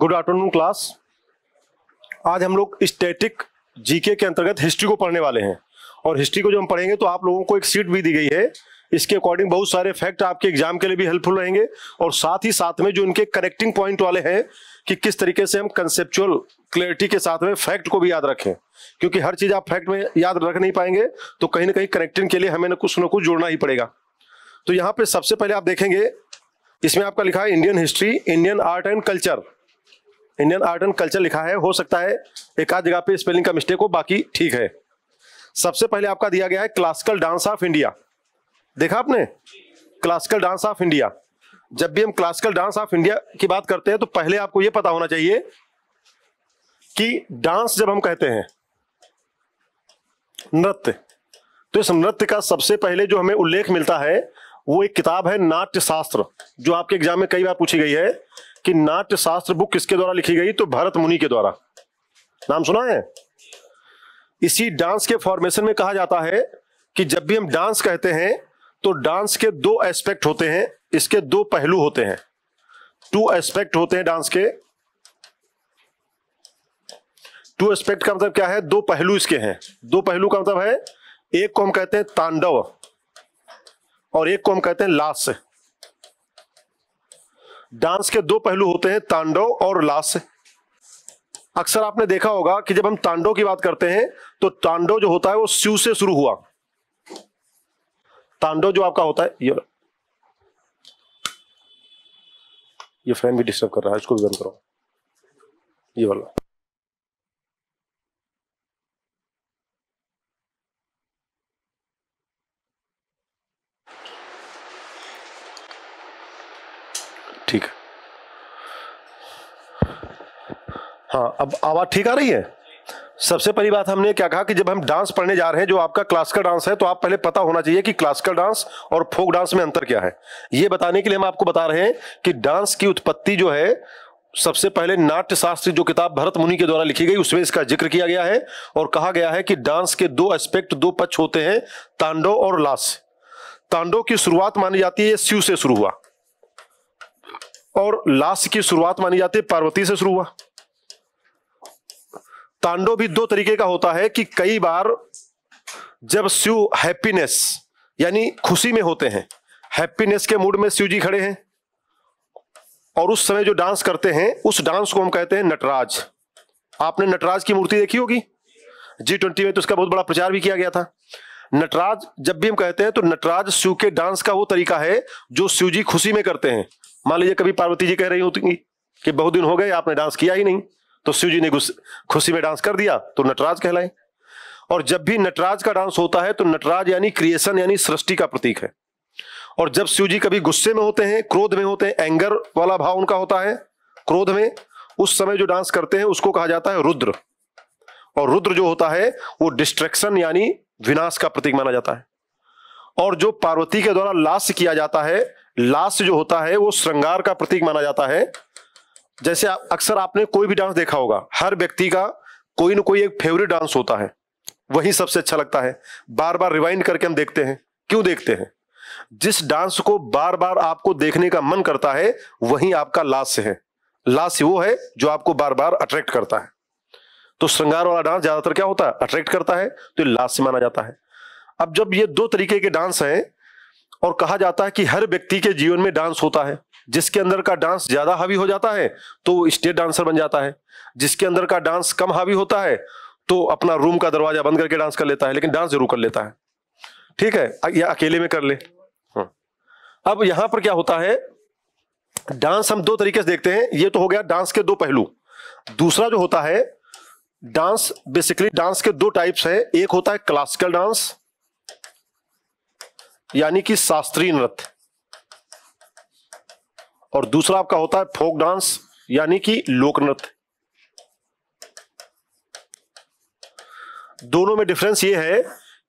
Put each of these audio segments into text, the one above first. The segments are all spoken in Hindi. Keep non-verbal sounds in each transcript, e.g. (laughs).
गुड आफ्टरनून क्लास आज हम लोग स्टैटिक जीके के अंतर्गत हिस्ट्री को पढ़ने वाले हैं और हिस्ट्री को जब हम पढ़ेंगे तो आप लोगों को एक सीट भी दी गई है इसके अकॉर्डिंग बहुत सारे फैक्ट आपके एग्जाम के लिए भी हेल्पफुल रहेंगे और साथ ही साथ में जो इनके करेक्टिंग पॉइंट वाले हैं कि किस तरीके से हम कंसेप्चुअल क्लैरिटी के साथ में फैक्ट को भी याद रखें क्योंकि हर चीज आप फैक्ट में याद रख नहीं पाएंगे तो कहीं ना कहीं कनेक्टिंग के लिए हमें ना कुछ ना कुछ जोड़ना ही पड़ेगा तो यहाँ पे सबसे पहले आप देखेंगे इसमें आपका लिखा है Indian history Indian art and culture Indian art and culture लिखा है हो सकता है एक आध जगह पे स्पेलिंग का मिस्टेक हो बाकी ठीक है सबसे पहले आपका दिया गया है क्लासिकल डांस ऑफ इंडिया देखा आपने क्लासिकल डांस ऑफ इंडिया जब भी हम क्लासिकल डांस ऑफ इंडिया की बात करते हैं तो पहले आपको यह पता होना चाहिए कि डांस जब हम कहते हैं नृत्य तो इस नृत्य का सबसे पहले जो हमें उल्लेख मिलता है वो एक किताब है नाट्य शास्त्र जो आपके एग्जाम में कई बार पूछी गई है कि नाट्य शास्त्र बुक किसके द्वारा लिखी गई तो भरत मुनि के द्वारा नाम सुना है इसी डांस के फॉर्मेशन में कहा जाता है कि जब भी हम डांस कहते हैं तो डांस के दो एस्पेक्ट होते हैं इसके दो पहलू होते हैं टू एस्पेक्ट होते हैं डांस के टू एस्पेक्ट का मतलब क्या है दो पहलू इसके हैं दो पहलू का मतलब है एक को हम कहते हैं तांडव और एक को हम कहते हैं लाश डांस के दो पहलू होते हैं तांडव और लाश अक्सर आपने देखा होगा कि जब हम तांडव की बात करते हैं तो तांडव जो होता है वो शिव से शुरू हुआ तांडव जो आपका होता है ये ये फैन भी डिस्टर्ब कर रहा है इसको भी बंद करो ये वाला हाँ अब आवाज़ ठीक आ रही है सबसे पहली बात हमने क्या कहा कि जब हम डांस पढ़ने जा रहे हैं जो आपका क्लासिकल डांस है तो आप पहले पता होना चाहिए कि क्लासिकल डांस और फोक डांस में अंतर क्या है ये बताने के लिए हम आपको बता रहे हैं कि डांस की उत्पत्ति जो है सबसे पहले नाट्य शास्त्र जो किताब भरत मुनि के द्वारा लिखी गई उसमें इसका जिक्र किया गया है और कहा गया है कि डांस के दो एस्पेक्ट दो पक्ष होते हैं तांडव और लाश तांडव की शुरुआत मानी जाती है शिव से शुरू हुआ और लाश की शुरुआत मानी जाती है पार्वती से शुरू हुआ तांडो भी दो तरीके का होता है कि कई बार जब शिव हैप्पीनेस यानी खुशी में होते हैं हैप्पीनेस के मूड में शिव जी खड़े हैं और उस समय जो डांस करते हैं उस डांस को हम कहते हैं नटराज आपने नटराज की मूर्ति देखी होगी जी ट्वेंटी में तो उसका बहुत बड़ा प्रचार भी किया गया था नटराज जब भी हम कहते हैं तो नटराज शिव के डांस का वो तरीका है जो शिव जी खुशी में करते हैं मान लीजिए कभी पार्वती जी कह रही होती कि बहुत दिन हो गए आपने डांस किया ही नहीं तो शिव जी ने खुशी में डांस कर दिया तो नटराज कहलाए और जब भी नटराज का डांस होता है तो नटराज यानी क्रिएशन यानी सृष्टि का प्रतीक है और जब शिव जी कभी गुस्से में होते हैं क्रोध में होते हैं एंगर वाला भाव उनका होता है क्रोध में उस समय जो डांस करते हैं उसको कहा जाता है रुद्र और रुद्र जो होता है वो डिस्ट्रेक्शन यानी विनाश का प्रतीक माना जाता है और जो पार्वती के द्वारा लाश किया जाता है लाश जो होता है वो श्रृंगार का प्रतीक माना जाता है जैसे आप अक्सर आपने कोई भी डांस देखा होगा हर व्यक्ति का कोई ना कोई एक फेवरेट डांस होता है वही सबसे अच्छा लगता है बार बार रिवाइंड करके हम देखते हैं क्यों देखते हैं जिस डांस को बार बार आपको देखने का मन करता है वही आपका लास्य है लाश वो है जो आपको बार बार अट्रैक्ट करता है तो श्रृंगार वाला डांस ज्यादातर क्या होता है अट्रैक्ट करता है तो लाश से माना जाता है अब जब ये दो तरीके के डांस हैं और कहा जाता है कि हर व्यक्ति के जीवन में डांस होता है जिसके अंदर का डांस ज्यादा हावी हो जाता है तो वो स्टेट डांसर बन जाता है जिसके अंदर का डांस कम हावी होता है तो अपना रूम का दरवाजा बंद करके डांस कर लेता है लेकिन डांस जरूर कर लेता है ठीक है या अकेले में कर ले हाँ। अब यहां पर क्या होता है डांस हम दो तरीके से देखते हैं ये तो हो गया डांस के दो पहलू दूसरा जो होता है डांस बेसिकली डांस के दो टाइप्स हैं एक होता है क्लासिकल डांस यानी कि शास्त्रीय नृत्य और दूसरा आपका होता है फोक डांस यानी कि लोक नृत्य दोनों में डिफरेंस ये है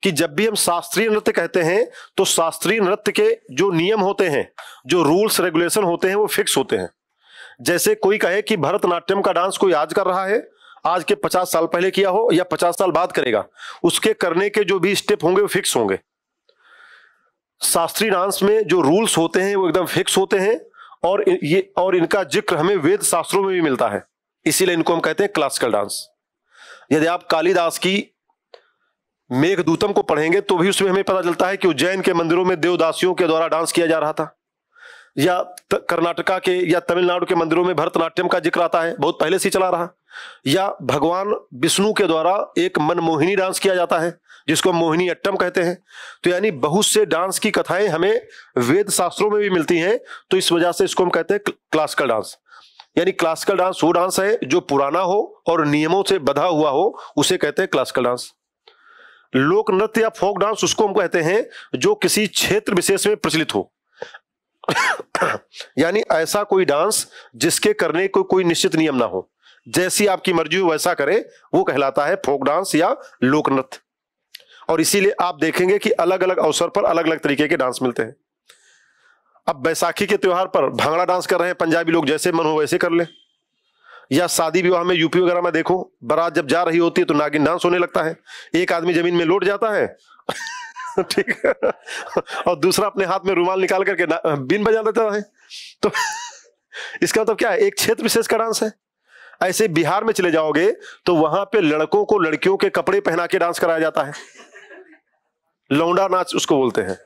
कि जब भी हम शास्त्रीय नृत्य कहते हैं तो शास्त्रीय नृत्य के जो नियम होते हैं जो रूल्स रेगुलेशन होते हैं वो फिक्स होते हैं जैसे कोई कहे कि भरतनाट्यम का डांस कोई आज कर रहा है आज के पचास साल पहले किया हो या पचास साल बाद करेगा उसके करने के जो भी स्टेप होंगे वो फिक्स होंगे शास्त्रीय डांस में जो रूल्स होते हैं वो एकदम फिक्स होते हैं और ये और इनका जिक्र हमें वेद शास्त्रों में भी मिलता है इसीलिए इनको हम कहते हैं क्लासिकल डांस यदि आप कालिदास की मेघदूतम को पढ़ेंगे तो भी उसमें हमें पता चलता है कि उज्जैन के मंदिरों में देवदासियों के द्वारा डांस किया जा रहा था या कर्नाटका के या तमिलनाडु के मंदिरों में भरतनाट्यम का जिक्र आता है बहुत पहले से चला रहा या भगवान विष्णु के द्वारा एक मनमोहिनी डांस किया जाता है जिसको मोहिनी अट्टम कहते हैं तो यानी बहुत से डांस की कथाएं हमें वेद शास्त्रों में भी मिलती हैं तो इस वजह से इसको हम कहते हैं क्लासिकल डांस यानी क्लासिकल डांस वो डांस है जो पुराना हो और नियमों से बधा हुआ हो उसे कहते हैं क्लासिकल डांस लोक नृत्य या फोक डांस उसको हम कहते हैं जो किसी क्षेत्र विशेष में प्रचलित हो (coughs) यानी ऐसा कोई डांस जिसके करने को कोई निश्चित नियम ना हो जैसी आपकी मर्जी हो वैसा करे वो कहलाता है फोक डांस या लोक नृत्य और इसीलिए आप देखेंगे कि अलग अलग अवसर पर अलग अलग तरीके के डांस मिलते हैं अब बैसाखी के त्यौहार पर भांगड़ा डांस कर रहे हैं पंजाबी लोग जैसे मन हो वैसे कर ले या शादी विवाह में यूपी वगैरह में देखो बारात जब जा रही होती है तो नागिन डांस होने लगता है एक आदमी जमीन में लौट जाता है (laughs) ठीक और दूसरा अपने हाथ में रुमाल निकाल करके बिन बजा देता है तो (laughs) इसका मतलब क्या है एक क्षेत्र विशेष का डांस है ऐसे बिहार में चले जाओगे तो वहां पे लड़कों को लड़कियों के कपड़े पहना के डांस कराया जाता है लौंडा नाच उसको बोलते हैं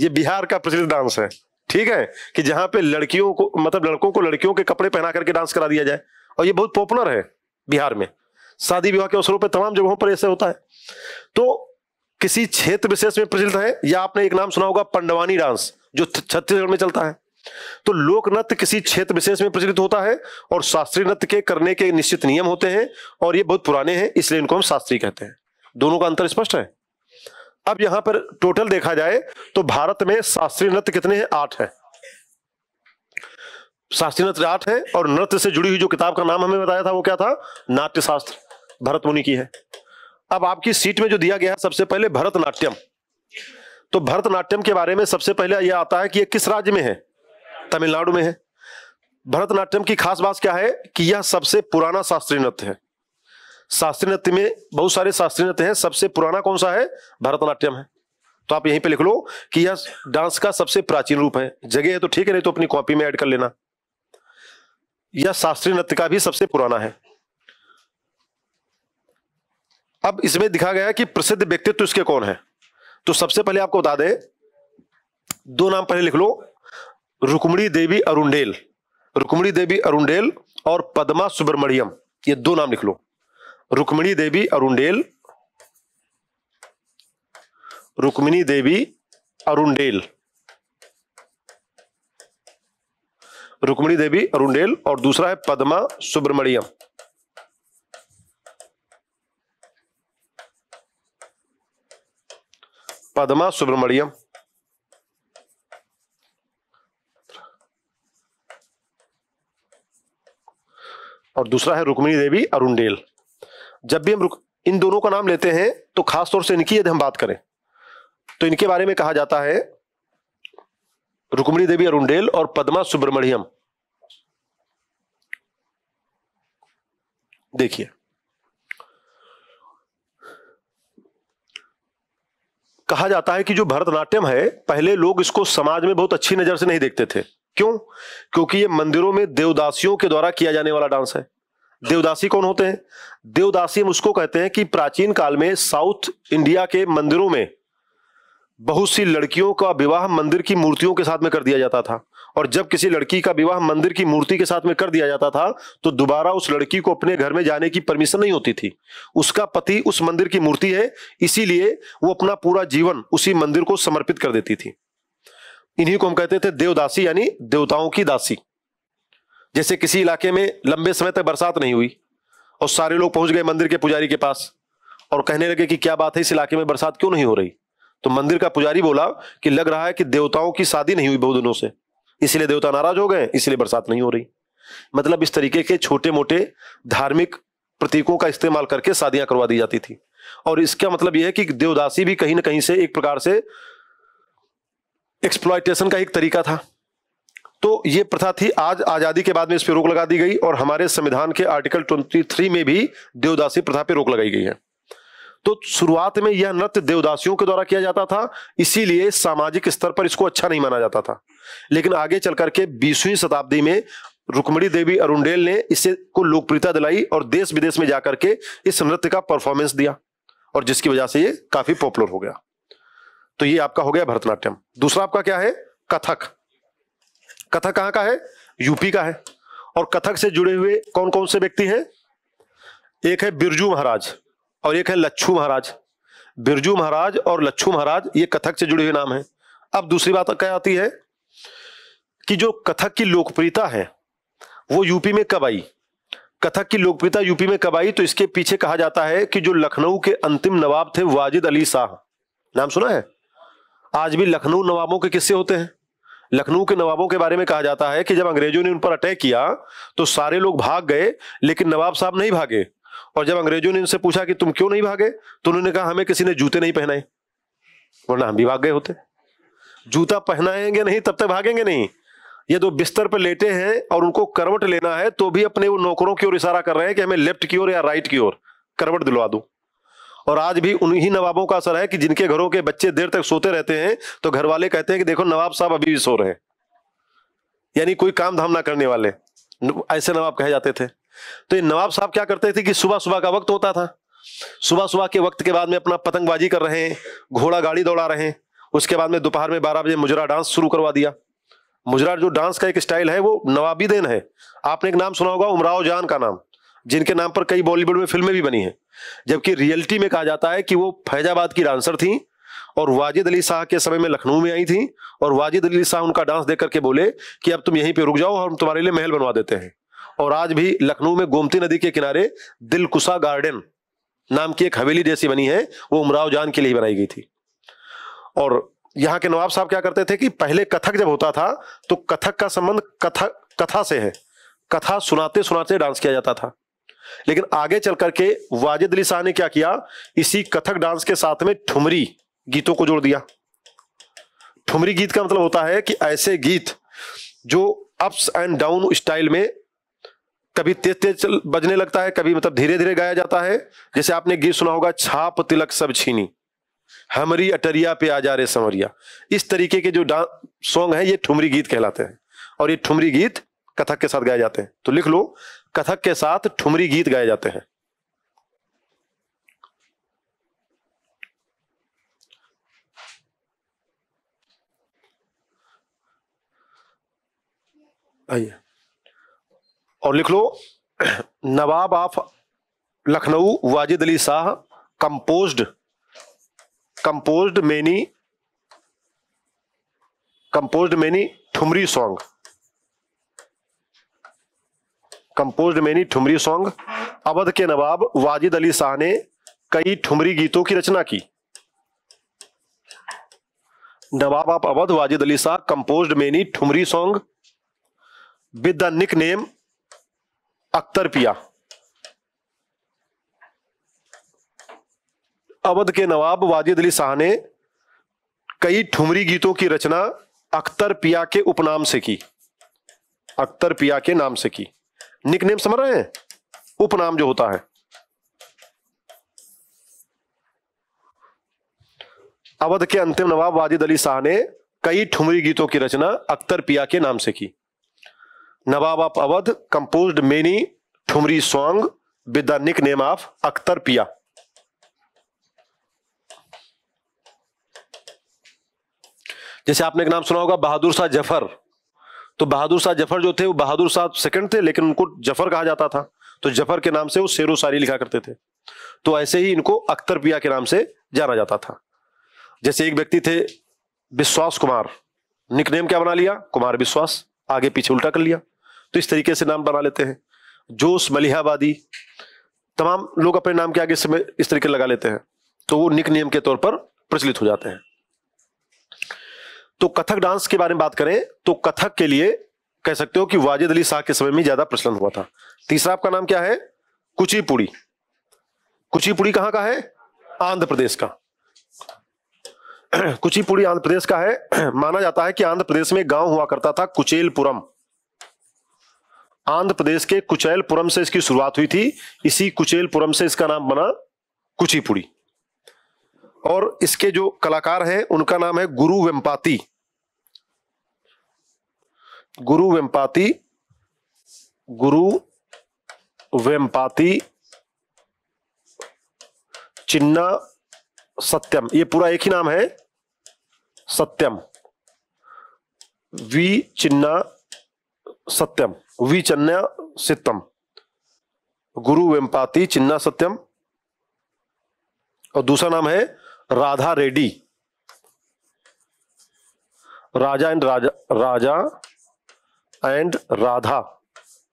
ये बिहार का प्रचलित डांस है ठीक है कि जहां पे लड़कियों को मतलब लड़कों को लड़कियों के कपड़े पहना करके डांस करा दिया जाए और ये बहुत पॉपुलर है बिहार में शादी विवाह के अवसरों पर तमाम जगहों पर ऐसे होता है तो किसी क्षेत्र विशेष में प्रचलित है या आपने एक नाम सुना होगा पंडवानी डांस जो छत्तीसगढ़ में चलता है तो लोक नृत्य किसी क्षेत्र विशेष में प्रचलित होता है और शास्त्रीय नृत्य के करने के निश्चित नियम होते हैं और ये बहुत पुराने हैं इसलिए इनको हम शास्त्रीय कहते हैं दोनों का अंतर स्पष्ट है अब यहां पर टोटल देखा जाए तो भारत में शास्त्रीय नृत्य कितने हैं आठ है शास्त्रीय नृत्य आठ है और नृत्य से जुड़ी हुई जो किताब का नाम हमें बताया था वो क्या था नाट्य शास्त्र भरत मुनि की है अब आपकी सीट में जो दिया गया है सबसे पहले भरतनाट्यम तो भरतनाट्यम के बारे में सबसे पहले यह आता है कि यह किस राज्य में है तमिलनाडु में है भरतनाट्यम की खास बात क्या है कि यह सबसे पुराना शास्त्रीय नृत्य है शास्त्रीय नृत्य में बहुत सारे शास्त्रीय नृत्य हैं सबसे पुराना कौन सा है भरतनाट्यम है तो आप यहीं पे लिख लो कि यह डांस का सबसे प्राचीन रूप है जगह है तो ठीक है नहीं तो अपनी कॉपी में ऐड कर लेना यह शास्त्रीय नृत्य का भी सबसे पुराना है अब इसमें दिखा गया कि प्रसिद्ध व्यक्तित्व तो इसके कौन है तो सबसे पहले आपको बता दें दो नाम पहले लिख लो रुकमणी देवी अरुणेल रुकमणी देवी अरुणेल और पदमा सुब्रमण्यम ये दो नाम लिख लो रुक्मणी देवी अरुणेल रुक्मिणी देवी अरुणेल रुक्मिणी देवी अरुणेल और दूसरा है पद्मा सुब्रमण्यम पद्मा सुब्रमण्यम और दूसरा है रुक्मिणी देवी अरुणेल जब भी हम रुक इन दोनों का नाम लेते हैं तो खास तौर से इनकी यदि हम बात करें तो इनके बारे में कहा जाता है रुक्मणी देवी अरुणेल और पद्मा सुब्रमण्यम देखिए कहा जाता है कि जो भरतनाट्यम है पहले लोग इसको समाज में बहुत अच्छी नजर से नहीं देखते थे क्यों क्योंकि ये मंदिरों में देवदासियों के द्वारा किया जाने वाला डांस है देवदासी कौन होते हैं देवदासी हम उसको कहते हैं कि प्राचीन काल में साउथ इंडिया के मंदिरों में बहुत सी लड़कियों का विवाह मंदिर की मूर्तियों के साथ में कर दिया जाता था और जब किसी लड़की का विवाह मंदिर की मूर्ति के साथ में कर दिया जाता था तो दोबारा उस लड़की को अपने घर में जाने की परमिशन नहीं होती थी उसका पति उस मंदिर की मूर्ति है इसीलिए वो अपना पूरा जीवन उसी मंदिर को समर्पित कर देती थी इन्हीं को हम कहते थे देवदासी यानी देवताओं की दासी जैसे किसी इलाके में लंबे समय तक बरसात नहीं हुई और सारे लोग पहुंच गए मंदिर के पुजारी के पास और कहने लगे कि क्या बात है इस इलाके में बरसात क्यों नहीं हो रही तो मंदिर का पुजारी बोला कि लग रहा है कि देवताओं की शादी नहीं हुई बहुत दिनों से इसलिए देवता नाराज हो गए इसलिए बरसात नहीं हो रही मतलब इस तरीके के छोटे मोटे धार्मिक प्रतीकों का इस्तेमाल करके शादियां करवा दी जाती थी और इसका मतलब यह है कि देवदासी भी कहीं ना कहीं से एक प्रकार से एक्सप्लॉयटेशन का एक तरीका था तो ये प्रथा थी आज आजादी के बाद में इस पर रोक लगा दी गई और हमारे संविधान के आर्टिकल 23 में भी देवदासी प्रथा पे रोक लगाई गई है तो शुरुआत में यह नृत्य देवदासियों के द्वारा किया जाता था इसीलिए सामाजिक स्तर पर इसको अच्छा नहीं माना जाता था लेकिन आगे चल करके बीसवीं शताब्दी में रुकमणी देवी अरुणेल ने इसे को लोकप्रियता दिलाई और देश विदेश में जाकर के इस नृत्य का परफॉर्मेंस दिया और जिसकी वजह से ये काफी पॉपुलर हो गया तो ये आपका हो गया भरतनाट्यम दूसरा आपका क्या है कथक कथक कहाँ का है यूपी का है और कथक से जुड़े हुए कौन कौन से व्यक्ति हैं एक है बिरजू महाराज और एक है लच्छू महाराज बिरजू महाराज और लच्छू महाराज ये कथक से जुड़े हुए नाम है अब दूसरी बात क्या आती है कि जो कथक की लोकप्रियता है वो यूपी में कब आई कथक की लोकप्रियता यूपी में कब आई तो इसके पीछे कहा जाता है कि जो लखनऊ के अंतिम नवाब थे वाजिद अली शाह नाम सुना है आज भी लखनऊ नवाबों के किस्से होते हैं लखनऊ के नवाबों के बारे में कहा जाता है कि जब अंग्रेजों ने उन पर अटैक किया तो सारे लोग भाग गए लेकिन नवाब साहब नहीं भागे और जब अंग्रेजों ने इनसे पूछा कि तुम क्यों नहीं भागे तो उन्होंने कहा हमें किसी ने जूते नहीं पहनाए वरना हम भी भाग गए होते जूता पहनाएंगे नहीं तब तक भागेंगे नहीं ये दो बिस्तर पर लेटे हैं और उनको करवट लेना है तो भी अपने वो नौकरों की ओर इशारा कर रहे हैं कि हमें लेफ्ट की ओर या राइट की ओर करवट दिलवा दू और आज भी उन्हीं नवाबों का असर है कि जिनके घरों के बच्चे देर तक सोते रहते हैं तो घर वाले कहते हैं कि देखो नवाब साहब अभी भी सो रहे हैं यानी कोई काम धाम ना करने वाले ऐसे नवाब कहे जाते थे तो ये नवाब साहब क्या करते थे कि सुबह सुबह का वक्त होता था सुबह सुबह के वक्त के बाद में अपना पतंगबाजी कर रहे हैं घोड़ा गाड़ी दौड़ा रहे हैं उसके बाद में दोपहर में बारह बजे मुजरा डांस शुरू करवा दिया मुजरा जो डांस का एक स्टाइल है वो नवाबी देन है आपने एक नाम सुना होगा उमराव जान का नाम जिनके नाम पर कई बॉलीवुड में फिल्में भी बनी हैं जबकि रियलिटी में कहा जाता है कि वो फैजाबाद की डांसर थी और वाजिद अली शाह के समय में लखनऊ में आई थी और वाजिद अली शाह उनका डांस देख करके बोले कि अब तुम यहीं पे रुक जाओ और हम तुम्हारे लिए महल बनवा देते हैं और आज भी लखनऊ में गोमती नदी के किनारे दिलकुशा गार्डन नाम की एक हवेली जैसी बनी है वो उमराव जान के लिए बनाई गई थी और यहाँ के नवाब साहब क्या करते थे कि पहले कथक जब होता था तो कथक का संबंध कथा कथा से है कथा सुनाते सुनाते डांस किया जाता था लेकिन आगे चल करके वाजिद अली शाह ने क्या किया इसी कथक डांस के साथ में ठुमरी गीतों को जोड़ दिया ठुमरी गीत का मतलब होता है कि ऐसे गीत जो अप्स एंड डाउन स्टाइल में कभी तेज तेज बजने लगता है कभी मतलब धीरे धीरे गाया जाता है जैसे आपने गीत सुना होगा छाप तिलक सब छीनी हमरी अटरिया पे आ जा रहे समरिया इस तरीके के जो सॉन्ग है ये ठुमरी गीत कहलाते हैं और ये ठुमरी गीत कथक के साथ गाए जाते हैं तो लिख लो कथक के साथ ठुमरी गीत गाए जाते हैं आइए और लिख लो Nawab of Lucknow Wajid Ali Shah composed composed many composed many thumri song compose many thumri song Awadh के नवाब वाजिद अली शाह ने कई ठुमरी गीतों की रचना की नवाब आप Awadh Wajid Ali Shah compose many thumri song with the Nick nickname Akhtar Piya Awadh के नवाब वाजिद अली शाह ने कई ठुमरी गीतों की रचना अख्तर पिया के उपनाम से की अख्तर पिया के नाम से की निकनेम समझ रहे हैं उपनाम जो होता है अवध के अंतिम नवाब वाजिद अली शाह ने कई ठुमरी गीतों की रचना अख्तर पिया के नाम से की nawab of Awadh compose many thumri song with the Nick name of Akhtar Piya जैसे आपने एक नाम सुना होगा बहादुर शाह जफर तो बहादुर शाह जफर जो थे वो बहादुर शाह सेकंड थे लेकिन उनको जफर कहा जाता था तो जफर के नाम से वो शेर शायरी लिखा करते थे तो ऐसे ही इनको अख्तर पिया के नाम से जाना जाता था जैसे एक व्यक्ति थे विश्वास कुमार निकनेम क्या बना लिया कुमार विश्वास आगे पीछे उल्टा कर लिया तो इस तरीके से नाम बना लेते हैं जोश मलिहाबादी तमाम लोग अपने नाम के आगे इस तरीके लगा लेते हैं तो वो निक नियम के तौर पर प्रचलित हो जाते हैं तो कथक डांस के बारे में बात करें तो कथक के लिए कह सकते हो कि वाजिद अली शाह के समय में ज्यादा प्रचलन हुआ था तीसरा आपका नाम क्या है कुचीपुड़ी कुचीपुड़ी कहां का है आंध्र प्रदेश का (clears throat) कुचिपुड़ी आंध्र प्रदेश का है (clears throat) माना जाता है कि आंध्र प्रदेश में गांव हुआ करता था कुचेलपुरम आंध्र प्रदेश के कुचैलपुरम से इसकी शुरुआत हुई थी इसी कुचेलपुरम से इसका नाम बना कुचीपुड़ी और इसके जो कलाकार हैं उनका नाम है गुरु वेम्पाती गुरु वेम्पाती गुरु वेम्पाती चिन्ना सत्यम ये पूरा एक ही नाम है सत्यम वी चिन्ना सत्यम वी चन्ना सितम गुरु वेम्पाती चिन्ना सत्यम और दूसरा नाम है राधा रेड्डी राजा एंड राजा राजा एंड राधा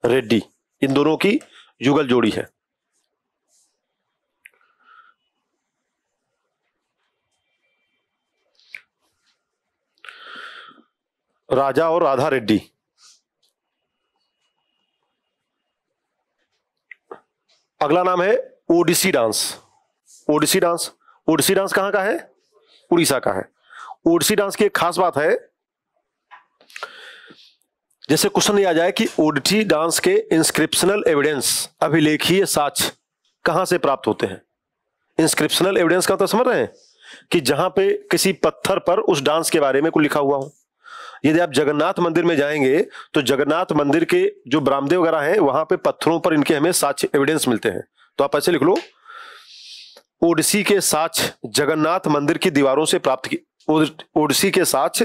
रेड्डी इन दोनों की युगल जोड़ी है राजा और राधा रेड्डी अगला नाम है Odissi dance Odissi dance Odissi dance कहां का है उड़ीसा का है ओडिसी डांस की एक खास बात है जैसे क्वेश्चन आ जाए कि ओडिसी डांस के इंस्क्रिप्शनल एविडेंस अभिलेखीय साक्ष कहां से प्राप्त होते हैं इंस्क्रिप्शनल एविडेंस का तो समझ रहे हैं कि जहां पे किसी पत्थर पर उस डांस के बारे में कुछ लिखा हुआ हो यदि आप जगन्नाथ मंदिर में जाएंगे तो जगन्नाथ मंदिर के जो ब्राह्मदे वगैरह हैं वहां पे पत्थरों पर इनके हमें साक्ष्य एविडेंस मिलते हैं तो आप ऐसे लिख लो ओडिसी के साक्ष जगन्नाथ मंदिर की दीवारों से प्राप्त की ओडिसी के साक्ष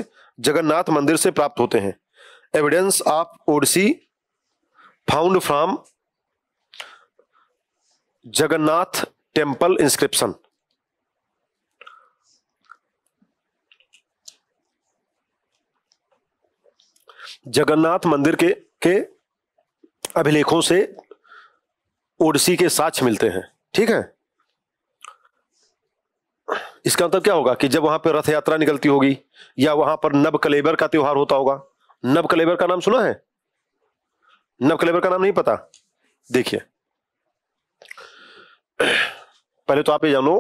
जगन्नाथ मंदिर से प्राप्त होते हैं evidence of Odissi found from Jagannath temple inscription Jagannath मंदिर के के अभिलेखों से ओडिसी के साक्ष मिलते हैं ठीक है इसका मतलब क्या होगा कि जब वहां पर रथ यात्रा निकलती होगी या वहां पर नब कलेबर का त्यौहार होता होगा नब कलेबर का नाम सुना है नब कलेबर का नाम नहीं पता देखिए पहले तो आप ये जानो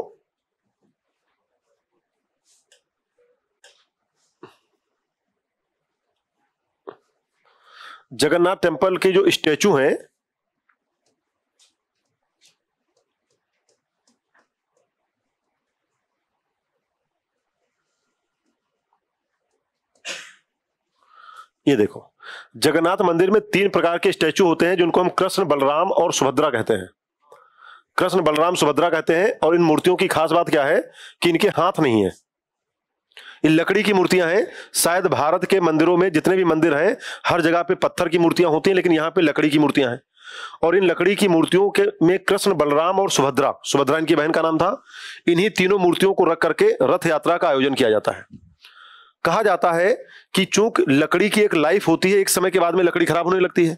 जगन्नाथ टेम्पल के जो स्टैचू हैं ये देखो जगन्नाथ मंदिर में तीन प्रकार के स्टैचू होते हैं जिनको हम कृष्ण बलराम और सुभद्रा कहते हैं कृष्ण बलराम सुभद्रा कहते हैं और इन मूर्तियों की खास बात क्या है कि इनके हाथ नहीं है ये लकड़ी की मूर्तियां हैं शायद भारत के मंदिरों में जितने भी मंदिर हैं हर जगह पे पत्थर की मूर्तियां होती हैं लेकिन यहाँ पे लकड़ी की मूर्तियां हैं और इन लकड़ी की मूर्तियों के में कृष्ण बलराम और सुभद्रा सुभद्रा इनकी बहन का नाम था इन्हीं तीनों मूर्तियों को रख करके रथ यात्रा का आयोजन किया जाता है कहा जाता है कि चूंकि लकड़ी की एक लाइफ होती है एक समय के बाद में लकड़ी खराब होने लगती है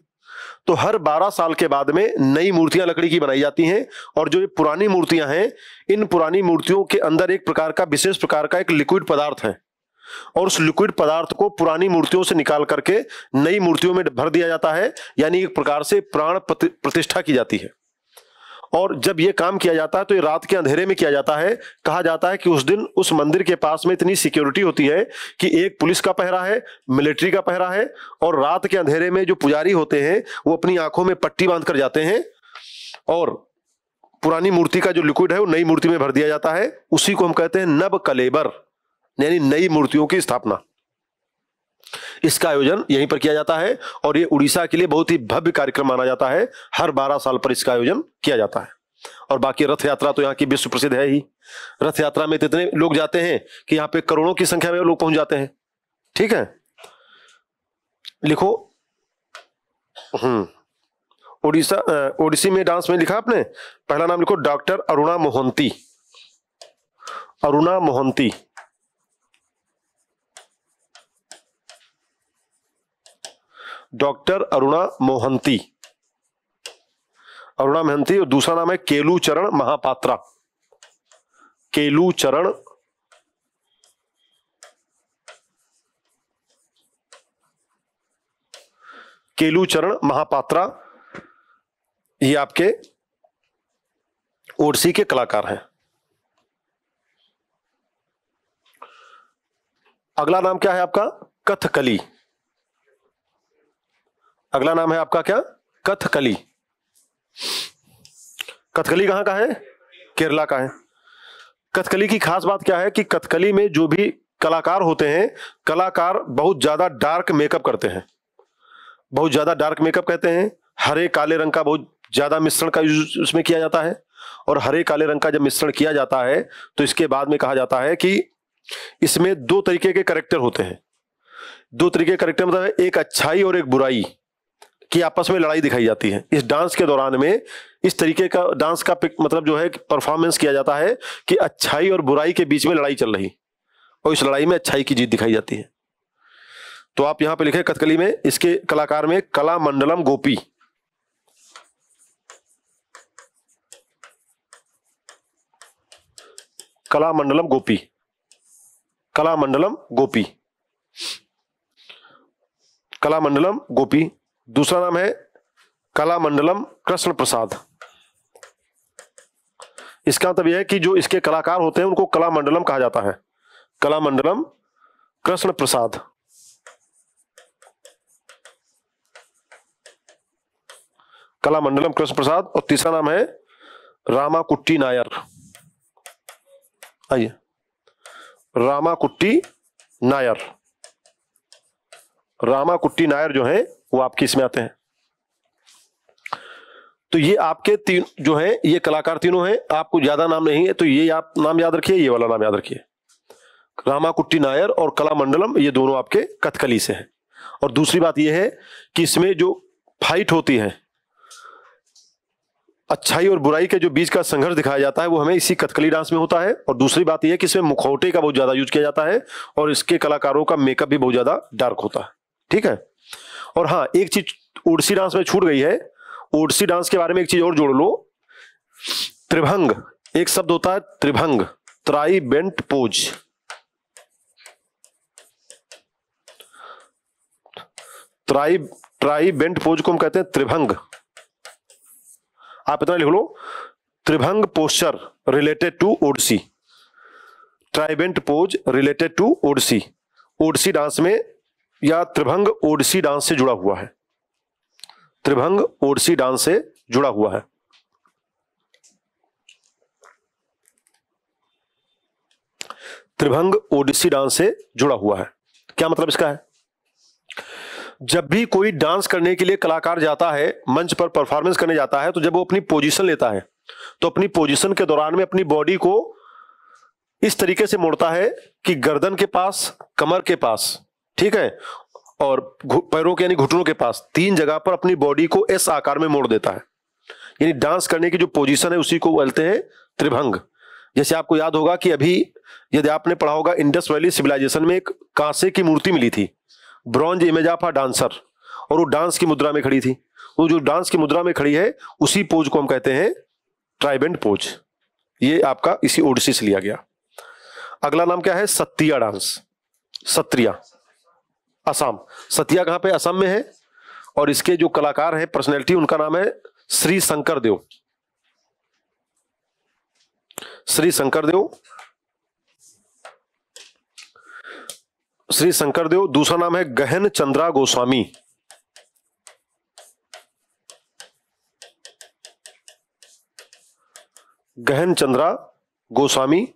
तो हर 12 साल के बाद में नई मूर्तियां लकड़ी की बनाई जाती हैं और जो ये पुरानी मूर्तियां हैं इन पुरानी मूर्तियों के अंदर एक प्रकार का विशेष प्रकार का एक लिक्विड पदार्थ है और उस लिक्विड पदार्थ को पुरानी मूर्तियों से निकाल करके नई मूर्तियों में भर दिया जाता है यानी एक प्रकार से प्राण प्रतिष्ठा की जाती है और जब ये काम किया जाता है तो ये रात के अंधेरे में किया जाता है कहा जाता है कि उस दिन उस मंदिर के पास में इतनी सिक्योरिटी होती है कि एक पुलिस का पहरा है मिलिट्री का पहरा है और रात के अंधेरे में जो पुजारी होते हैं वो अपनी आंखों में पट्टी बांध कर जाते हैं और पुरानी मूर्ति का जो लिक्विड है वो नई मूर्ति में भर दिया जाता है उसी को हम कहते हैं नब कलेबर यानी नई मूर्तियों की स्थापना इसका आयोजन यहीं पर किया जाता है और ये उड़ीसा के लिए बहुत ही भव्य कार्यक्रम माना जाता है हर बारह साल पर इसका आयोजन किया जाता है और बाकी रथ यात्रा तो यहाँ की विश्व प्रसिद्ध है ही रथ यात्रा में तो इतने लोग जाते हैं कि यहाँ पे करोड़ों की संख्या में लोग पहुंच जाते हैं ठीक है लिखो हम्म ओडिशा ओडिसी में डांस में लिखा आपने पहला नाम लिखो डॉक्टर अरुणा मोहंती अरुणा मोहंती डॉक्टर अरुणा मोहंती अरुणा मोहंती और दूसरा नाम है केलू चरण महापात्रा केलू चरण केलू चरण महापात्रा ये आपके ओडसी के कलाकार हैं अगला नाम क्या है आपका कथकली अगला नाम है आपका क्या कथकली कथकली कहां का है केरला का है कथकली की खास बात क्या है कि कथकली में जो भी कलाकार होते हैं कलाकार बहुत ज्यादा डार्क मेकअप करते हैं बहुत ज्यादा डार्क मेकअप कहते हैं हरे काले रंग का बहुत ज्यादा मिश्रण का यूज उसमें किया जाता है और हरे काले रंग का जब मिश्रण किया जाता है तो इसके बाद में कहा जाता है कि इसमें दो तरीके के करेक्टर होते हैं दो तरीके के करेक्टर मतलब एक अच्छाई और एक बुराई की आपस में लड़ाई दिखाई जाती है इस डांस के दौरान में इस तरीके का डांस का मतलब जो है परफॉर्मेंस किया जाता है कि अच्छाई और बुराई के बीच में लड़ाई चल रही और इस लड़ाई में अच्छाई की जीत दिखाई जाती है तो आप यहां पे लिखे कथकली में इसके कलाकार में कला मंडलम गोपी कला मंडलम गोपी कला मंडलम गोपी कला मंडलम गोपी दूसरा नाम है कला मंडलम कृष्ण प्रसाद इसका मतलब यह है कि जो इसके कलाकार होते हैं उनको कला मंडलम कहा जाता है कला मंडलम कृष्ण प्रसाद कला मंडलम कृष्ण प्रसाद और तीसरा नाम है रामा कुट्टी नायर आइए रामा कुट्टी नायर रामा कुट्टी नायर जो है वो आपके इसमें आते हैं तो ये आपके तीन जो है ये कलाकार तीनों हैं आपको ज्यादा नाम नहीं है तो ये आप नाम याद रखिए ये वाला नाम याद रखिए रामा कुट्टी नायर और कला मंडलम ये दोनों आपके कथकली से हैं और दूसरी बात यह है कि इसमें जो फाइट होती है अच्छाई और बुराई के जो बीच का संघर्ष दिखाया जाता है वो हमें इसी कथकली डांस में होता है और दूसरी बात यह है कि इसमें मुखौटे का बहुत ज्यादा यूज किया जाता है और इसके कलाकारों का मेकअप भी बहुत ज्यादा डार्क होता है ठीक है और हाँ एक चीज ओडसी डांस में छूट गई है ओडसी डांस के बारे में एक चीज और जोड़ लो त्रिभंग एक शब्द होता है Tribhanga tri bent pose tri tri bent pose को हम कहते हैं त्रिभंग आप इतना लिख लो Tribhanga posture related to Odissi tri bent pose related to Odissi Odissi dance में या त्रिभंग ओडिसी डांस से जुड़ा हुआ है त्रिभंग ओडिसी डांस से जुड़ा हुआ है त्रिभंग ओडिसी डांस से जुड़ा हुआ है क्या मतलब इसका है जब भी कोई डांस करने के लिए कलाकार जाता है मंच पर परफॉर्मेंस करने जाता है तो जब वो अपनी पोजीशन लेता है तो अपनी पोजीशन के दौरान में अपनी बॉडी को इस तरीके से मोड़ता है कि गर्दन के पास कमर के पास ठीक है और पैरों के यानी घुटनों के पास तीन जगह पर अपनी बॉडी को एस आकार में मोड़ देता है यानी डांस करने की जो पोजीशन है उसी को बोलते हैं त्रिभंग जैसे आपको याद होगा कि अभी यदि आपने पढ़ा होगा इंडस वैली सिविलाइजेशन में एक कांसे की मूर्ति मिली थी ब्रॉन्ज इमेज ऑफ डांसर और वो डांस की मुद्रा में खड़ी थी वो जो डांस की मुद्रा में खड़ी है उसी पोज को हम कहते हैं ट्राइबेंट पोज ये आपका इसी ओडिसी से लिया गया अगला नाम क्या है सत्रिया डांस सत्रिया असम सतिया कहाँ पे असम में है और इसके जो कलाकार हैं पर्सनैलिटी उनका नाम है श्री शंकर देव श्री शंकर देव श्री शंकर देव दूसरा नाम है गहन चंद्रा गोस्वामी गहन चंद्रा गोस्वामी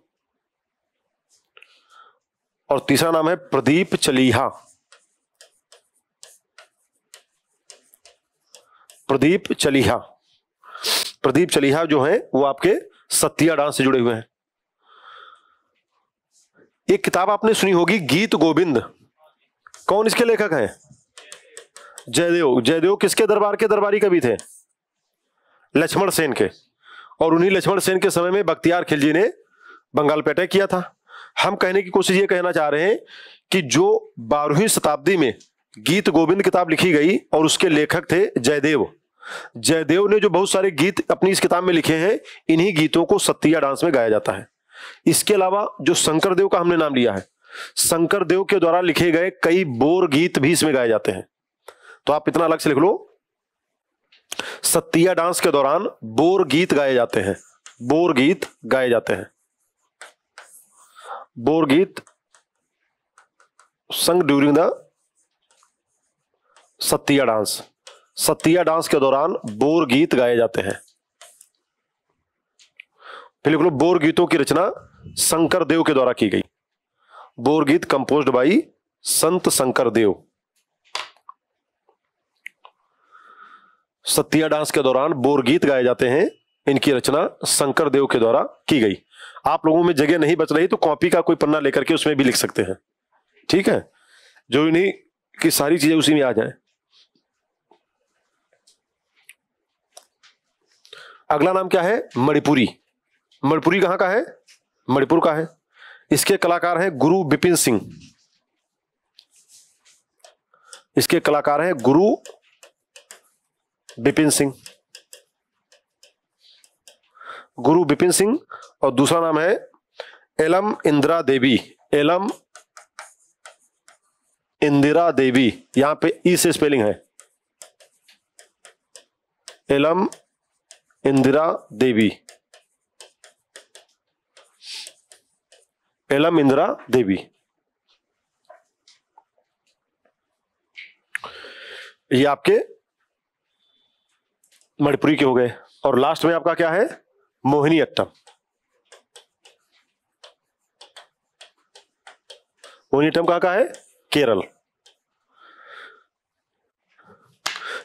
और तीसरा नाम है प्रदीप चलीहा प्रदीप चलीहा प्रदीप चलीहा जो है वो आपके सत्या डांस से जुड़े हुए हैं एक किताब आपने सुनी होगी गीत गोविंद कौन इसके लेखक हैं जयदेव जयदेव किसके दरबार के दरबारी कवि थे लक्ष्मण सेन के और उन्हीं लक्ष्मण सेन के समय में बख्तियार खिलजी ने बंगाल पे अटैक किया था हम कहने की कोशिश ये कहना चाह रहे हैं कि जो बारहवीं शताब्दी में गीत गोविंद किताब लिखी गई और उसके लेखक थे जयदेव जयदेव ने जो बहुत सारे गीत अपनी इस किताब में लिखे हैं इन्हीं गीतों को सत्या डांस में गाया जाता है इसके अलावा जो शंकर देव का हमने नाम लिया है शंकर देव के द्वारा लिखे गए कई बोर गीत भी इसमें गाए जाते हैं तो आप इतना अलग से लिख लो सत्या डांस के दौरान बोर गीत गाए जाते हैं बोर गीत गाए जाते हैं Borgeet sung during the Sattriya dance Sattriya dance के दौरान बोर गीत गाए जाते हैं फिर लिख लो बोर गीतों की रचना शंकर देव के द्वारा की गई बोर गीत कंपोज बाई संत शंकर देव सत्या डांस के दौरान बोर गीत गाए जाते हैं इनकी रचना शंकर देव के द्वारा की गई आप लोगों में जगह नहीं बच रही तो कॉपी का कोई पन्ना लेकर के उसमें भी लिख सकते हैं ठीक है जो इन्हीं की सारी चीजें उसी में आ जाए अगला नाम क्या है मणिपुरी मणिपुरी कहां का है मणिपुर का है इसके कलाकार हैं गुरु बिपिन सिंह इसके कलाकार हैं गुरु बिपिन सिंह गुरु बिपिन सिंह और दूसरा नाम है एलम इंदिरा देवी एलम इंदिरा देवी यहां पे ई से स्पेलिंग है एलम इंदिरा देवी एलम इंदिरा देवी ये आपके मणिपुरी के हो गए और लास्ट में आपका क्या है मोहिनी अट्टम मोहिनी अट्टम कहा का है केरल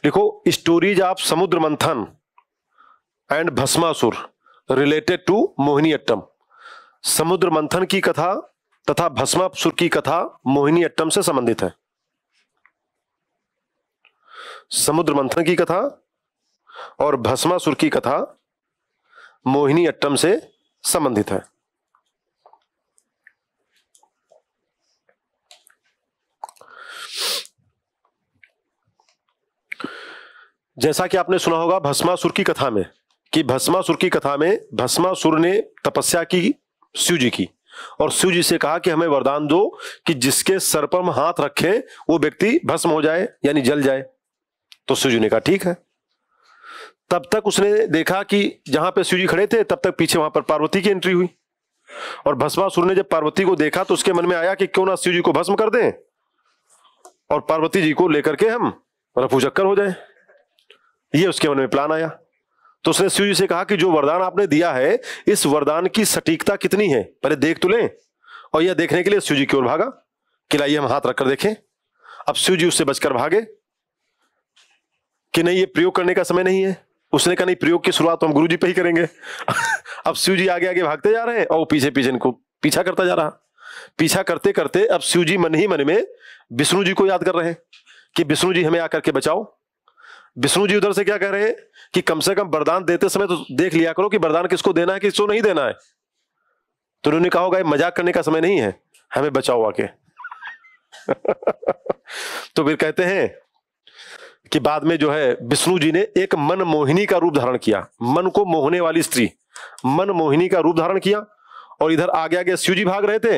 देखो स्टोरीज ऑफ समुद्र मंथन एंड भस्मासुर रिलेटेड टू मोहिनीअट्टम समुद्र मंथन की कथा तथा भस्मासुर की कथा मोहिनीअट्टम से संबंधित है समुद्र मंथन की कथा और भस्मासुर की कथा मोहिनी अट्टम से संबंधित है जैसा कि आपने सुना होगा भस्मासुर की कथा में कि भस्मासुर की कथा में भस्मासुर ने तपस्या की शिव जी की और शिव जी से कहा कि हमें वरदान दो कि जिसके सर पर हम हाथ रखे वो व्यक्ति भस्म हो जाए यानी जल जाए तो शिव जी ने कहा ठीक है तब तक उसने देखा कि जहां पे शिव जी खड़े थे तब तक पीछे वहां पर पार्वती की एंट्री हुई और भस्मासुर ने जब पार्वती को देखा तो उसके मन में आया कि क्यों ना शिव जी को भस्म कर दें और पार्वती जी को लेकर के हम रफूचक्कर हो जाए ये उसके मन में प्लान आया तो उसने शिव जी से कहा कि जो वरदान आपने दिया है इस वरदान की सटीकता कितनी है पहले देख तो लें और यह देखने के लिए शिव जी की ओर भागा कि लाइए हम हाथ रखकर देखें अब शिव जी उससे बचकर भागे कि नहीं ये प्रयोग करने का समय नहीं है उसने कहा नहीं प्रयोग की शुरुआत तो हम गुरु जी पे ही करेंगे (laughs) अब शिव जी आगे आगे भागते जा रहे हैं और पीछे पीछे इनको पीछा करता जा रहा पीछा करते करते अब शिव जी मन ही मन में विष्णु जी को याद कर रहे हैं कि विष्णु जी हमें आकर के बचाओ विष्णु जी उधर से क्या कह रहे हैं कि कम से कम बरदान देते समय तो देख लिया करो कि बरदान किसको देना है किसको नहीं देना है तो उन्होंने कहा होगा मजाक करने का समय नहीं है हमें बचाओ आके (laughs) तो फिर कहते हैं कि बाद में जो है विष्णु जी ने एक मन मोहिनी का रूप धारण किया मन को मोहने वाली स्त्री मन मोहिनी का रूप धारण किया और इधर आगे आगे शिव जी भाग रहे थे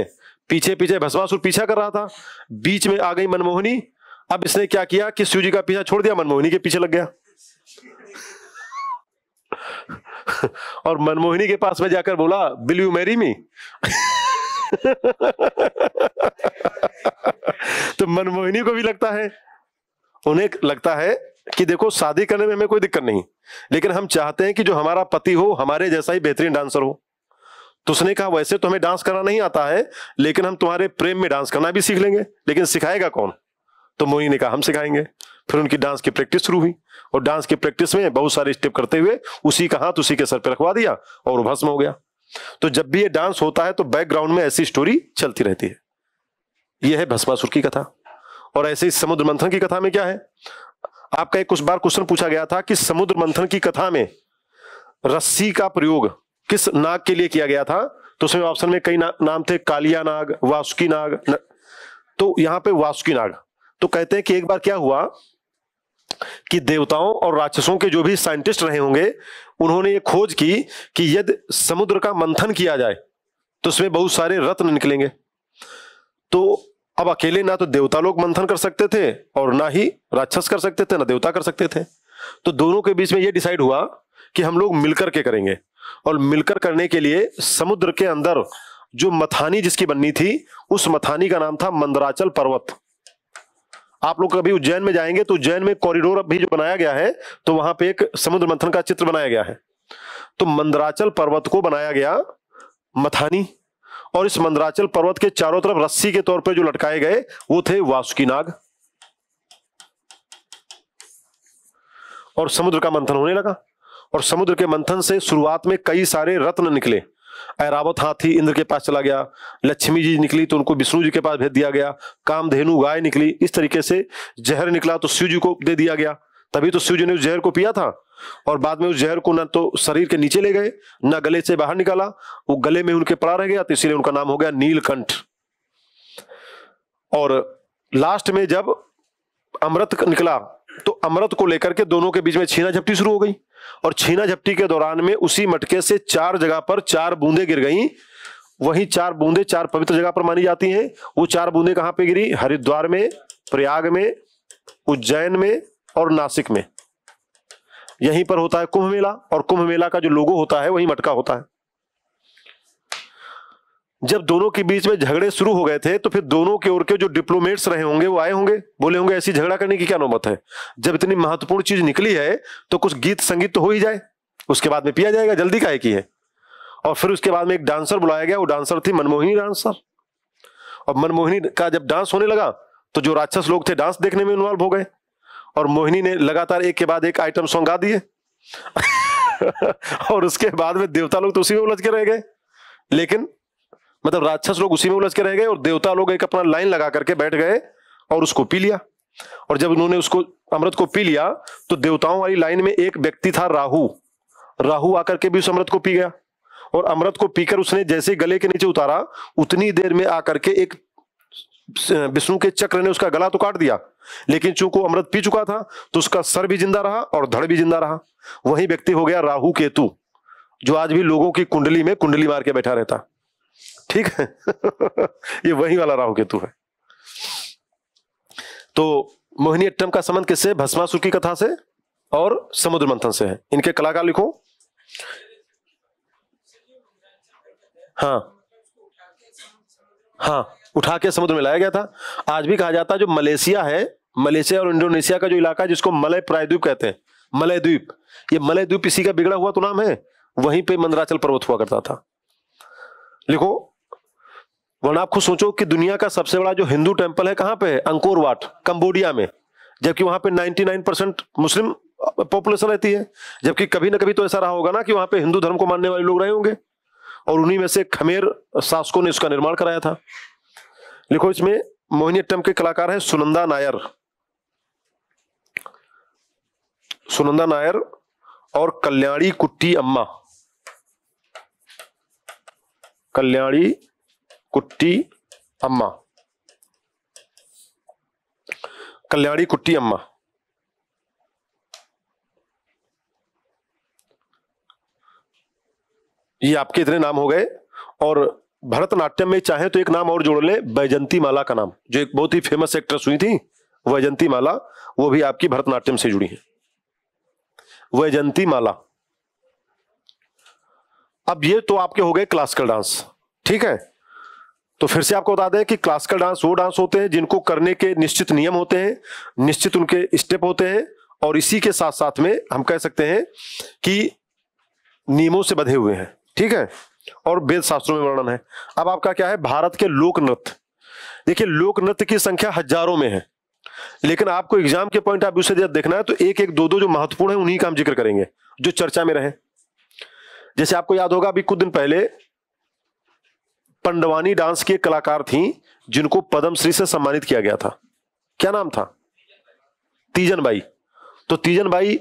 पीछे पीछे भस्मासुर पीछा कर रहा था बीच में आ गई मनमोहनी अब इसने क्या किया कि शिव जी का पीछा छोड़ दिया मनमोहिनी के पीछे लग गया (laughs) और मनमोहिनी के पास में जाकर बोला विल यू मैरी मी तो मनमोहिनी को भी लगता है उन्हें लगता है कि देखो शादी करने में हमें कोई दिक्कत नहीं लेकिन हम चाहते हैं कि जो हमारा पति हो हमारे जैसा ही बेहतरीन डांसर हो तो उसने कहा वैसे तो हमें डांस करना नहीं आता है लेकिन हम तुम्हारे प्रेम में डांस करना भी सीख लेंगे लेकिन सिखाएगा कौन तो मोहिनी ने कहा हम सिखाएंगे फिर उनकी डांस की प्रैक्टिस शुरू हुई और डांस की प्रैक्टिस में बहुत सारे स्टेप करते हुए उसी का हाथ उसी के सर पर रखवा दिया और भस्म हो गया तो जब भी ये डांस होता है तो बैकग्राउंड में ऐसी स्टोरी चलती रहती है यह है भस्मासुर की कथा और ऐसे ही समुद्र मंथन की कथा में क्या है आपका एक कुछ बार क्वेश्चन पूछा गया था कि समुद्र मंथन की कथा में रस्सी का प्रयोग किस नाग के लिए किया गया था तो उसमें ऑप्शन में कई ना, नाम थे कालिया नाग वासुकी नाग न, तो यहां पे वासुकी नाग तो कहते हैं कि एक बार क्या हुआ कि देवताओं और राक्षसों के जो भी साइंटिस्ट रहे होंगे उन्होंने ये खोज की कि यदि समुद्र का मंथन किया जाए तो उसमें बहुत सारे रत्न निकलेंगे तो अब अकेले ना तो देवता लोग मंथन कर सकते थे और ना ही राक्षस कर सकते थे ना देवता कर सकते थे तो दोनों के बीच में ये डिसाइड हुआ कि हम लोग मिलकर के करेंगे और मिलकर करने के लिए समुद्र के अंदर जो मथानी जिसकी बननी थी उस मथानी का नाम था मंदराचल पर्वत आप लोग कभी उज्जैन में जाएंगे तो उज्जैन में कॉरिडोर भी जो बनाया गया है तो वहां पे एक समुद्र मंथन का चित्र बनाया गया है तो मंदराचल पर्वत को बनाया गया मथानी और इस मंदराचल पर्वत के चारों तरफ रस्सी के तौर पर जो लटकाए गए वो थे वासुकी नाग और समुद्र का मंथन होने लगा और समुद्र के मंथन से शुरुआत में कई सारे रत्न निकले ऐरावत हाथी इंद्र के पास चला गया लक्ष्मी जी निकली तो उनको विष्णु जी के पास भेज दिया गया कामधेनु गाय निकली इस तरीके से जहर निकला तो शिव जी को दे दिया गया तभी तो शिव जी ने उस जहर को पिया था और बाद में उस जहर को न तो शरीर के नीचे ले गए न गले से बाहर निकाला वो गले में उनके पड़ा रह गया तो इसीलिए उनका नाम हो गया नीलकंठ और लास्ट में जब अमृत निकला तो अमृत को लेकर के दोनों के बीच में छीना झपटी शुरू हो गई और छीना झपटी के दौरान में उसी मटके से चार जगह पर चार बूंदे गिर गई वही चार बूंदे चार पवित्र जगह पर मानी जाती हैं वो चार बूंदे कहाँ पे गिरी हरिद्वार में प्रयाग में उज्जैन में और नासिक में यहीं पर होता है कुंभ मेला और कुंभ मेला का जो लोगो होता है वही मटका होता है जब दोनों के बीच में झगड़े शुरू हो गए थे तो फिर दोनों के ओर के जो डिप्लोमेट्स रहे होंगे वो आए होंगे बोले होंगे ऐसी झगड़ा करने की क्या नौबत है जब इतनी महत्वपूर्ण चीज निकली है तो कुछ गीत संगीत तो हो ही जाए उसके बाद में पिया जाएगा जल्दी का है की है और फिर उसके बाद में एक डांसर बुलाया गया वो डांसर थी मनमोहिनी डांसर और मनमोहिनी का जब डांस होने लगा तो जो राक्षस लोग थे डांस देखने में इन्वॉल्व हो गए और मोहिनी ने लगातार एक के बाद एक आइटम सॉन्ग गा दिए (laughs) और उसके बाद में देवता लोग तो उसी में उलझ के रह गए लेकिन मतलब राक्षस लोग उसी में उलझ के रह गए और देवता लोग एक अपना लाइन लगा करके बैठ गए और उसको पी लिया और जब उन्होंने उसको अमृत को पी लिया तो देवताओं वाली लाइन में एक व्यक्ति था राहु राहु आकर के भी उस अमृत को पी गया और अमृत को पीकर उसने जैसे गले के नीचे उतारा उतनी देर में आकर के एक विष्णु के चक्र ने उसका गला तो काट दिया लेकिन चूंकि अमृत पी चुका था तो उसका सर भी जिंदा रहा और धड़ भी जिंदा रहा वही व्यक्ति हो गया राहु केतु जो आज भी लोगों की कुंडली में कुंडली मार के बैठा रहता ठीक है (laughs) ये वही वाला राहु केतु है तो मोहिनी अट्टम का संबंध किससे भस्मासुर की कथा से और समुद्र मंथन से है इनके कलाकार लिखो हाँ हाँ उठा के समुद्र में लाया गया था आज भी कहा जाता है जो मलेशिया है मलेशिया और इंडोनेशिया का जो इलाका है जिसको मलय प्रायद्वीप कहते हैं मलय द्वीप ये मलय द्वीप इसी का बिगड़ा हुआ तो नाम है वहीं पे मंदराचल पर्वत हुआ करता था लिखो वरना आप खुद सोचो कि दुनिया का सबसे बड़ा जो हिंदू टेम्पल है कहाँ पे है अंकोर वाट कंबोडिया में जबकि वहां पे 99 परसेंट मुस्लिम पॉपुलेशन रहती है जबकि कभी ना कभी तो ऐसा रहा होगा ना कि वहां पे हिंदू धर्म को मानने वाले लोग रहे होंगे और उन्हीं में से खमेर शासकों ने उसका निर्माण कराया था लिखो इसमें मोहिनीअट्टम के कलाकार है सुनंदा नायर सुनंदा नायर और कल्याणी कुट्टी अम्मा कल्याणी कुट्टी अम्मा कल्याणी कुट्टी अम्मा ये आपके इतने नाम हो गए और भरतनाट्यम में चाहे तो एक नाम और जोड़ ले बैजंती माला का नाम जो एक बहुत ही फेमस एक्ट्रेस हुई थी वैजंती माला वो भी आपकी भरतनाट्यम से जुड़ी है वैजंती माला अब ये तो आपके हो गए क्लासिकल डांस ठीक है तो फिर से आपको बता दें कि क्लासिकल डांस वो डांस होते हैं जिनको करने के निश्चित नियम होते हैं निश्चित उनके स्टेप होते हैं और इसी के साथ साथ में हम कह सकते हैं कि नियमों से बधे हुए हैं ठीक है और वेद शास्त्रों में वर्णन है अब आपका क्या है भारत के लोक नृत्य देखिए लोक नृत्य की संख्या हजारों में है लेकिन आपको एग्जाम के पॉइंट ऑफ व्यू से देखना है तो एक एक दो दो जो महत्वपूर्ण है उन्हीं का हम जिक्र करेंगे जो चर्चा में रहे जैसे आपको याद होगा अभी कुछ दिन पहले पंडवानी डांस की एक कलाकार थी जिनको पद्मश्री से सम्मानित किया गया था क्या नाम था तीजन बाई तो तीजन भाई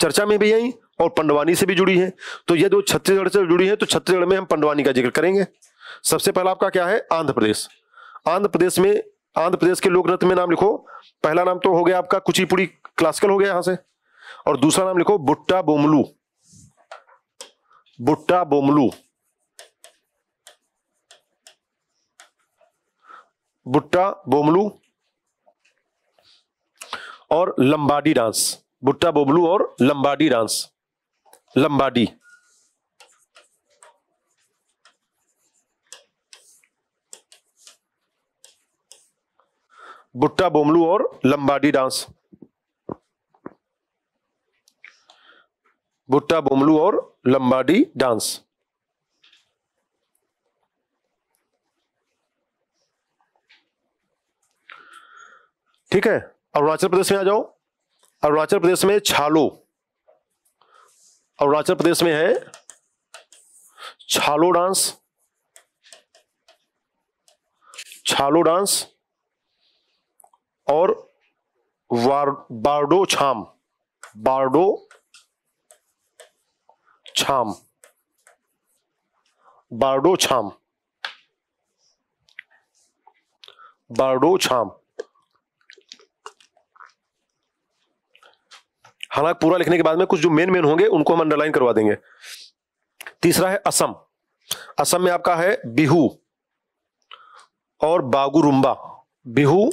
चर्चा में भी आई और पंडवानी से भी जुड़ी है तो यदि वो छत्तीसगढ़ से जुड़ी है तो छत्तीसगढ़ में हम पंडवानी का जिक्र करेंगे सबसे पहला आपका क्या है आंध्र प्रदेश आंध्र प्रदेश में आंध्र प्रदेश के लोक नृत्य में नाम लिखो पहला नाम तो हो गया आपका कुचिपुड़ी क्लासिकल हो गया यहां से और दूसरा नाम लिखो बुट्टा बोमलू बुट्टा बोमलू बुट्टा बोमलू और लंबाडी डांस बुट्टा बोमलू और लंबाडी डांस लंबाडी बुट्टा बोमलू और लंबाडी डांस बुट्टा बोमलू और लंबाडी डांस ठीक है अरुणाचल प्रदेश में आ जाओ अरुणाचल प्रदेश में छालो अरुणाचल प्रदेश में है छालो डांस छालो डांस और वार, बारडो छाम बारडो छाम बारडो छाम बारडो छाम हालांकि पूरा लिखने के बाद में कुछ जो मेन मेन होंगे उनको हम अंडरलाइन करवा देंगे तीसरा है असम असम में आपका है बिहू और बागुरुम्बा बिहू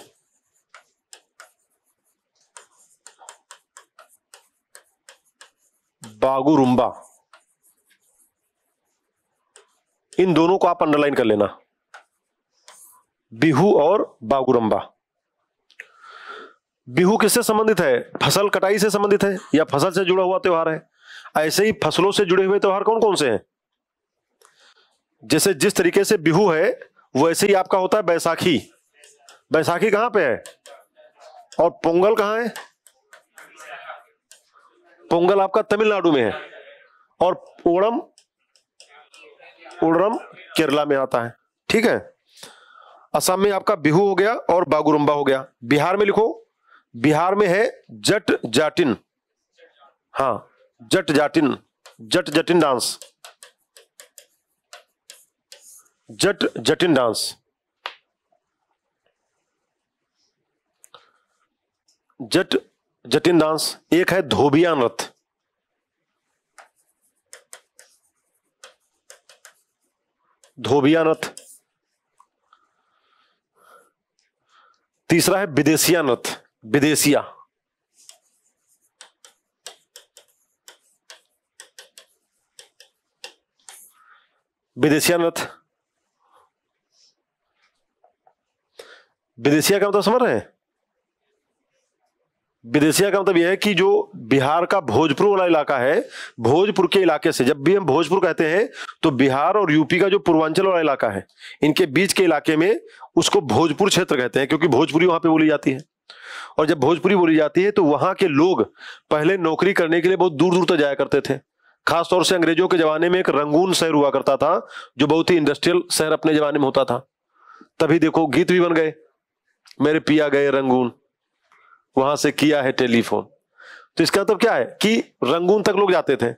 बागुरुम्बा इन दोनों को आप अंडरलाइन कर लेना बिहू और बागुरुम्बा बिहू किससे संबंधित है फसल कटाई से संबंधित है या फसल से जुड़ा हुआ त्यौहार है ऐसे ही फसलों से जुड़े हुए त्यौहार कौन कौन से हैं जैसे जिस तरीके से बिहू है वैसे ही आपका होता है बैसाखी बैसाखी कहां पे है और पोंगल कहां है पोंगल आपका तमिलनाडु में है और ओणम ओणम केरला में आता है ठीक है असम में आपका बिहू हो गया और बागुरुम्बा हो गया बिहार में लिखो बिहार में है जट जाटिन हाँ Jat Jatin Jat Jatin dance Jat Jatin dance Jat Jatin dance एक है धोबिया नृत्य धोबिया नृत्य तीसरा है विदेशिया नृत्य विदेशिया विदेशिया नथ विदेशिया का मतलब समझ रहे हैं विदेशिया का मतलब यह है कि जो बिहार का भोजपुर वाला इलाका है भोजपुर के इलाके से जब भी हम भोजपुर कहते हैं तो बिहार और यूपी का जो पूर्वांचल वाला इलाका है इनके बीच के इलाके में उसको भोजपुर क्षेत्र कहते हैं क्योंकि भोजपुरी वहां पे बोली जाती है और जब भोजपुरी बोली जाती है तो वहां के लोग पहले नौकरी करने के लिए बहुत दूर दूर तक जाया करते थे खासतौर से अंग्रेजों के जमाने में एक रंगून शहर हुआ करता था जो बहुत ही इंडस्ट्रियल शहर अपने जमाने में होता था तभी देखो गीत भी बन गए मेरे पिया गए रंगून वहां से किया है टेलीफोन तो इसका मतलब क्या है कि रंगून तक लोग जाते थे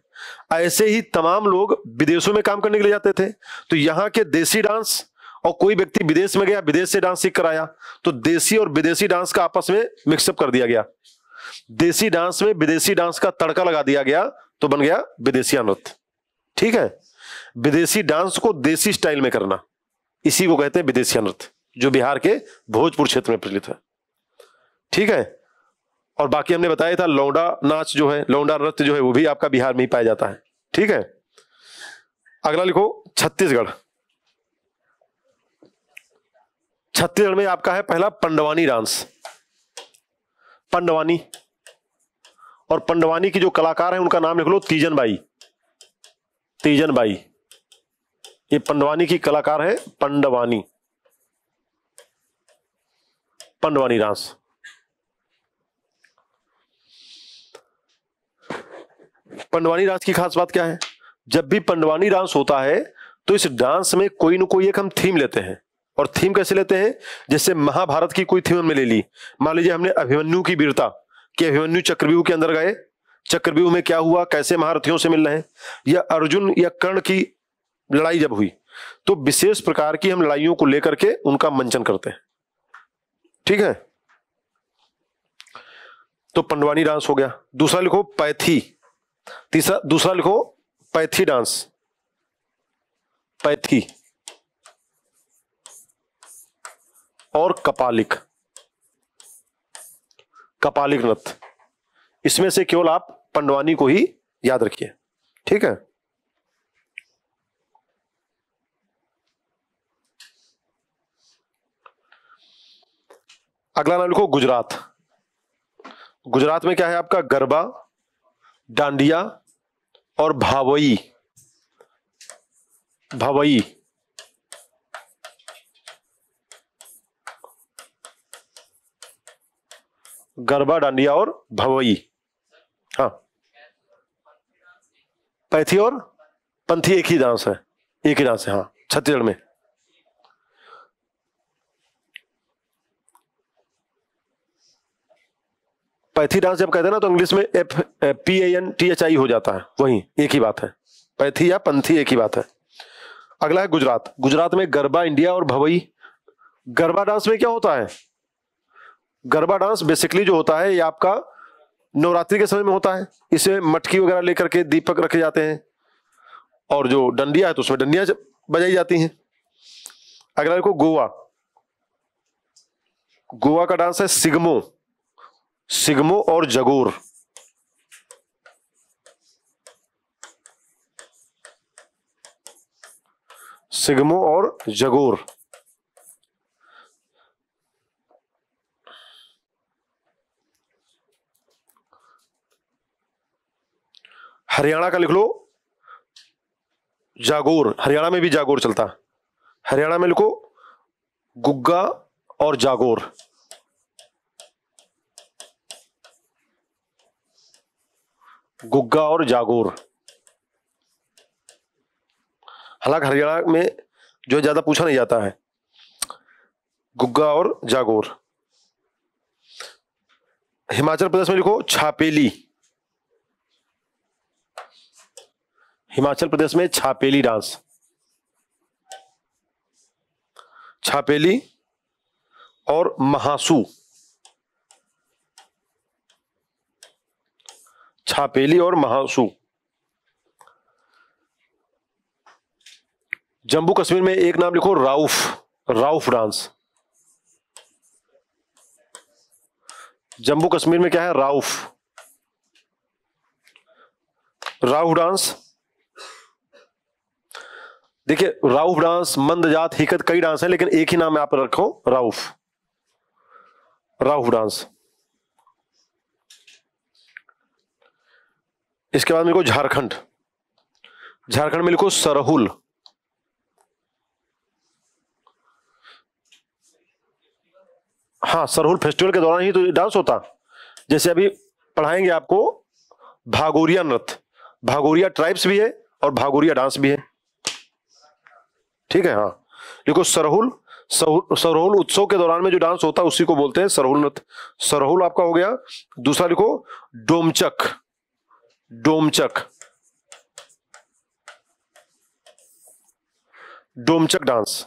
ऐसे ही तमाम लोग विदेशों में काम करने के लिए जाते थे तो यहाँ के देसी डांस और कोई व्यक्ति विदेश में गया विदेश से डांस सीख कर आया तो देसी और विदेशी डांस का आपस में मिक्सअप कर दिया गया देसी डांस में विदेशी डांस का तड़का लगा दिया गया तो बन गया विदेशिया नृत्य ठीक है विदेशी डांस को देसी स्टाइल में करना इसी को कहते हैं विदेशिया नृत्य जो बिहार के भोजपुर क्षेत्र में प्रचलित है ठीक है और बाकी हमने बताया था लौंडा नाच जो है लौंडा नृत्य जो है वो भी आपका बिहार में ही पाया जाता है ठीक है अगला लिखो छत्तीसगढ़ छत्तीसगढ़ में आपका है पहला पंडवानी डांस पंडवानी और पंडवानी की जो कलाकार है उनका नाम लिख लो तीजन बाई तीजन बाई ये पंडवानी की कलाकार है पंडवानी पंडवानी डांस पंडवानी डांस की खास बात क्या है जब भी पंडवानी डांस होता है तो इस डांस में कोई ना कोई एक हम थीम लेते हैं और थीम कैसे लेते हैं जैसे महाभारत की कोई थीम हमने ले ली मान लीजिए हमने अभिमन्यु की वीरता कि अभिमन्यु चक्रव्यूह के अंदर गए चक्रव्यूह में क्या हुआ कैसे महारथियों से मिल रहे हैं या अर्जुन या कर्ण की लड़ाई जब हुई तो विशेष प्रकार की हम लड़ाइयों को लेकर के उनका मंचन करते हैं ठीक है तो पंडवानी डांस हो गया दूसरा लिखो पैथी तीसरा दूसरा लिखो पैथी डांस पैथी और कपालिक कपालिक नत इसमें से केवल आप पंडवानी को ही याद रखिए ठीक है अगला नाम लिखो गुजरात गुजरात में क्या है आपका गरबा डांडिया और भावई भावई गरबा डांडिया और भवई हाँ पैथी और पंथी एक ही डांस है एक ही डांस है हाँ छत्तीसगढ़ में पैथी डांस जब कहते हैं ना तो इंग्लिश में F P N T H I हो जाता है वही एक ही बात है पैथी या पंथी एक ही बात है अगला है गुजरात गुजरात में गरबा इंडिया और भवई गरबा डांस में क्या होता है गरबा डांस बेसिकली जो होता है ये आपका नवरात्रि के समय में होता है इसे मटकी वगैरह लेकर के दीपक रखे जाते हैं और जो डंडिया है तो उसमें डंडिया बजाई जाती हैं अगला देखो गोवा गोवा का डांस है सिगमो सिगमो और जगोर सिगमो और जगोर हरियाणा का लिख लो जागोर हरियाणा में भी जागोर चलता हरियाणा में लिखो गुग्गा और जागोर गुग्गा और जागोर हालांकि हरियाणा में जो ज्यादा पूछा नहीं जाता है गुग्गा और जागोर हिमाचल प्रदेश में लिखो छापेली हिमाचल प्रदेश में छापेली डांस छापेली और महासू छापेली और महासू जम्मू कश्मीर में एक नाम लिखो राउफ राउफ डांस जम्मू कश्मीर में क्या है राउफ राउफ डांस देखिए राउफ डांस मंद जात हिकत कई डांस है लेकिन एक ही नाम आप रखो राउफ राउफ डांस इसके बाद मेरे को झारखंड झारखंड में लिखो सरहुल हाँ सरहुल फेस्टिवल के दौरान ही तो डांस होता जैसे अभी पढ़ाएंगे आपको भागोरिया नृत्य भागोरिया ट्राइब्स भी है और भागोरिया डांस भी है ठीक है हाँ लिखो सरहुल सरहुल उत्सव के दौरान में जो डांस होता है उसी को बोलते हैं सरहुल नृत्य सरहुल आपका हो गया दूसरा लिखो डोमचक डोमचक डोमचक डांस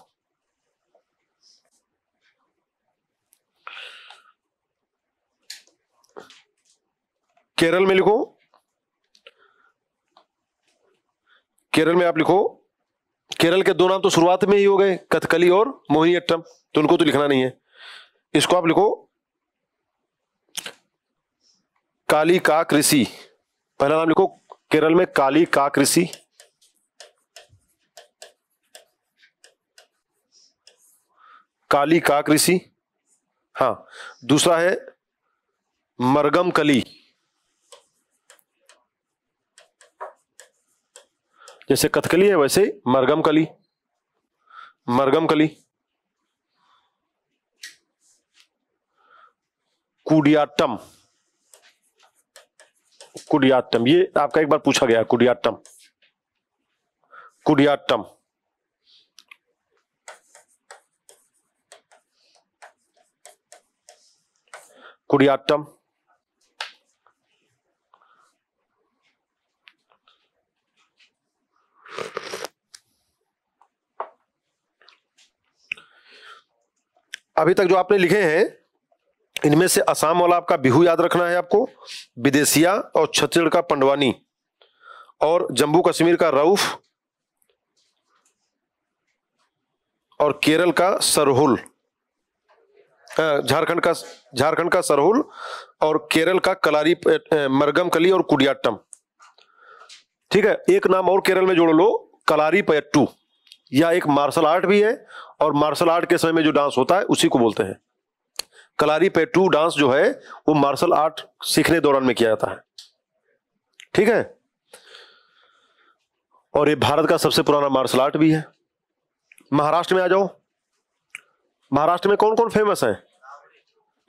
केरल में लिखो केरल में आप लिखो केरल के दो नाम तो शुरुआत में ही हो गए कथकली और मोहिनीअट्टम तो उनको तो लिखना नहीं है इसको आप लिखो काली का कृषि पहला नाम लिखो केरल में काली का कृषि काली का कृषि हाँ दूसरा है मरगम कली जैसे कथकली है वैसे मरगम कली मरगम कली कुडियाटम कुडियाटम ये आपका एक बार पूछा गया कुडियाटम कुडियाटम कुडियाटम अभी तक जो आपने लिखे हैं इनमें से असम वाला आपका बिहू याद रखना है आपको विदेशिया और छत्तीसगढ़ का पंडवानी और जम्मू कश्मीर का रऊफ और केरल का सरहुल झारखंड का झारखंड का सरहुल और केरल का कलारी मरगम कली और कुडियाट्टम ठीक है एक नाम और केरल में जोड़ लो कलारी पयट्टू या एक मार्शल आर्ट भी है और मार्शल आर्ट के समय में जो डांस होता है उसी को बोलते हैं कलारी पेटू डांस जो है वो मार्शल आर्ट सीखने दौरान में किया जाता है ठीक है और ये भारत का सबसे पुराना मार्शल आर्ट भी है महाराष्ट्र में आ जाओ महाराष्ट्र में कौन कौन फेमस है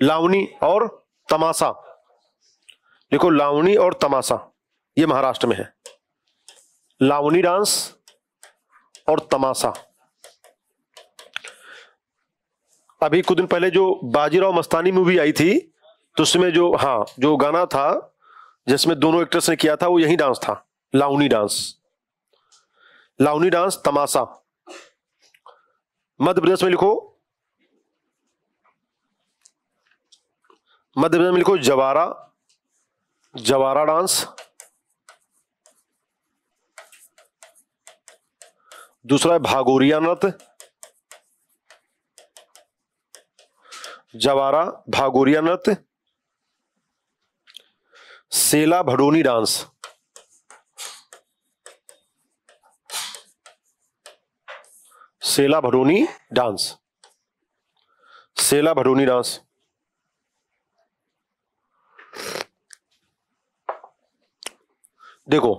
लावनी और तमाशा देखो लावनी और तमाशा ये महाराष्ट्र में है लावनी डांस और तमाशा अभी कुछ दिन पहले जो बाजीराव मस्तानी मूवी आई थी तो उसमें जो हाँ जो गाना था जिसमें दोनों एक्ट्रेस ने किया था वो यही डांस था लाउनी डांस लाउनी डांस तमाशा मध्य प्रदेश में लिखो मध्य प्रदेश में लिखो जवारा जवारा डांस दूसरा है भागोरिया नृत्य जवारा भागोरिया नृत्य Sela Bhadoni dance Sela Bhadoni dance Sela Bhadoni dance देखो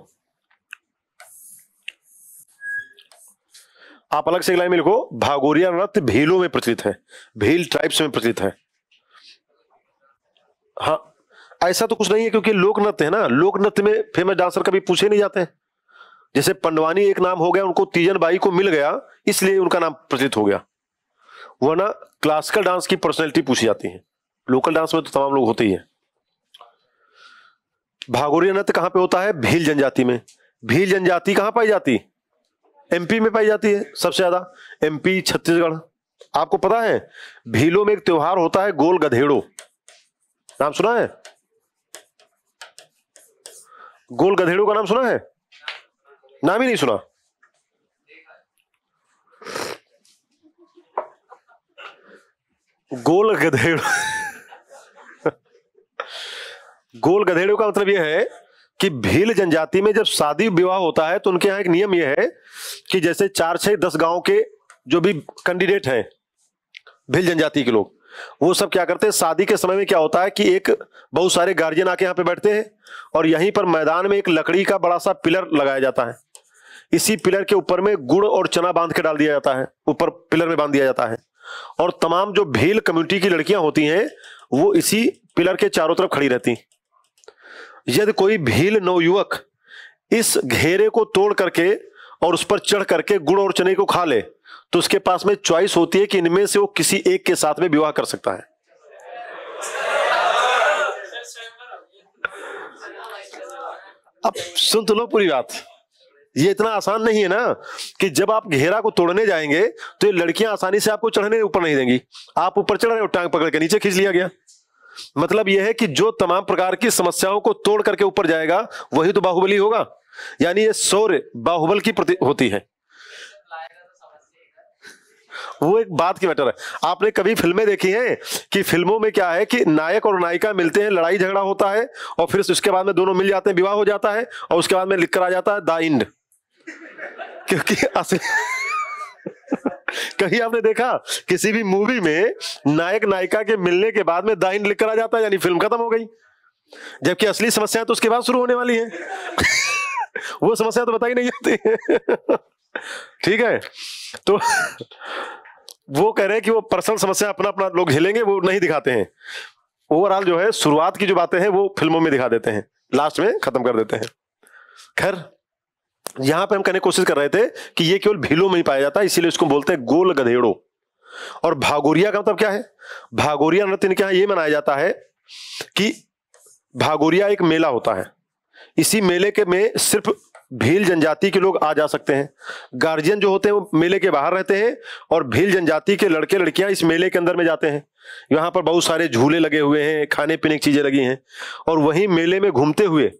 आप अलग से एक लाइन में लिखो भागोरिया नृत्य भीलों में प्रचलित है भील ट्राइब्स में प्रचलित है हाँ ऐसा तो कुछ नहीं है क्योंकि लोक नृत्य है ना लोक नृत्य में फेमस डांसर कभी पूछे नहीं जाते हैं जैसे पंडवानी एक नाम हो गया उनको तीजन बाई को मिल गया इसलिए उनका नाम प्रचलित हो गया वरना क्लासिकल डांस की पर्सनैलिटी पूछी जाती है लोकल डांस में तो तमाम लोग होते ही है भागोरिया नृत्य कहां पर होता है भील जनजाति में भील जनजाति कहां पाई जाती एमपी में पाई जाती है सबसे ज्यादा एमपी छत्तीसगढ़ आपको पता है भीलो में एक त्योहार होता है गोल गधेड़ो नाम सुना है गोल गधेड़ो का नाम सुना है नाम ही नहीं सुना गोल गधेड़ो (laughs) गोल गधेड़ो का मतलब यह है कि भील जनजाति में जब शादी विवाह होता है तो उनके यहाँ एक नियम यह है कि जैसे चार छह दस गांव के जो भी कैंडिडेट हैं भील जनजाति के लोग वो सब क्या करते हैं शादी के समय में क्या होता है कि एक बहुत सारे गार्जियन आके यहाँ पे बैठते हैं और यहीं पर मैदान में एक लकड़ी का बड़ा सा पिलर लगाया जाता है इसी पिलर के ऊपर में गुड़ और चना बांध के डाल दिया जाता है ऊपर पिलर में बांध दिया जाता है और तमाम जो भील कम्युनिटी की लड़कियां होती हैं वो इसी पिलर के चारों तरफ खड़ी रहती यदि कोई भील नवयुवक इस घेरे को तोड़ करके और उस पर चढ़ करके गुड़ और चने को खा ले तो उसके पास में चॉइस होती है कि इनमें से वो किसी एक के साथ में विवाह कर सकता है अब सुन तो लो पूरी बात ये इतना आसान नहीं है ना कि जब आप घेरा को तोड़ने जाएंगे तो ये लड़कियां आसानी से आपको चढ़ने ऊपर नहीं देंगी आप ऊपर चढ़ रहे हो टांग पकड़ के नीचे खींच लिया गया मतलब यह है कि जो तमाम प्रकार की समस्याओं को तोड़ करके ऊपर जाएगा वही तो बाहुबली होगा यानी यह सौर्य बाहुबल की प्रति होती है वो एक बात की मैटर है आपने कभी फिल्में देखी हैं कि फिल्मों में क्या है कि नायक और नायिका मिलते हैं लड़ाई झगड़ा होता है और फिर उसके बाद में दोनों मिल जाते हैं विवाह हो जाता है और उसके बाद में लिखकर आ जाता है द इंड क्योंकि असली कहीं आपने देखा किसी भी मूवी में नायक नायिका के मिलने के बाद में दाइन लिख कर आ जाता है यानी फिल्म खत्म हो गई जबकि असली समस्या तो उसके बाद शुरू होने वाली है (laughs) वो समस्या तो बता ही नहीं जाती (laughs) ठीक है तो (laughs) वो कह रहे हैं कि वो पर्सनल समस्या अपना अपना लोग झेलेंगे वो नहीं दिखाते हैं ओवरऑल जो है शुरुआत की जो बातें हैं वो फिल्मों में दिखा देते हैं लास्ट में खत्म कर देते हैं खैर यहां पर हम कहने की कोशिश कर रहे थे कि ये केवल भीलों में ही पाया जाता है इसीलिए इसको बोलते हैं गोल गधेड़ो और भागोरिया का मतलब क्या है भागोरिया नृत्य क्या है यह मनाया जाता है कि भागोरिया एक मेला होता है इसी मेले के में सिर्फ भील जनजाति के लोग आ जा सकते हैं गार्जियन जो होते हैं वो मेले के बाहर रहते हैं और भील जनजाति के लड़के लड़कियां इस मेले के अंदर में जाते हैं यहाँ पर बहुत सारे झूले लगे हुए हैं खाने पीने की चीजें लगी हैं और वहीं मेले में घूमते हुए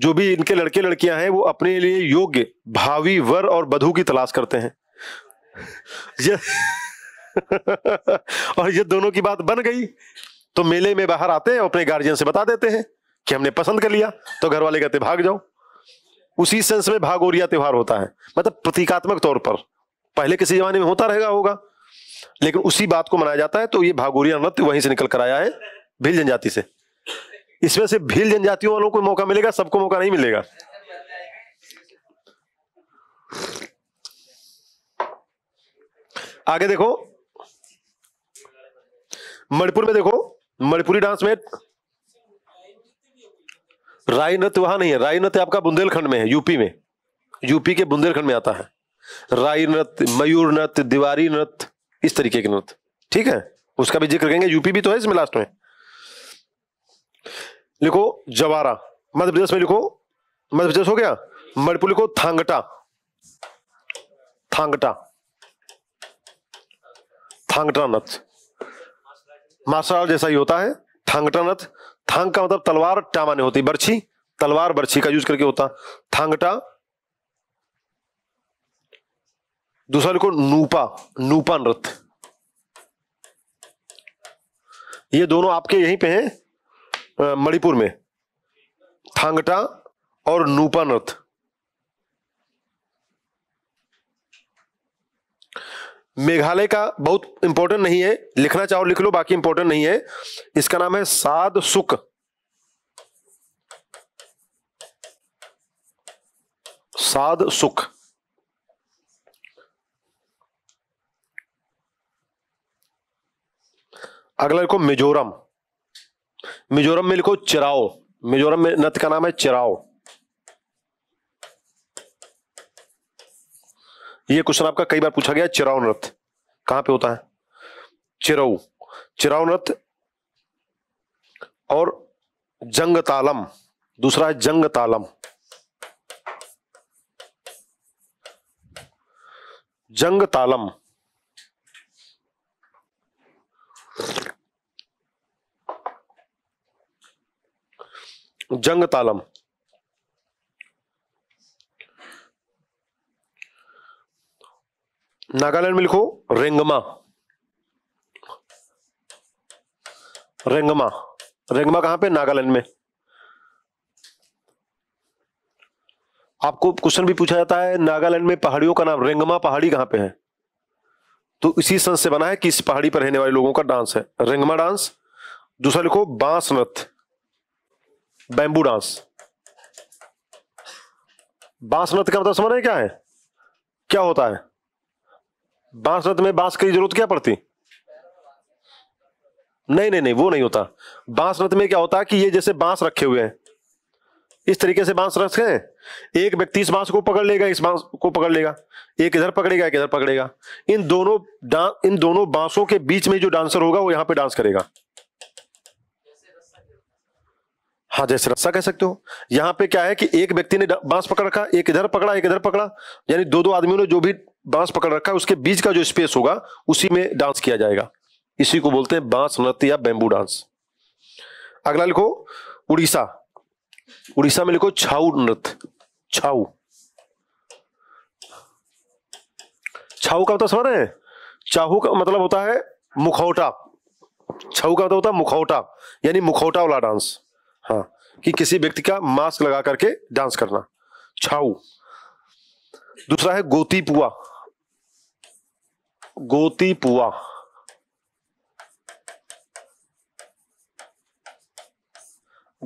जो भी इनके लड़के लड़कियां हैं वो अपने लिए योग्य भावी वर और बधू की तलाश करते हैं ये (laughs) और ये दोनों की बात बन गई तो मेले में बाहर आते हैं अपने गार्जियन से बता देते हैं कि हमने पसंद कर लिया तो घर वाले कहते भाग जाओ उसी सेंस में भागोरिया त्यौहार होता है मतलब प्रतीकात्मक तौर पर पहले किसी जमाने में होता रहेगा होगा लेकिन उसी बात को मनाया जाता है तो ये भागोरिया नृत्य वहीं से निकल कर आया है भील जनजाति से इसमें से भील जनजातियों वालों को मौका मिलेगा सबको मौका नहीं मिलेगा आगे देखो मणिपुर में देखो मणिपुरी डांस में राय नृत्य वहां नहीं है राय नृत्य आपका बुंदेलखंड में है यूपी में यूपी के बुंदेलखंड में आता है राय नृत्य मयूर नृत्य दिवारी नृत्य इस तरीके के नृत्य ठीक है उसका भी जिक्र करेंगे यूपी भी तो है इसमें लास्ट में लिखो जवारा मध्य प्रदेश में लिखो मध्य प्रदेश हो गया मणिपुर लिखो थांगटा थांगटा थांगटा नथ मार्शल आर्ट जैसा ही होता है थांगटा नथ थांग का मतलब तलवार टामाने होती बर्छी तलवार बर्छी का यूज करके होता थांगटा दूसरा लिखो नूपा नूपा नृत्य ये दोनों आपके यहीं पे हैं मणिपुर में थांगटा और नूपानथ मेघालय का बहुत इंपॉर्टेंट नहीं है लिखना चाहो लिख लो बाकी इंपॉर्टेंट नहीं है इसका नाम है साध सुख साध सुख अगला को मिजोरम मिजोरम में लिखो चिराओ मिजोरम में नृत्य का नाम है चिराओ ये क्वेश्चन आपका कई बार पूछा गया चिराओ नृत्य कहां पे होता है चिरऊ चिराव नृत्य और जंग तालम दूसरा है जंग तालम जंग तालम जंग तालम नागालैंड में लिखो रेंगमा रेंगमा रेंगमा कहां पे नागालैंड में आपको क्वेश्चन भी पूछा जाता है नागालैंड में पहाड़ियों का नाम रेंगमा पहाड़ी कहां पे है तो इसी संस से बना है कि इस पहाड़ी पर रहने वाले लोगों का डांस है रेंगमा डांस दूसरा लिखो बांस नृत्य बैंबू डांस बांस नृत्य का मतलब समझ रहे क्या है क्या होता है बांस नृत्य में बांस की जरूरत क्या पड़ती नहीं नहीं नहीं वो नहीं होता बांस नृत्य में क्या होता है कि ये जैसे बांस रखे हुए हैं इस तरीके से बांस रखे हैं एक व्यक्ति इस बांस को पकड़ लेगा इस बांस को पकड़ लेगा एक इधर पकड़ेगा एक इधर पकड़ेगा इन दोनों इन दोनों बांसों के बीच में जो डांसर होगा वो यहां पे डांस करेगा हाँ जैसे रस्सा कह सकते हो यहाँ पे क्या है कि एक व्यक्ति ने बांस पकड़ रखा एक इधर पकड़ा एक इधर पकड़ा यानी दो दो आदमियों ने जो भी बांस पकड़ रखा है उसके बीच का जो स्पेस होगा उसी में डांस किया जाएगा इसी को बोलते हैं बांस नृत्य या बेम्बू डांस अगला लिखो उड़ीसा उड़ीसा में लिखो छाऊ नृत्य छाऊ छाऊ का मतलब समझ रहे हैं चाहू का मतलब होता है मुखौटा छाऊ का मतलब होता है मुखौटा यानी मुखौटा वाला डांस हाँ कि किसी व्यक्ति का मास्क लगा करके डांस करना छाऊ दूसरा है गोती पुआ गोती पुआ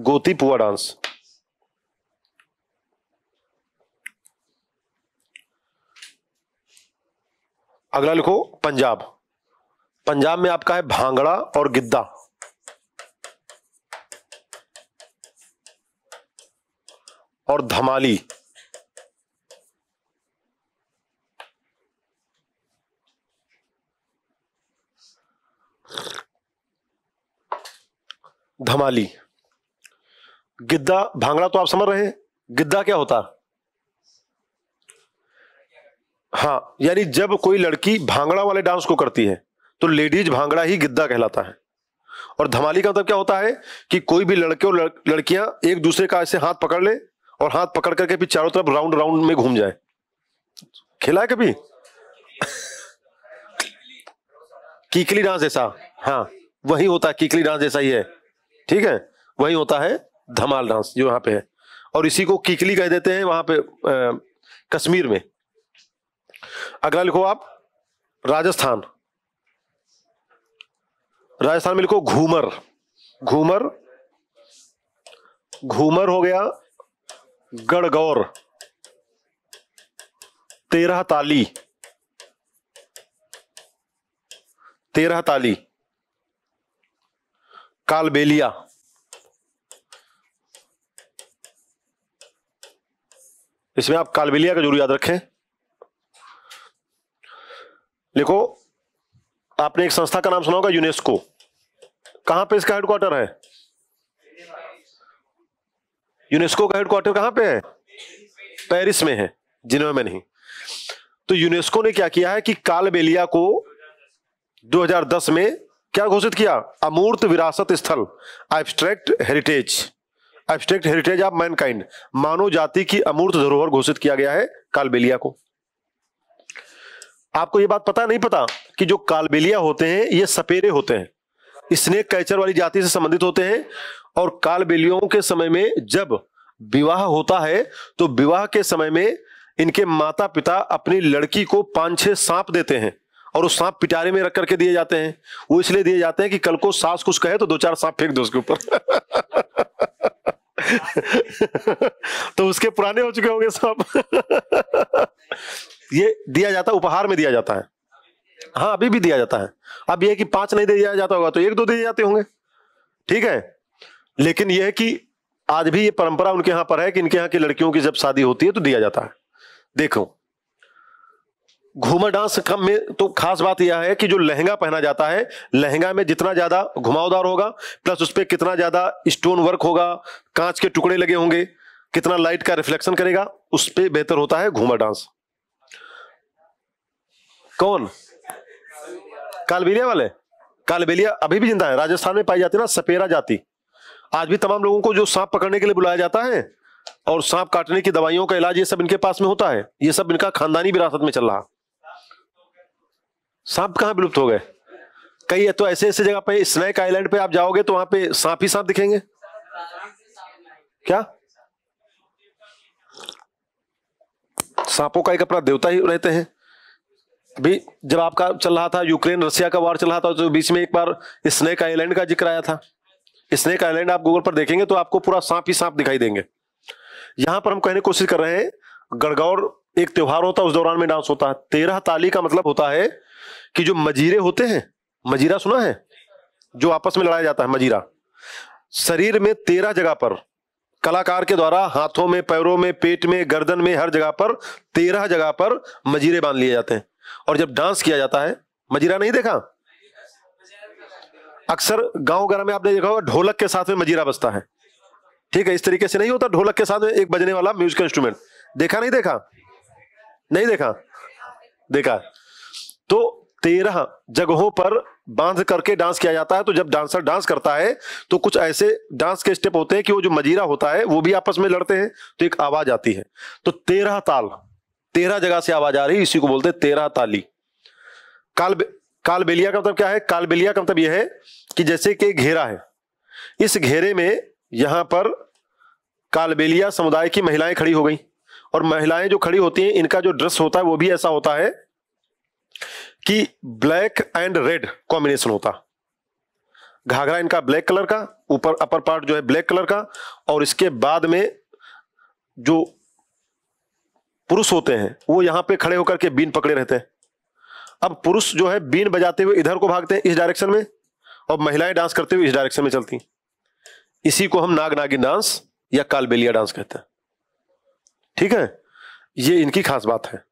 गोती पुआ डांस अगला लिखो पंजाब पंजाब में आपका है भांगड़ा और गिद्दा और धमाली धमाली गिद्धा भांगड़ा तो आप समझ रहे हैं गिद्धा क्या होता हाँ यानी जब कोई लड़की भांगड़ा वाले डांस को करती है तो लेडीज भांगड़ा ही गिद्दा कहलाता है और धमाली का मतलब क्या होता है कि कोई भी लड़के और लड़कियां एक दूसरे का ऐसे हाथ पकड़ ले और हाथ पकड़ करके भी चारों तरफ राउंड राउंड में घूम जाए खेला है कभी कीकली डांस जैसा हाँ वही होता है कीकली डांस जैसा ही है ठीक है वही होता है धमाल डांस जो यहाँ पे है और इसी को कीकली कह देते हैं वहां पे आ, कश्मीर में अगला लिखो आप राजस्थान राजस्थान में लिखो घूमर घूमर घूमर हो गया गड़गौर तेरह ताली तेरह ताली कालबेलिया इसमें आप कालबेलिया का जरूर याद रखें देखो आपने एक संस्था का नाम सुना होगा यूनेस्को कहां पे इसका हेडक्वार्टर है यूनेस्को का हेडक्वार्टर कहां पे है पेरिस में है जिनोवा में नहीं तो यूनेस्को ने क्या किया है कि कालबेलिया को 2010 में क्या घोषित किया अमूर्त विरासत स्थल abstract heritage abstract heritage of mankind मानव जाति की अमूर्त धरोहर घोषित किया गया है कालबेलिया को आपको यह बात पता नहीं पता कि जो कालबेलिया होते हैं ये सपेरे होते हैं स्नेक कैचर वाली जाति से संबंधित होते हैं और कालबेलियों के समय में जब विवाह होता है तो विवाह के समय में इनके माता पिता अपनी लड़की को पांच छह सांप देते हैं और उस सांप पिटारे में रख करके दिए जाते हैं वो इसलिए दिए जाते हैं कि कल को सास कुछ कहे तो दो चार सांप फेंक दो उसके ऊपर (laughs) तो उसके पुराने हो चुके होंगे सांप (laughs) ये दिया जाता है उपहार में दिया जाता है हाँ अभी भी दिया जाता है अब ये कि पांच नहीं दिया जाता होगा तो एक दो दिए जाते होंगे ठीक है लेकिन यह है कि आज भी ये परंपरा उनके यहां पर है कि इनके यहां की लड़कियों की जब शादी होती है तो दिया जाता है देखो घूमर डांस कम में तो खास बात यह है कि जो लहंगा पहना जाता है लहंगा में जितना ज्यादा घुमावदार होगा प्लस उस पर कितना ज्यादा स्टोन वर्क होगा कांच के टुकड़े लगे होंगे कितना लाइट का रिफ्लेक्शन करेगा उस पर बेहतर होता है घूमर डांस कौन कालबेलिया वाले कालबेलिया अभी भी जिंदा है राजस्थान में पाई जाती है ना सपेरा जाती आज भी तमाम लोगों को जो सांप पकड़ने के लिए बुलाया जाता है और सांप काटने की दवाइयों का इलाज ये सब इनके पास में होता है ये सब इनका खानदानी विरासत में चल रहा सांप कहाँ विलुप्त हो गए कई तो ऐसे ऐसे जगह पे स्नैक आइलैंड पे आप जाओगे तो वहां पे सांप ही सांप दिखेंगे क्या सांपों का एक अपना देवता ही रहते हैं भी जब आपका चल रहा था यूक्रेन रशिया का वार चल रहा था तो बीच में एक बार स्नैक आइलैंड का जिक्र आया था स्नेक आइलैंड आप गूगल पर देखेंगे तो आपको पूरा सांप ही सांप दिखाई देंगे यहां पर हम कहने की कोशिश कर रहे हैं गड़गौर एक त्योहार होता है उस दौरान में डांस होता है तेरह ताली का मतलब होता है कि जो मजीरे होते हैं मजीरा सुना है जो आपस में लड़ाया जाता है मजीरा शरीर में तेरह जगह पर कलाकार के द्वारा हाथों में पैरों में पेट में गर्दन में हर जगह पर तेरह जगह पर मजीरे बांध लिए जाते हैं और जब डांस किया जाता है मजीरा नहीं देखा अक्सर गांव वगैरह में आपने देखा होगा ढोलक के साथ में मजीरा बजता है ठीक है इस तरीके से नहीं होता ढोलक के साथ में एक बजने वाला म्यूजिकल इंस्ट्रूमेंट देखा नहीं देखा नहीं देखा देखा तो तेरह जगहों पर बांध करके डांस किया जाता है तो जब डांसर डांस करता है तो कुछ ऐसे डांस के स्टेप होते हैं कि वो जो मजीरा होता है वो भी आपस में लड़ते हैं तो एक आवाज आती है तो तेरह ताल तेरह जगह से आवाज आ रही इसी को बोलते हैं तेरह ताली काल कालबेलिया का मतलब क्या है कालबेलिया का मतलब यह है कि जैसे कि घेरा है इस घेरे में यहां पर कालबेलिया समुदाय की महिलाएं खड़ी हो गई और महिलाएं जो खड़ी होती हैं इनका जो ड्रेस होता है वो भी ऐसा होता है कि ब्लैक एंड रेड कॉम्बिनेशन होता घाघरा इनका ब्लैक कलर का ऊपर अपर पार्ट जो है ब्लैक कलर का और इसके बाद में जो पुरुष होते हैं वो यहां पे खड़े होकर के बीन पकड़े रहते हैं अब पुरुष जो है बीन बजाते हुए इधर को भागते हैं इस डायरेक्शन में और महिलाएं डांस करते हुए इस डायरेक्शन में चलती इसी को हम नाग नागिन डांस या कालबेलिया डांस कहते हैं ठीक है ये इनकी खास बात है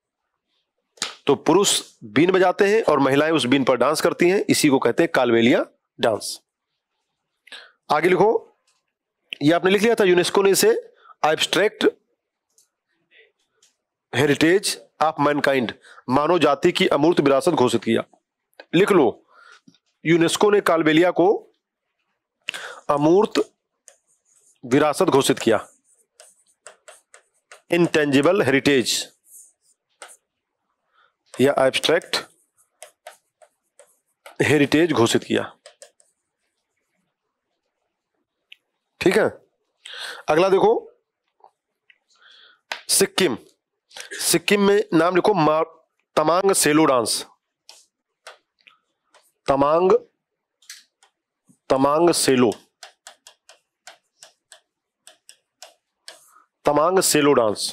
तो पुरुष बीन बजाते हैं और महिलाएं उस बीन पर डांस करती हैं इसी को कहते हैं कालबेलिया डांस आगे लिखो ये आपने लिख लिया था यूनेस्को ने इसे एब्स्ट्रैक्ट हेरिटेज ऑफ मैनकाइंड मानव जाति की अमूर्त विरासत घोषित किया लिख लो यूनेस्को ने कालबेलिया को अमूर्त विरासत घोषित किया इनटेंजिबल हेरिटेज या एब्स्ट्रैक्ट हेरिटेज घोषित किया ठीक है अगला देखो सिक्किम सिक्किम में नाम लिखो तमांग सेलो डांस तमांग तमांग सेलो तमांग सेलो डांस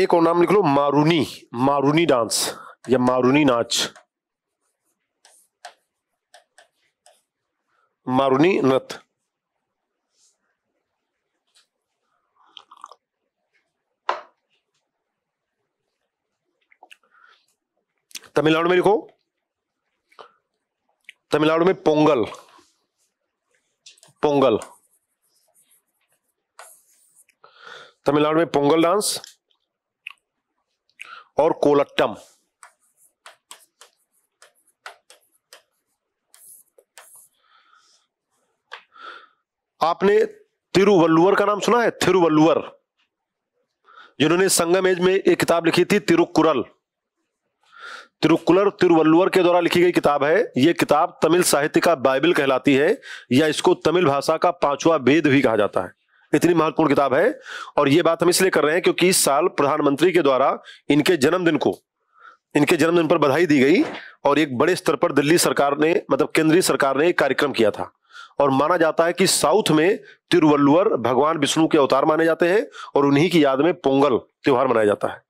एक और नाम लिख लो मारूनी मारूनी डांस या मारूनी नाच मारूनी नृत्य तमिलनाडु में लिखो तमिलनाडु में पोंगल पोंगल तमिलनाडु में पोंगल डांस और कोलट्टम आपने तिरुवल्लुवर का नाम सुना है तिरुवल्लुवर जिन्होंने संगम एज में एक किताब लिखी थी तिरुकुरल तिरुकुलर तिरुवल्लुवर के द्वारा लिखी गई किताब है ये किताब तमिल साहित्य का बाइबल कहलाती है या इसको तमिल भाषा का पांचवा वेद भी कहा जाता है इतनी महत्वपूर्ण किताब है और ये बात हम इसलिए कर रहे हैं क्योंकि इस साल प्रधानमंत्री के द्वारा इनके जन्मदिन को इनके जन्मदिन पर बधाई दी गई और एक बड़े स्तर पर दिल्ली सरकार ने मतलब केंद्रीय सरकार ने एक कार्यक्रम किया था और माना जाता है कि साउथ में तिरुवल्लुवर भगवान विष्णु के अवतार माने जाते हैं और उन्हीं की याद में पोंगल त्यौहार मनाया जाता है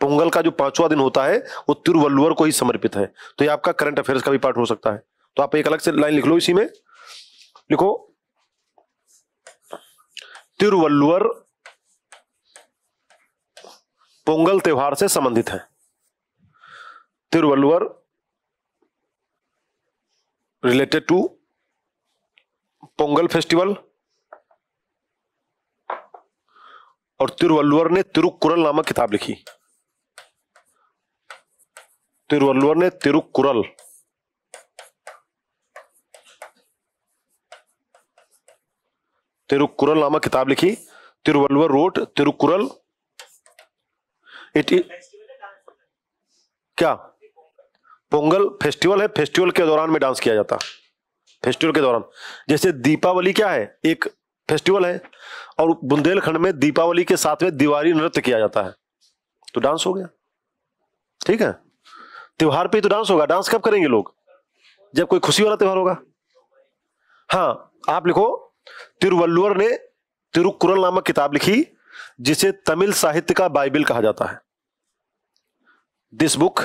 पोंगल का जो पांचवा दिन होता है वो तिरुवल्लुवर को ही समर्पित है तो ये आपका करंट अफेयर्स का भी पार्ट हो सकता है तो आप एक अलग से लाइन लिख लो इसी में लिखो तिरुवल्लुवर पोंगल त्योहार से संबंधित है Thiruvalluvar related to Pongal festival और तिरुवल्लुवर ने तिरुकुरल नामक किताब लिखी तिरुवल्लुवर ने तिरुकुरल तिरुकुरल नामक किताब लिखी तिरुवल्लुवर रोट तिरुकुरल इट क्या पोंगल फेस्टिवल है फेस्टिवल के दौरान में डांस किया जाता फेस्टिवल के दौरान जैसे दीपावली क्या है एक फेस्टिवल है और बुंदेलखंड में दीपावली के साथ में दिवाली नृत्य किया जाता है तो डांस हो गया ठीक है त्योहार पे तो डांस होगा डांस कब करेंगे लोग जब कोई खुशी वाला त्योहार होगा हाँ आप लिखो तिरुवल्लुवर ने तिरुकुरल नामक किताब लिखी जिसे तमिल साहित्य का बाइबिल कहा जाता है this book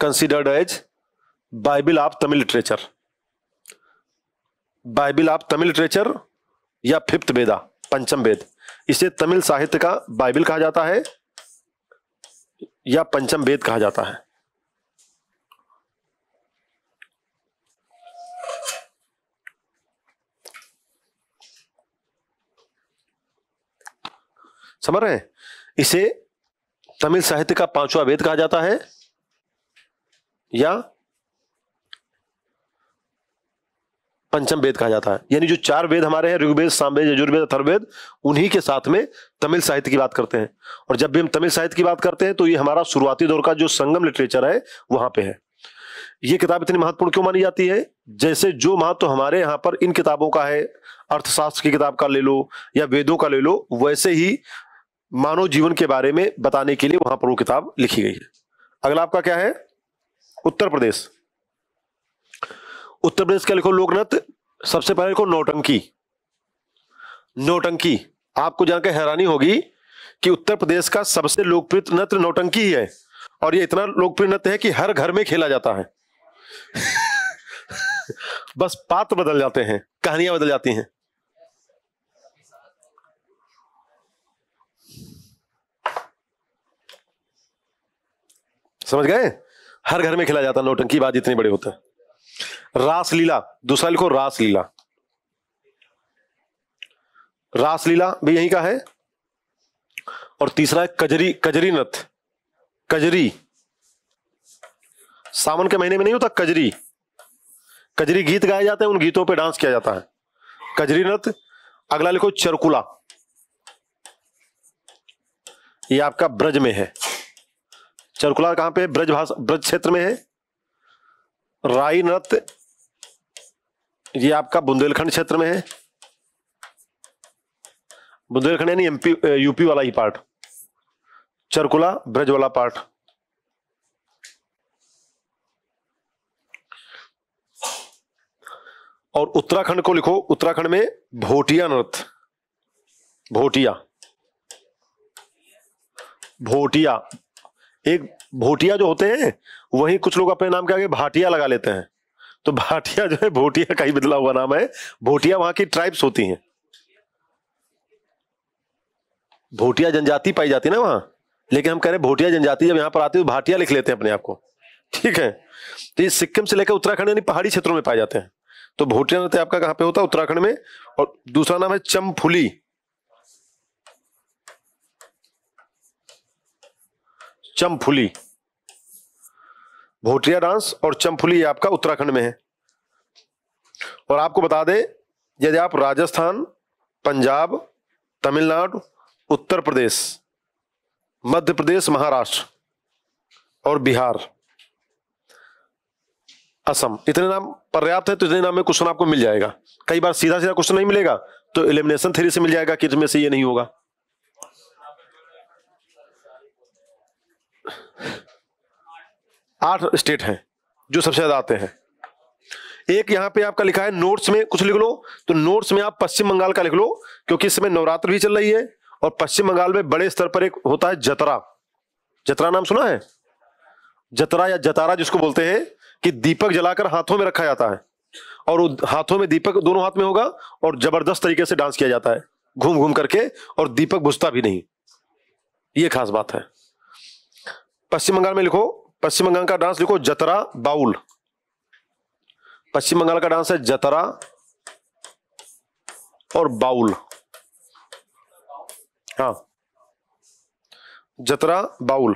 considered as Bible of Tamil literature Bible of Tamil literature या फिफ्थ वेदा पंचम वेद इसे तमिल साहित्य का बाइबिल कहा जाता है या पंचम वेद कहा जाता है समझ रहे हैं इसे तमिल साहित्य का पांचवा वेद कहा जाता है या पंचम वेद कहा जाता है यानी जो चार वेद हमारे हैं ऋग्वेद सामवेद यजुर्वेद अथर्वेद उन्हीं के साथ में तमिल साहित्य की बात करते हैं और जब भी हम तमिल साहित्य की बात करते हैं तो ये हमारा शुरुआती दौर का जो संगम लिटरेचर है वहां पे है ये किताब इतनी महत्वपूर्ण क्यों मानी जाती है जैसे जो महत्व तो हमारे यहाँ पर इन किताबों का है अर्थशास्त्र की किताब का ले लो या वेदों का ले लो वैसे ही मानव जीवन के बारे में बताने के लिए वहां पर वो किताब लिखी गई है अगला आपका क्या है उत्तर प्रदेश उत्तर प्रदेश का लिखो लोकनृत्य सबसे पहले लिखो नौटंकी नौटंकी आपको जानकर हैरानी होगी कि उत्तर प्रदेश का सबसे लोकप्रिय नृत्य नौटंकी ही है और ये इतना लोकप्रिय नृत्य है कि हर घर में खेला जाता है (laughs) बस पात्र बदल जाते हैं कहानियां बदल जाती हैं समझ गए हर घर में खेला जाता नौटंकी बाज इतने बड़े होते हैं रासलीला दूसरा लिखो रासलीला रासलीला भी यहीं का है और तीसरा है कजरी कजरी नथ कजरी सावन के महीने में नहीं होता कजरी कजरी गीत गाए जाते हैं उन गीतों पे डांस किया जाता है कजरी नथ अगला लिखो चरकुला ये आपका ब्रज में है चरकुला कहां पे ब्रज भाषा ब्रज क्षेत्र में है राई नृत्य ये आपका बुंदेलखंड क्षेत्र में है बुंदेलखंड यानी एमपी यूपी वाला ही पार्ट चरकुला ब्रज वाला पार्ट और उत्तराखंड को लिखो उत्तराखंड में भोटिया नृत्य भोटिया भोटिया एक भोटिया जो होते हैं वही कुछ लोग अपने नाम के आगे भाटिया लगा लेते हैं तो भाटिया जो है भोटिया का ही बदला हुआ नाम है भोटिया वहां की ट्राइब्स होती हैं भोटिया जनजाति पाई जाती है ना वहां लेकिन हम कह रहे हैं भोटिया जनजाति जब यहां पर आती है तो भाटिया लिख लेते हैं अपने आप को ठीक है तो ये सिक्किम से लेकर उत्तराखंड यानी पहाड़ी क्षेत्रों में पाए जाते हैं तो भोटिया नृत्य आपका कहां पे होता है उत्तराखंड में और दूसरा नाम है चमफुली चमफुली भोटिया डांस और चमफुली आपका उत्तराखंड में है और आपको बता दें यदि आप राजस्थान पंजाब तमिलनाडु उत्तर प्रदेश मध्य प्रदेश महाराष्ट्र और बिहार असम इतने नाम पर्याप्त है तो इतने नाम में क्वेश्चन आपको मिल जाएगा कई बार सीधा सीधा क्वेश्चन नहीं मिलेगा तो एलिमिनेशन थ्री से मिल जाएगा कि इसमें से ये नहीं होगा आठ स्टेट हैं जो सबसे ज्यादा आते हैं एक यहां पे आपका लिखा है नोट्स में कुछ लिख लो तो नोट्स में आप पश्चिम बंगाल का लिख लो क्योंकि इस समय नवरात्र भी चल रही है और पश्चिम बंगाल में बड़े स्तर पर एक होता है जतरा जतरा नाम सुना है जतरा या जतारा जिसको बोलते हैं कि दीपक जलाकर हाथों में रखा जाता है और हाथों में दीपक दोनों हाथ में होगा और जबरदस्त तरीके से डांस किया जाता है घूम घूम करके और दीपक बुझता भी नहीं ये खास बात है पश्चिम बंगाल में लिखो पश्चिम बंगाल का डांस लिखो जतरा बाउल पश्चिम बंगाल का डांस है जतरा और बाउल हाँ जतरा बाउल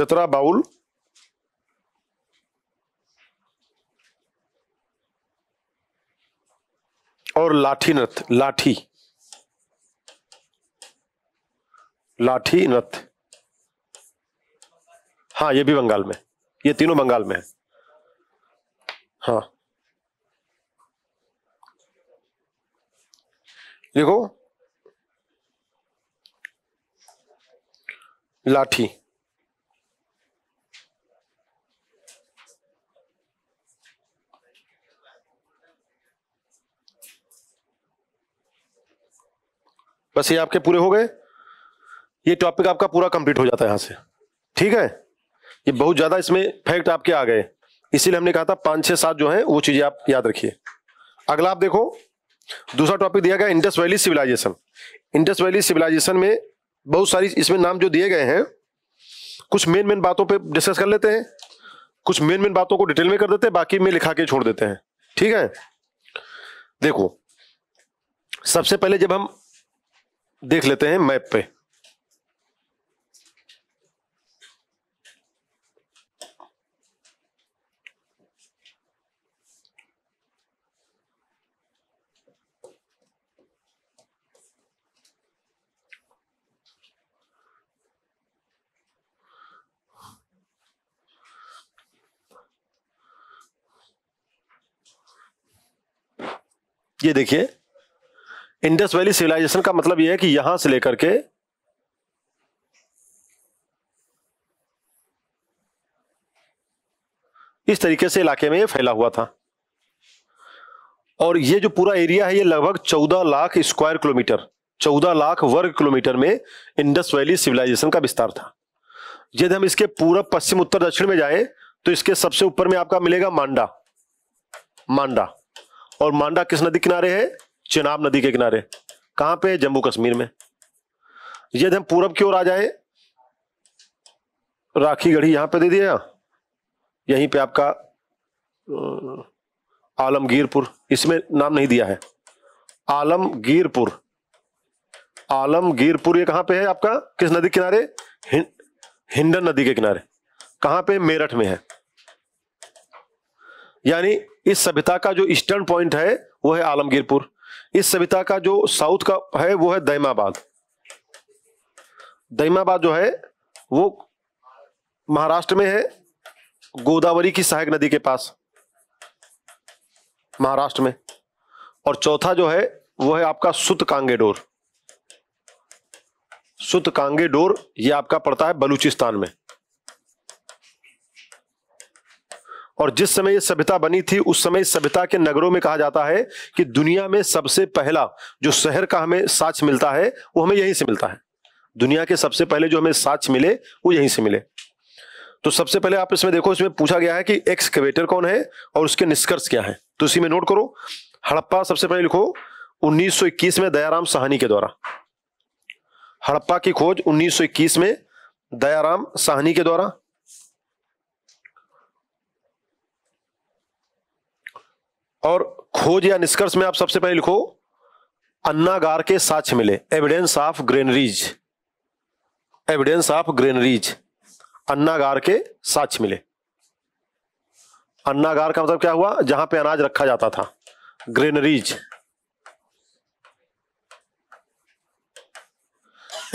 जतरा बाउल और लाठी नृत्य लाठी लाठी नृत्य हाँ ये भी बंगाल में ये तीनों बंगाल में है हाँ देखो लाठी बस ये आपके पूरे हो गए ये टॉपिक आपका पूरा कंप्लीट हो जाता है यहां से ठीक है ये बहुत ज्यादा इसमें फैक्ट आपके आ गए इसीलिए हमने कहा था पांच छह सात जो है वो चीजें आप याद रखिए अगला आप देखो दूसरा टॉपिक दिया गया Indus valley civilisation Indus valley civilisation में बहुत सारी इसमें नाम जो दिए गए हैं कुछ मेन मेन बातों पे डिस्कस कर लेते हैं कुछ मेन मेन बातों को डिटेल में कर देते हैं बाकी में लिखा के छोड़ देते हैं ठीक है देखो सबसे पहले जब हम देख लेते हैं मैप पे ये देखिए इंडस वैली सिविलाइजेशन का मतलब यह है कि यहां से लेकर के इस तरीके से इलाके में ये फैला हुआ था और ये जो पूरा एरिया है ये लगभग 14 लाख स्क्वायर किलोमीटर 14 लाख वर्ग किलोमीटर में इंडस वैली सिविलाइजेशन का विस्तार था यदि हम इसके पूरा पश्चिम उत्तर दक्षिण में जाएं तो इसके सबसे ऊपर में आपका मिलेगा मांडा मांडा और मांडा किस नदी किनारे है चिनाब नदी के किनारे कहां पे है जम्मू कश्मीर में यदि हम पूरब की ओर आ जाए राखी गढ़ी यहां पे दे दिया यहीं पे आपका आलमगीरपुर इसमें नाम नहीं दिया है आलमगीरपुर आलमगीरपुर ये कहां पे है आपका किस नदी किनारे हिंडन नदी के किनारे कहां पे मेरठ में है यानी इस सभ्यता का जो ईस्टर्न पॉइंट है वो है आलमगीरपुर इस सभ्यता का जो साउथ का है वो है दैमाबाद दैमाबाद जो है वो महाराष्ट्र में है गोदावरी की सहायक नदी के पास महाराष्ट्र में और चौथा जो है वो है आपका सुत कांगेडोर सुत कांगेडोर ये आपका पड़ता है बलूचिस्तान में और जिस समय यह सभ्यता बनी थी उस समय सभ्यता के नगरों में कहा जाता है कि दुनिया में सबसे पहला जो शहर का हमें साक्ष मिलता है वो हमें यहीं से मिलता है दुनिया के सबसे पहले जो हमें साक्ष मिले वो यहीं से मिले तो सबसे पहले आप इसमें देखो इसमें पूछा गया है कि एक्सकवेटर कौन है और उसके निष्कर्ष क्या है तो इसी में नोट करो हड़प्पा सबसे पहले लिखो 1921 में दयाराम साहनी के द्वारा हड़प्पा की खोज 1921 में दयाराम साहनी के द्वारा और खोज या निष्कर्ष में आप सबसे पहले लिखो अन्नागार के साक्ष्य मिले evidence of granaries evidence of granaries अन्नागार के साक्ष्य मिले अन्नागार का मतलब क्या हुआ जहां पे अनाज रखा जाता था ग्रेनरीज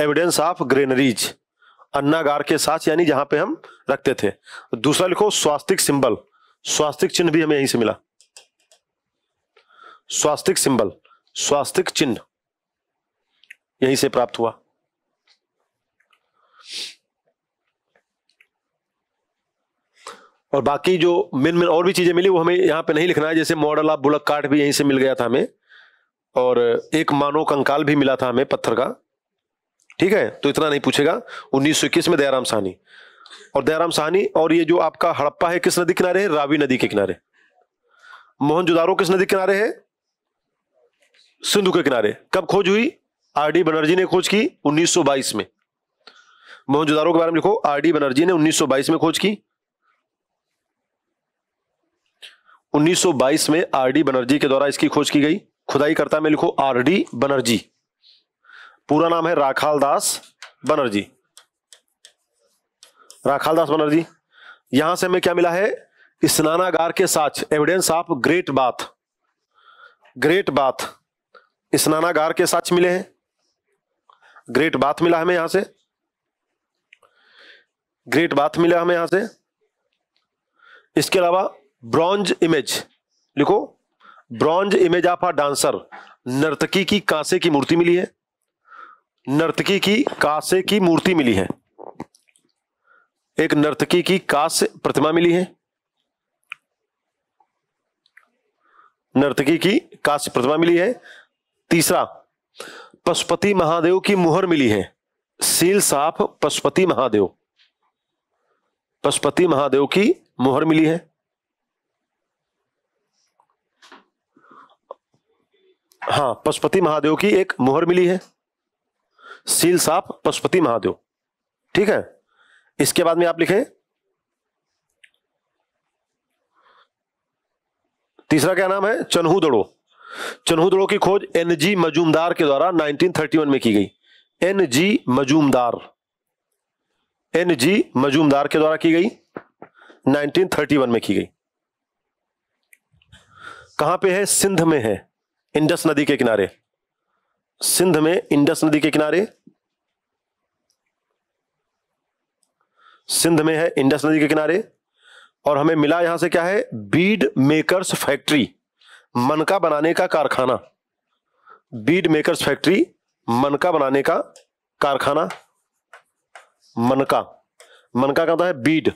एविडेंस ऑफ ग्रेनरीज अन्नागार के साथ यानी जहां पे हम रखते थे दूसरा लिखो स्वास्तिक सिंबल स्वास्तिक चिन्ह भी हमें यहीं से मिला स्वास्तिक सिंबल स्वास्तिक चिन्ह यहीं से प्राप्त हुआ और बाकी जो मिन मिन और भी चीजें मिली वो हमें यहां पे नहीं लिखना है जैसे मॉडल ऑफ बुलक कार्ड भी यहीं से मिल गया था हमें और एक मानव कंकाल भी मिला था हमें पत्थर का ठीक है तो इतना नहीं पूछेगा उन्नीस सौ इक्कीस में दयाराम सहनी और दयाराम सहनी और ये जो आपका हड़प्पा है किस नदी किनारे है रावी नदी के किनारे मोहनजोदारो किस नदी किनारे है सिंधु के किनारे कब खोज हुई आर डी बनर्जी ने खोज की 1922 में मोहनजोदारो के बारे में लिखो आर डी बनर्जी ने 1922 में खोज की 1922 में आर डी बनर्जी के द्वारा इसकी खोज की गई खुदाई करता में लिखो आर डी बनर्जी पूरा नाम है राखाल दास बनर्जी राखाल दास बनर्जी यहां से हमें क्या मिला है स्नानागार के साथ evidence of great bath great bath स्नानागार के साक्ष मिले हैं ग्रेट बाथ मिला हमें यहां से ग्रेट बाथ मिला हमें यहां से इसके अलावा ब्रॉन्ज इमेज लिखो bronze image of a dancer नर्तकी की कांसे की मूर्ति मिली है नर्तकी की कांसे की मूर्ति मिली है एक नर्तकी की कांस्य प्रतिमा मिली है नर्तकी की कांस्य प्रतिमा मिली है तीसरा पशुपति महादेव की मुहर मिली है सील साफ पशुपति महादेव पशुपति महादेव की मुहर मिली है हां पशुपति महादेव की एक मुहर मिली है सील साफ पशुपति महादेव ठीक है इसके बाद में आप लिखें तीसरा क्या नाम है चनहू दड़ो चन्हूदड़ों की खोज एन जी मजूमदार के द्वारा 1931 में की गई N G Majumdar N G Majumdar के द्वारा की गई 1931 में की गई कहां पे है सिंध में है इंडस नदी के किनारे सिंध में इंडस नदी के किनारे सिंध में है इंडस नदी के किनारे और हमें मिला यहां से क्या है बीड मेकर्स फैक्ट्री मनका बनाने का कारखाना बीड मेकर्स फैक्ट्री मनका बनाने का कारखाना मनका मनका का मतलब है बीड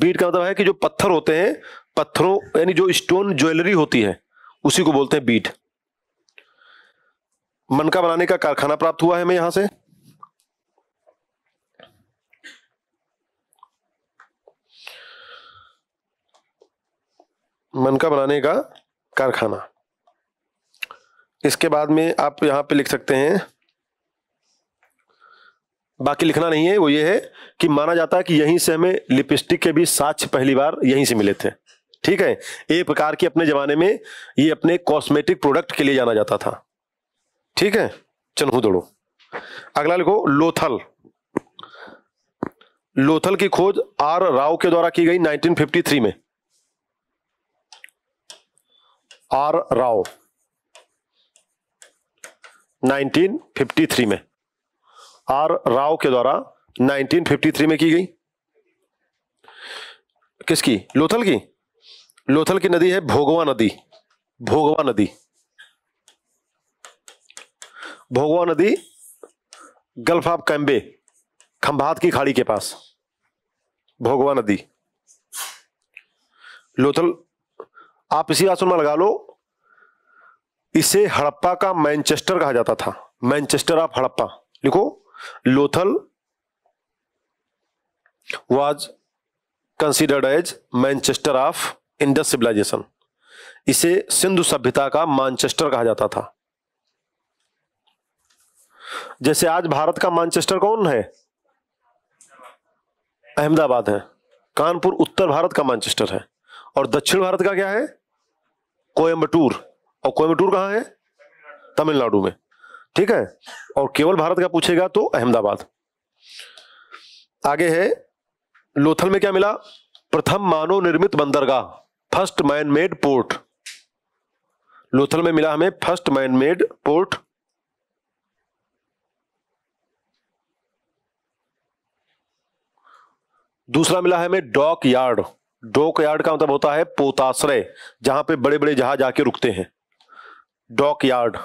बीड का मतलब है कि जो पत्थर होते हैं पत्थरों यानी जो स्टोन ज्वेलरी होती है उसी को बोलते हैं बीड मनका बनाने का कारखाना प्राप्त हुआ है हमें यहां से मनका बनाने का कारखाना इसके बाद में आप यहां पे लिख सकते हैं बाकी लिखना नहीं है वो ये है कि माना जाता है कि यहीं से हमें लिपस्टिक के भी साक्ष पहली बार यहीं से मिले थे ठीक है एक प्रकार की अपने जमाने में ये अपने कॉस्मेटिक प्रोडक्ट के लिए जाना जाता था ठीक है चनहू दौड़ो अगला लिखो लोथल लोथल की खोज आर राव के द्वारा की गई 1953 में आर राव 1953 में आर राव के द्वारा 1953 में की गई किसकी लोथल की लोथल की नदी है भोगवा नदी भोगवा नदी भोगवा नदी गल्फ ऑफ कैम्बे खंभात की खाड़ी के पास भोगवा नदी लोथल आप इसी आसन में लगा लो इसे हड़प्पा का मैनचेस्टर कहा जाता था मैनचेस्टर ऑफ हड़प्पा लिखो Lothal was considered as Manchester of Indus civilisation इसे सिंधु सभ्यता का मानचेस्टर कहा जाता था जैसे आज भारत का मानचेस्टर कौन है अहमदाबाद है कानपुर उत्तर भारत का मानचेस्टर है और दक्षिण भारत का क्या है कोयम्बटूर और कोयम्बटूर कहाँ है तमिलनाडु में ठीक है और केवल भारत का पूछेगा तो अहमदाबाद आगे है लोथल में क्या मिला प्रथम मानव निर्मित बंदरगाह first man made port Lothal में मिला हमें फर्स्ट मैन मेड पोर्ट दूसरा मिला है हमें डॉक यार्ड डॉक यार्ड का मतलब होता है पोताश्रय जहां पे बड़े बड़े जहाज आके रुकते हैं डॉक यार्ड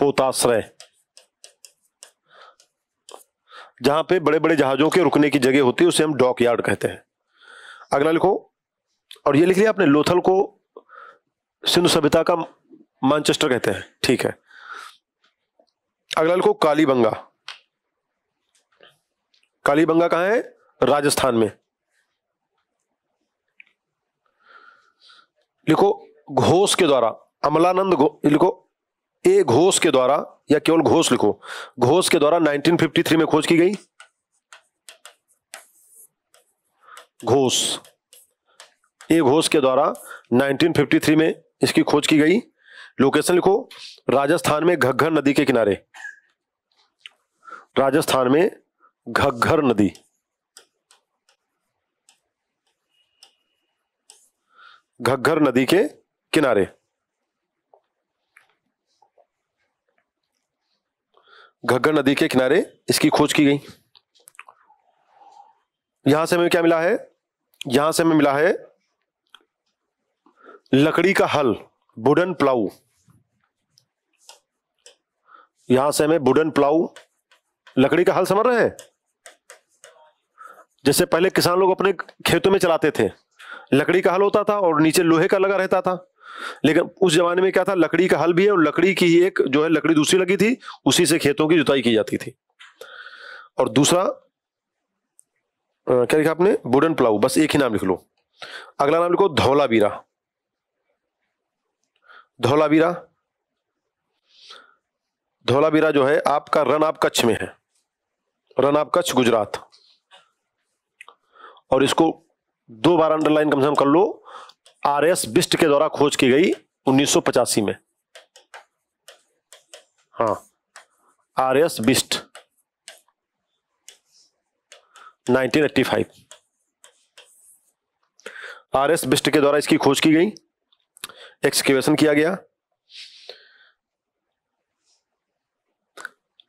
पोताश्रय जहां पे बड़े बड़े जहाजों के रुकने की जगह होती है उसे हम डॉक यार्ड कहते हैं अगला लिखो और ये लिख लिया आपने लोथल को सिंधु सभ्यता का मानचेस्टर कहते हैं ठीक है अगला लिखो कालीबंगा कालीबंगा कहां है राजस्थान में लिखो घोष के द्वारा अमलानंद लिखो ए घोष के द्वारा या केवल घोष लिखो घोष के द्वारा 1953 में खोज की गई घोष ए घोष के द्वारा 1953 में इसकी खोज की गई लोकेशन लिखो राजस्थान में घग्घर नदी के किनारे राजस्थान में घग्घर नदी घग्घर नदी के किनारे घग्घर नदी के किनारे इसकी खोज की गई यहां से हमें क्या मिला है यहां से हमें मिला है लकड़ी का हल बुडन प्लाऊ यहां से हमें बुडन प्लाऊ लकड़ी का हल समझ रहे हैं जैसे पहले किसान लोग अपने खेतों में चलाते थे लकड़ी का हल होता था और नीचे लोहे का लगा रहता था लेकिन उस जमाने में क्या था लकड़ी का हल भी है और लकड़ी की ही एक जो है लकड़ी दूसरी लगी थी उसी से खेतों की जुताई की जाती थी और दूसरा क्या लिखा आपने बुडन प्लाऊ बस एक ही नाम लिख लो अगला नाम लिखो धौला बीरा धौला बीरा धौला बीरा जो है आपका रन आप कच्छ में है रन आप कच्छ गुजरात और इसको दो बार अंडरलाइन कम से कम कर लो आर एस बिस्ट के द्वारा खोज की गई उन्नीस में हाँ R S Bisht 1985 R S Bisht के द्वारा इसकी खोज की गई एक्सकेवेशन किया गया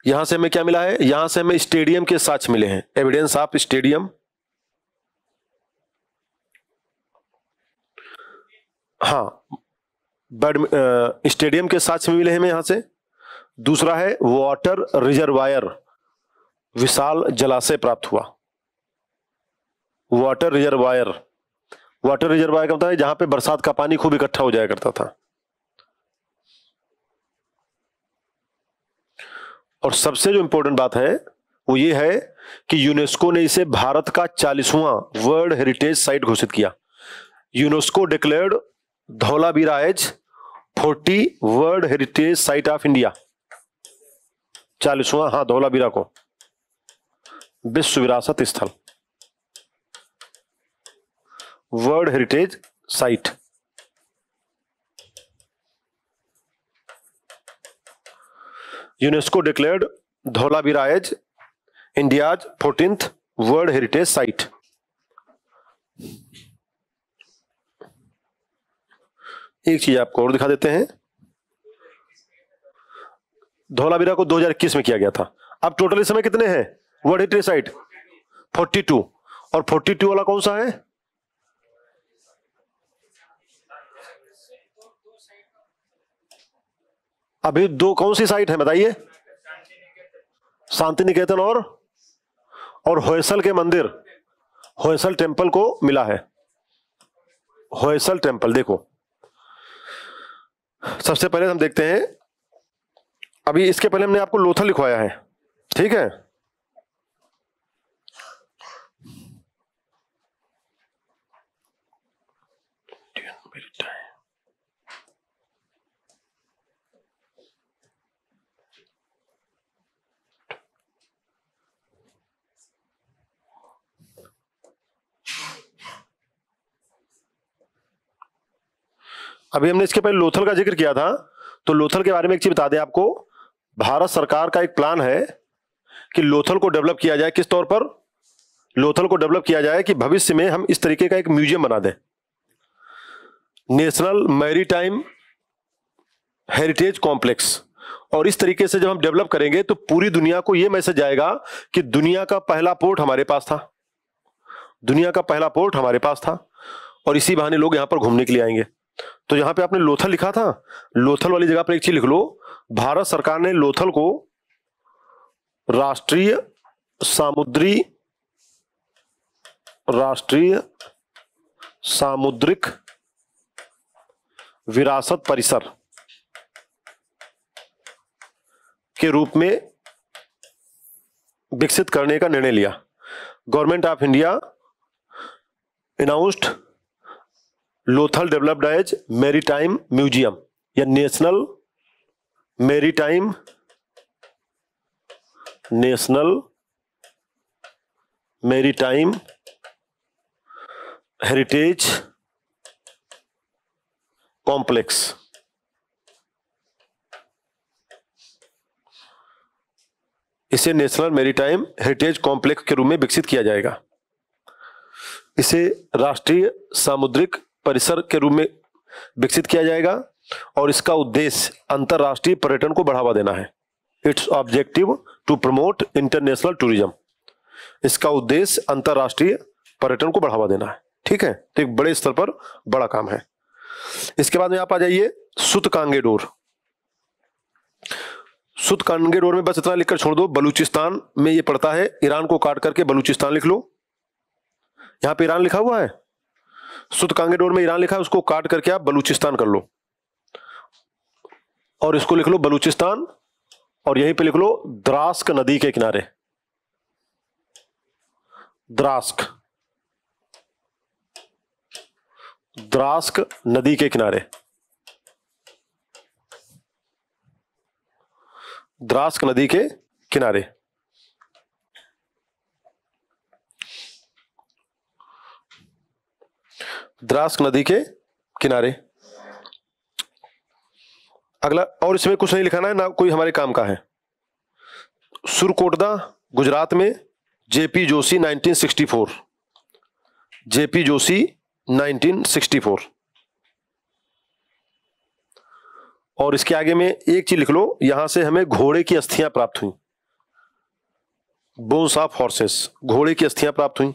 यहां से हमें क्या मिला है यहां से हमें स्टेडियम के साक्ष मिले हैं एविडेंस ऑफ स्टेडियम हाँ बैड स्टेडियम के साथ मिले हैं यहाँ से दूसरा है वाटर रिजर्वायर विशाल जलाशय प्राप्त हुआ वाटर रिजर्वायर वाटर रिजर्वायर का मतलब है जहां पे बरसात का पानी खूब इकट्ठा हो जाया करता था और सबसे जो इंपॉर्टेंट बात है वो ये है कि यूनेस्को ने इसे भारत का चालीसवां वर्ल्ड हेरिटेज साइट घोषित किया यूनेस्को डिक्लेयर्ड धौला बिराज forty world heritage site of India चालीसवा हाँ बीरा को विश्व विरासत स्थल world heritage site UNESCO declared धौला बिराज India's fortieth world heritage site एक चीज आपको और दिखा देते हैं धौलावीरा को 2021 में किया गया था अब टोटल इस समय कितने हैं वर्ड हिट्री साइट फोर्टी और 42 वाला कौन सा है अभी दो कौन सी साइट है बताइए शांति निकेतन और और होयसल के मंदिर होयसल टेम्पल को मिला है होयसल टेम्पल देखो सबसे पहले हम देखते हैं अभी इसके पहले हमने आपको लोथा लिखवाया है ठीक है अभी हमने इसके पहले लोथल का जिक्र किया था तो लोथल के बारे में एक चीज बता दें आपको भारत सरकार का एक प्लान है कि लोथल को डेवलप किया जाए किस तौर पर लोथल को डेवलप किया जाए कि भविष्य में हम इस तरीके का एक म्यूजियम बना दें national maritime heritage complex और इस तरीके से जब हम डेवलप करेंगे तो पूरी दुनिया को यह मैसेज आएगा कि दुनिया का पहला पोर्ट हमारे पास था दुनिया का पहला पोर्ट हमारे पास था और इसी बहाने लोग यहां पर घूमने के लिए आएंगे तो यहां पे आपने लोथल लिखा था लोथल वाली जगह पर एक चीज लिख लो भारत सरकार ने लोथल को राष्ट्रीय सामुद्री राष्ट्रीय सामुद्रिक विरासत परिसर के रूप में विकसित करने का निर्णय लिया government of India announced Lothal developed as maritime museum या national maritime national maritime heritage complex इसे नेशनल मेरीटाइम हेरिटेज कॉम्प्लेक्स के रूप में विकसित किया जाएगा इसे राष्ट्रीय सामुद्रिक परिसर के रूप में विकसित किया जाएगा और इसका उद्देश्य अंतर्राष्ट्रीय पर्यटन को बढ़ावा देना है its objective to promote international tourism इसका उद्देश्य अंतर्राष्ट्रीय पर्यटन को बढ़ावा देना है ठीक है तो एक बड़े स्तर पर बड़ा काम है इसके बाद में आप आ जाइए सुत कांगेडोर सुत कांगेडोर में बस इतना लिखकर छोड़ दो बलूचिस्तान में ये पड़ता है ईरान को काट करके बलूचिस्तान लिख लो यहां पे ईरान लिखा हुआ है सुद कांगेडोर में ईरान लिखा है उसको काट करके आप बलूचिस्तान कर लो और इसको लिख लो बलूचिस्तान और यहीं पे लिख लो द्रास्क नदी के किनारे द्रास्क द्रास्क नदी के किनारे द्रास्क नदी के किनारे द्रास नदी के किनारे अगला और इसमें कुछ नहीं लिखाना है ना कोई हमारे काम का है सुरकोटदा गुजरात में जेपी जोशी 1964 जेपी जोशी 1964 और इसके आगे में एक चीज लिख लो यहां से हमें घोड़े की अस्थियां प्राप्त हुई बोन्स ऑफ हॉर्सेस घोड़े की अस्थियां प्राप्त हुई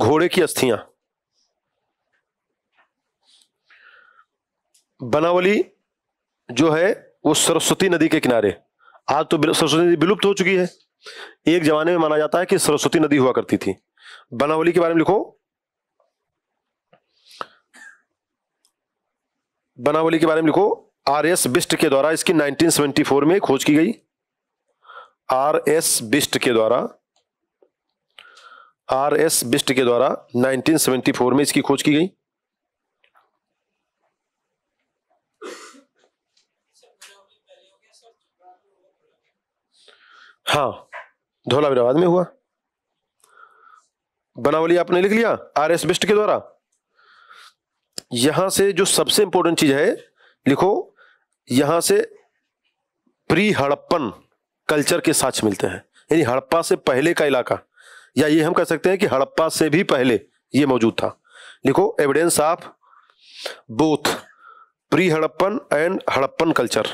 घोड़े की अस्थियां बनावली जो है वो सरस्वती नदी के किनारे आज तो सरस्वती नदी विलुप्त हो चुकी है एक जमाने में माना जाता है कि सरस्वती नदी हुआ करती थी बनावली के बारे में लिखो बनावली के बारे में लिखो आर एस बिस्ट के द्वारा इसकी 1974 में खोज की गई आर एस बिस्ट के द्वारा आर एस बिस्ट के द्वारा 1974 में इसकी खोज की गई हाँ धोलावीराबाद में हुआ बनावली आपने लिख लिया आर एस बिस्ट के द्वारा यहां से जो सबसे इंपॉर्टेंट चीज है लिखो यहां से प्री हड़प्पन कल्चर के साक्ष मिलते हैं यानी हड़प्पा से पहले का इलाका या ये हम कह सकते हैं कि हड़प्पा से भी पहले ये मौजूद था लिखो evidence of both pre Harappan and Harappan culture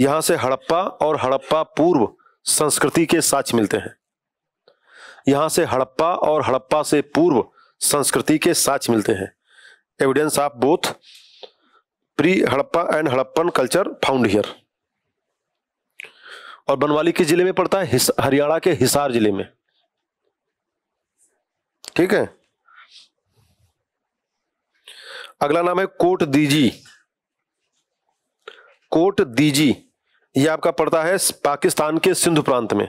यहां से हड़प्पा और हड़प्पा पूर्व संस्कृति के साक्ष मिलते हैं यहां से हड़प्पा और हड़प्पा से पूर्व संस्कृति के साक्ष मिलते हैं evidence of both pre Harappa and Harappan culture found here और बनवाली के जिले में पड़ता है हरियाणा के हिसार जिले में ठीक है अगला नाम है कोट दीजी कोट दीजी ये आपका पड़ता है पाकिस्तान के सिंधु प्रांत में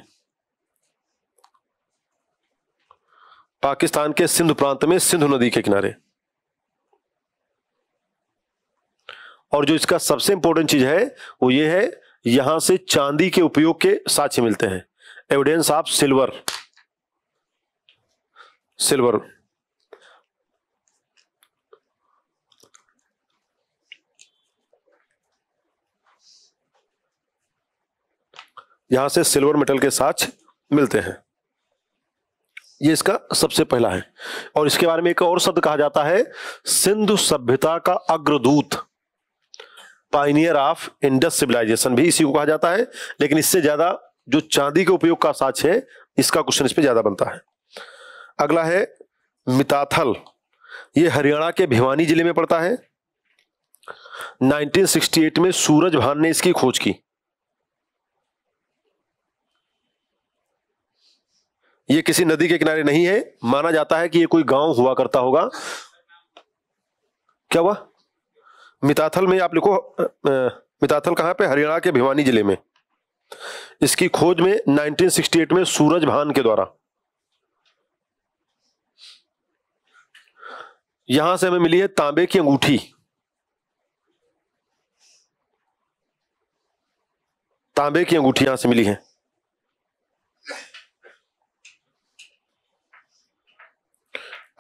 पाकिस्तान के सिंधु प्रांत में सिंधु नदी के किनारे और जो इसका सबसे इंपॉर्टेंट चीज है वो ये है यहां से चांदी के उपयोग के साक्ष्य मिलते हैं एविडेंस ऑफ सिल्वर silver यहां से सिल्वर मेटल के साथ मिलते हैं ये इसका सबसे पहला है और इसके बारे में एक और शब्द कहा जाता है सिंधु सभ्यता का अग्रदूत पाइनियर ऑफ इंडस सिविलाइजेशन भी इसी को कहा जाता है लेकिन इससे ज्यादा जो चांदी के उपयोग का साक्ष है इसका क्वेश्चन इस पे ज्यादा बनता है अगला है मिताथल ये हरियाणा के भिवानी जिले में पड़ता है 1968 में सूरज भान ने इसकी खोज की ये किसी नदी के किनारे नहीं है माना जाता है कि ये कोई गांव हुआ करता होगा क्या हुआ मिताथल में आप लिखो मिताथल कहां पे हरियाणा के भिवानी जिले में इसकी खोज में 1968 में सूरज भान के द्वारा यहां से हमें मिली है तांबे की अंगूठी तांबे की अंगूठी यहां से मिली है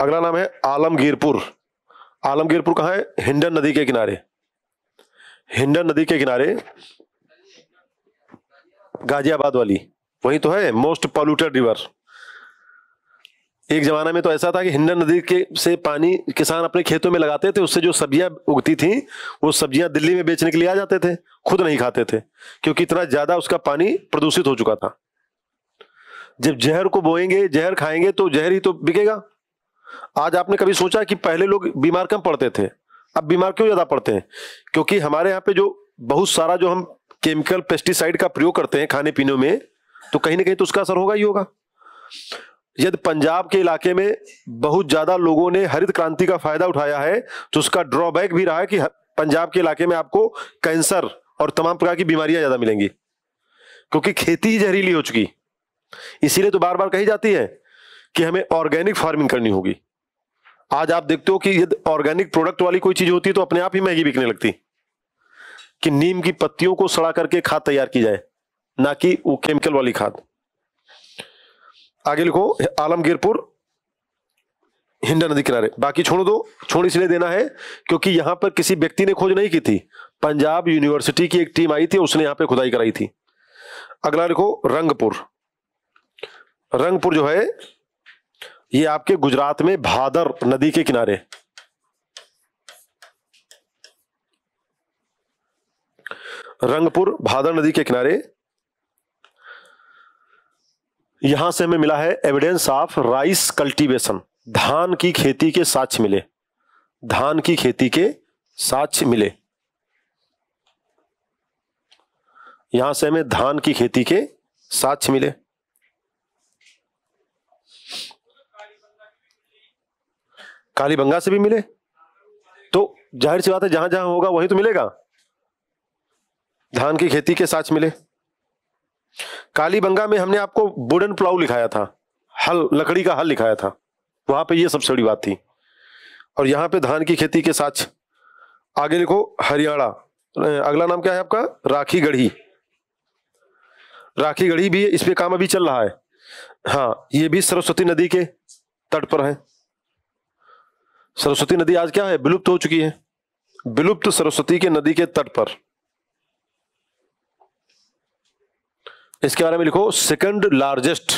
अगला नाम है आलमगीरपुर आलमगीरपुर कहां है हिंडन नदी के किनारे हिंडन नदी के किनारे गाजियाबाद वाली वही तो है मोस्ट पॉल्यूटेड रिवर एक जमाना में तो ऐसा था कि हिंडन नदी के से पानी किसान अपने खेतों में लगाते थे उससे जो सब्जियां उगती थी वो सब्जियां दिल्ली में बेचने के लिए आ जाते थे खुद नहीं खाते थे क्योंकि इतना ज्यादा उसका पानी प्रदूषित हो चुका था जब जहर को बोएंगे जहर खाएंगे तो जहर ही तो बिकेगा आज आपने कभी सोचा कि पहले लोग बीमार कम पड़ते थे अब बीमार क्यों ज्यादा पड़ते हैं क्योंकि हमारे यहाँ पे जो बहुत सारा जो हम केमिकल पेस्टिसाइड का प्रयोग करते हैं खाने पीने में तो कहीं ना कहीं तो उसका असर होगा ही होगा यदि पंजाब के इलाके में बहुत ज्यादा लोगों ने हरित क्रांति का फायदा उठाया है तो उसका ड्रॉबैक भी रहा है कि पंजाब के इलाके में आपको कैंसर और तमाम प्रकार की बीमारियां ज्यादा मिलेंगी क्योंकि खेती ही जहरीली हो चुकी इसीलिए तो बार बार कही जाती है कि हमें ऑर्गेनिक फार्मिंग करनी होगी आज आप देखते हो कि यदि ऑर्गेनिक प्रोडक्ट वाली कोई चीज होती है तो अपने आप ही महंगी बिकने लगती कि नीम की पत्तियों को सड़ा करके खाद तैयार की जाए ना कि वो केमिकल वाली खाद आगे लिखो आलमगीरपुर हिंडा नदी किनारे बाकी छोड़ दो छोड़ इसलिए देना है क्योंकि यहां पर किसी व्यक्ति ने खोज नहीं की थी पंजाब यूनिवर्सिटी की एक टीम आई थी उसने यहां पे खुदाई कराई थी अगला लिखो रंगपुर रंगपुर जो है ये आपके गुजरात में भादर नदी के किनारे रंगपुर भादर नदी के किनारे यहां से हमें मिला है एविडेंस ऑफ राइस कल्टीवेशन धान की खेती के साक्ष मिले धान की खेती के साक्ष मिले यहां से हमें धान की खेती के साक्ष मिले कालीबंगा से भी मिले तो जाहिर सी बात है जहां जहां होगा वहीं तो मिलेगा धान की खेती के साथ मिले कालीबंगा में हमने आपको वुडन प्लाउ लिखाया था हल लकड़ी का हल लिखाया था वहां पे ये सबसे बड़ी बात थी और यहाँ पे धान की खेती के साथ आगे लिखो हरियाणा अगला नाम क्या है आपका राखी गढ़ी राखी गढ़ी भी इस पे काम अभी चल रहा है हाँ ये भी सरस्वती नदी के तट पर है सरस्वती नदी आज क्या है विलुप्त हो चुकी है विलुप्त सरस्वती के नदी के तट पर इसके बारे में लिखो second largest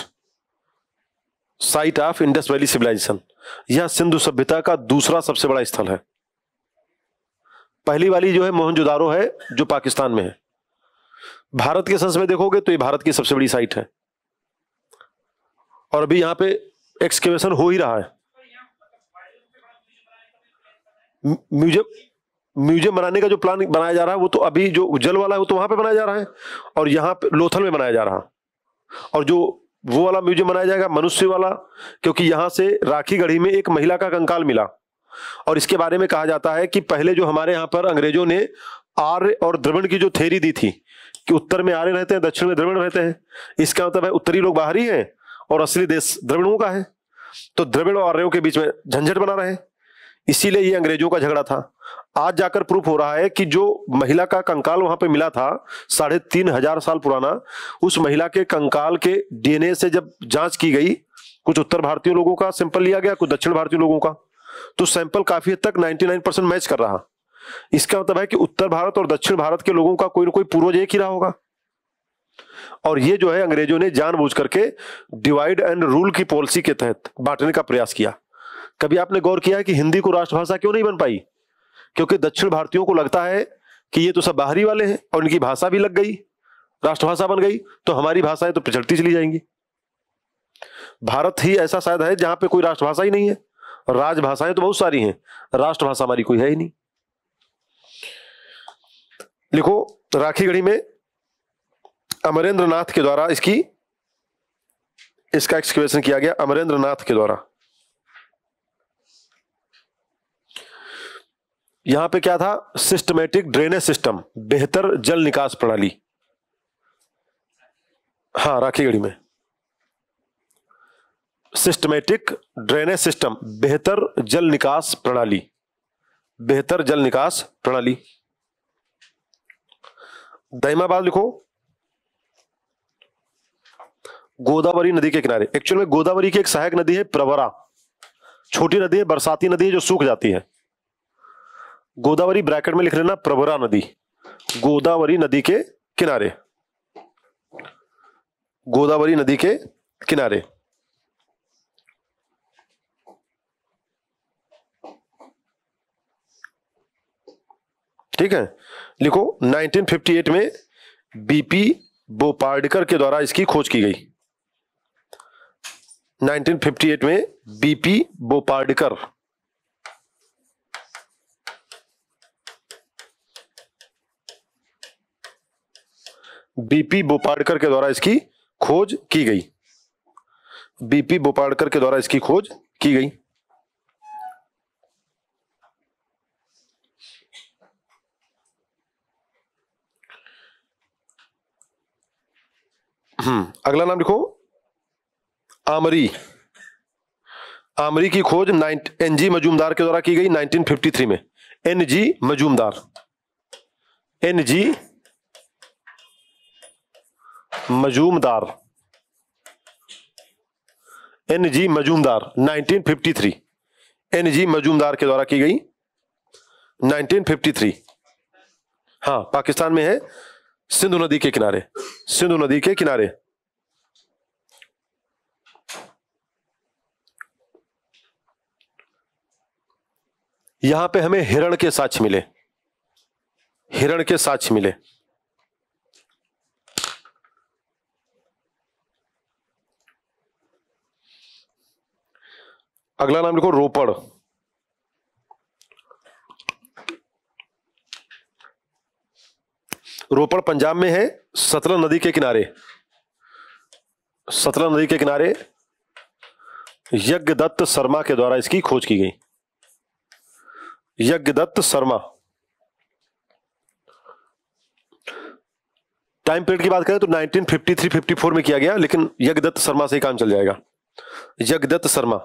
site of Indus valley civilisation यह सिंधु सभ्यता का दूसरा सबसे बड़ा स्थल है पहली वाली जो है मोहनजोदारो है जो पाकिस्तान में है भारत के संस में देखोगे तो ये भारत की सबसे बड़ी साइट है और अभी यहां पे एक्सकेवेशन हो ही रहा है म्यूजियम म्यूजियम बनाने का जो प्लान बनाया जा रहा है वो तो अभी जो उज्जवल वाला है वो तो वहां पे बनाया जा रहा है और यहाँ पे लोथल में बनाया जा रहा और जो वो वाला म्यूजियम बनाया जाएगा मनुष्य वाला क्योंकि यहाँ से राखी गढ़ी में एक महिला का कंकाल मिला और इसके बारे में कहा जाता है कि पहले जो हमारे यहाँ पर अंग्रेजों ने आर्य और द्रविण की जो थेरी दी थी कि उत्तर में आर्य रहते हैं दक्षिण में द्रविण रहते हैं इसका मतलब है उत्तरी लोग बाहरी हैं और असली देश द्रविणों का है तो द्रविण और आर्यों के बीच में झंझट बना रहे हैं इसीलिए ये अंग्रेजों का झगड़ा था आज जाकर प्रूफ हो रहा है कि जो महिला का कंकाल वहां पे मिला था साढ़े तीन हजार साल पुराना उस महिला के कंकाल के डीएनए से जब जांच की गई कुछ उत्तर भारतीय लोगों का सैंपल लिया गया कुछ दक्षिण भारतीय लोगों का तो सैंपल काफी हद तक 99 परसेंट मैच कर रहा इसका मतलब है कि उत्तर भारत और दक्षिण भारत के लोगों का कोई ना कोई पूर्वज एक ही रहा होगा और ये जो है अंग्रेजों ने जानबूझ करके डिवाइड एंड रूल की पॉलिसी के तहत बांटने का प्रयास किया कभी आपने गौर किया है कि हिंदी को राष्ट्रभाषा क्यों नहीं बन पाई क्योंकि दक्षिण भारतीयों को लगता है कि ये तो सब बाहरी वाले हैं और इनकी भाषा भी लग गई राष्ट्रभाषा बन गई तो हमारी भाषाएं तो पिछड़ती चली जाएंगी भारत ही ऐसा शायद है जहां पे कोई राष्ट्रभाषा ही नहीं है राजभाषाएं तो बहुत सारी हैं राष्ट्रभाषा हमारी कोई है ही नहीं लिखो राखी गढ़ी में अमरेंद्र नाथ के द्वारा इसकी इसका एक्सक्वेशन किया गया अमरेंद्र नाथ के द्वारा यहां पे क्या था सिस्टमेटिक ड्रेनेज सिस्टम बेहतर जल निकास प्रणाली हाँ राखी गढ़ी में सिस्टमेटिक ड्रेनेज सिस्टम बेहतर जल निकास प्रणाली बेहतर जल निकास प्रणाली दहिमाबाद लिखो गोदावरी नदी के किनारे एक्चुअल में गोदावरी की एक सहायक नदी है प्रवरा छोटी नदी है बरसाती नदी है जो सूख जाती है गोदावरी ब्रैकेट में लिख लेना प्रभरा नदी गोदावरी नदी के किनारे गोदावरी नदी के किनारे ठीक है लिखो 1958 में बीपी बोपार्डकर के द्वारा इसकी खोज की गई 1958 में बीपी बोपार्डकर बीपी बोपाडकर के द्वारा इसकी खोज की गई बीपी बोपाडकर के द्वारा इसकी खोज की गई हम्म अगला नाम लिखो आमरी आमरी की खोज एन जी मजूमदार के द्वारा की गई 1953 में N G Majumdar N G Majumdar N G Majumdar 1953 N G Majumdar के द्वारा की गई 1953 हाँ पाकिस्तान में है सिंधु नदी के किनारे सिंधु नदी के किनारे यहां पे हमें हिरण के साक्ष मिले हिरण के साक्ष मिले अगला नाम लिखो रोपड़ रोपड़ पंजाब में है सतलज नदी के किनारे सतलज नदी के किनारे यज्ञदत्त शर्मा के द्वारा इसकी खोज की गई यज्ञदत्त शर्मा टाइम पीरियड की बात करें तो 1953-54 में किया गया लेकिन यज्ञदत्त शर्मा से ही काम चल जाएगा यज्ञदत्त शर्मा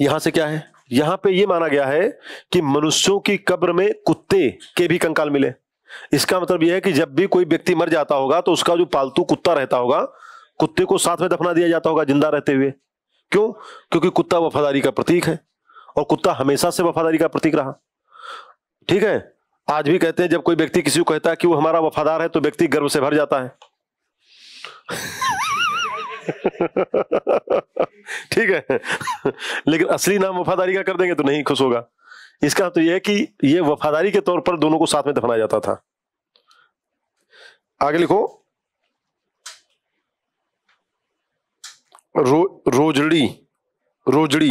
यहां से क्या है यहां पे यह माना गया है कि मनुष्यों की कब्र में कुत्ते के भी कंकाल मिले इसका मतलब यह है कि जब भी कोई व्यक्ति मर जाता होगा तो उसका जो पालतू कुत्ता रहता होगा कुत्ते को साथ में दफना दिया जाता होगा जिंदा रहते हुए क्यों क्योंकि कुत्ता वफादारी का प्रतीक है और कुत्ता हमेशा से वफादारी का प्रतीक रहा ठीक है आज भी कहते हैं जब कोई व्यक्ति किसी को कहता है कि वो हमारा वफादार है तो व्यक्ति गर्व से भर जाता है ठीक है लेकिन असली नाम वफादारी का कर देंगे तो नहीं खुश होगा इसका तो यह है कि यह वफादारी के तौर पर दोनों को साथ में दफनाया जाता था आगे लिखो रो, रोजड़ी रोजड़ी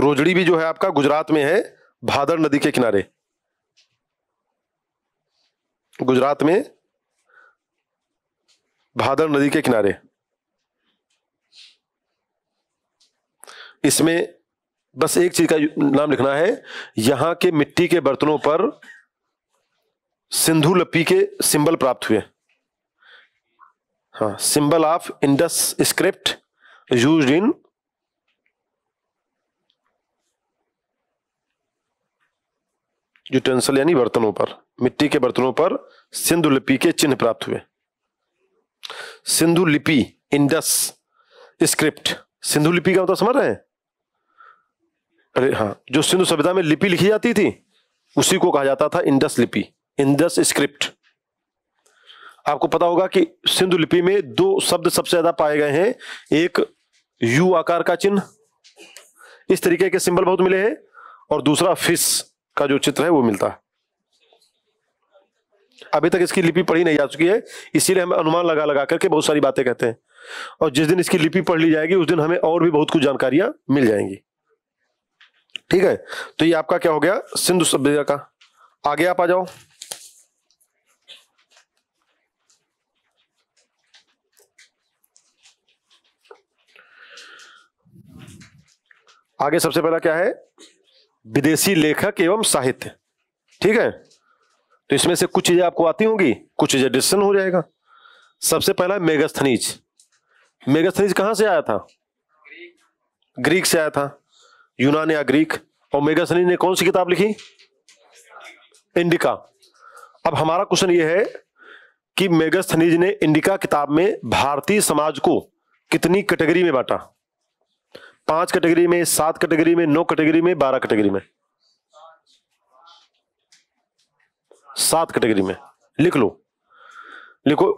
रोजड़ी भी जो है आपका गुजरात में है भादर नदी के किनारे गुजरात में भादर नदी के किनारे इसमें बस एक चीज का नाम लिखना है यहां के मिट्टी के बर्तनों पर सिंधु लपी के सिंबल प्राप्त हुए हाँ symbol of Indus script use in utensil यानी बर्तनों पर मिट्टी के बर्तनों पर सिंधु लिपि के चिन्ह प्राप्त हुए सिंधु लिपि इंडस स्क्रिप्ट सिंधु लिपि का मतलब समझ रहे हैं हाँ जो सिंधु सभ्यता में लिपि लिखी जाती थी उसी को कहा जाता था इंडस लिपि इंडस स्क्रिप्ट आपको पता होगा कि सिंधु लिपि में दो शब्द सबसे ज्यादा पाए गए हैं एक यू आकार का चिन्ह इस तरीके के सिंबल बहुत मिले हैं और दूसरा फिस का जो चित्र है वो मिलता है अभी तक इसकी लिपि पढ़ी नहीं जा चुकी है इसीलिए हम अनुमान लगा लगा करके बहुत सारी बातें कहते हैं और जिस दिन इसकी लिपि पढ़ ली जाएगी उस दिन हमें और भी बहुत कुछ जानकारियां मिल जाएंगी ठीक है तो ये आपका क्या हो गया सिंधु सभ्यता का आगे आप आ जाओ आगे सबसे पहला क्या है विदेशी लेखक एवं साहित्य ठीक है तो इसमें से कुछ चीजें आपको आती होंगी कुछ चीजें डिस्टन हो जाएगा सबसे पहला मेगस्थनीज मेगास्थनीज कहां से आया था ग्रीक से आया था यूनान या ग्रीक और मेगासनी ने कौन सी किताब लिखी इंडिका अब हमारा क्वेश्चन यह है कि मेगास्थनीज ने इंडिका किताब में भारतीय समाज को कितनी कैटेगरी में बांटा पांच कैटेगरी में सात कैटेगरी में नौ कैटेगरी में बारह कैटेगरी में सात कैटेगरी में लिख लो लिखो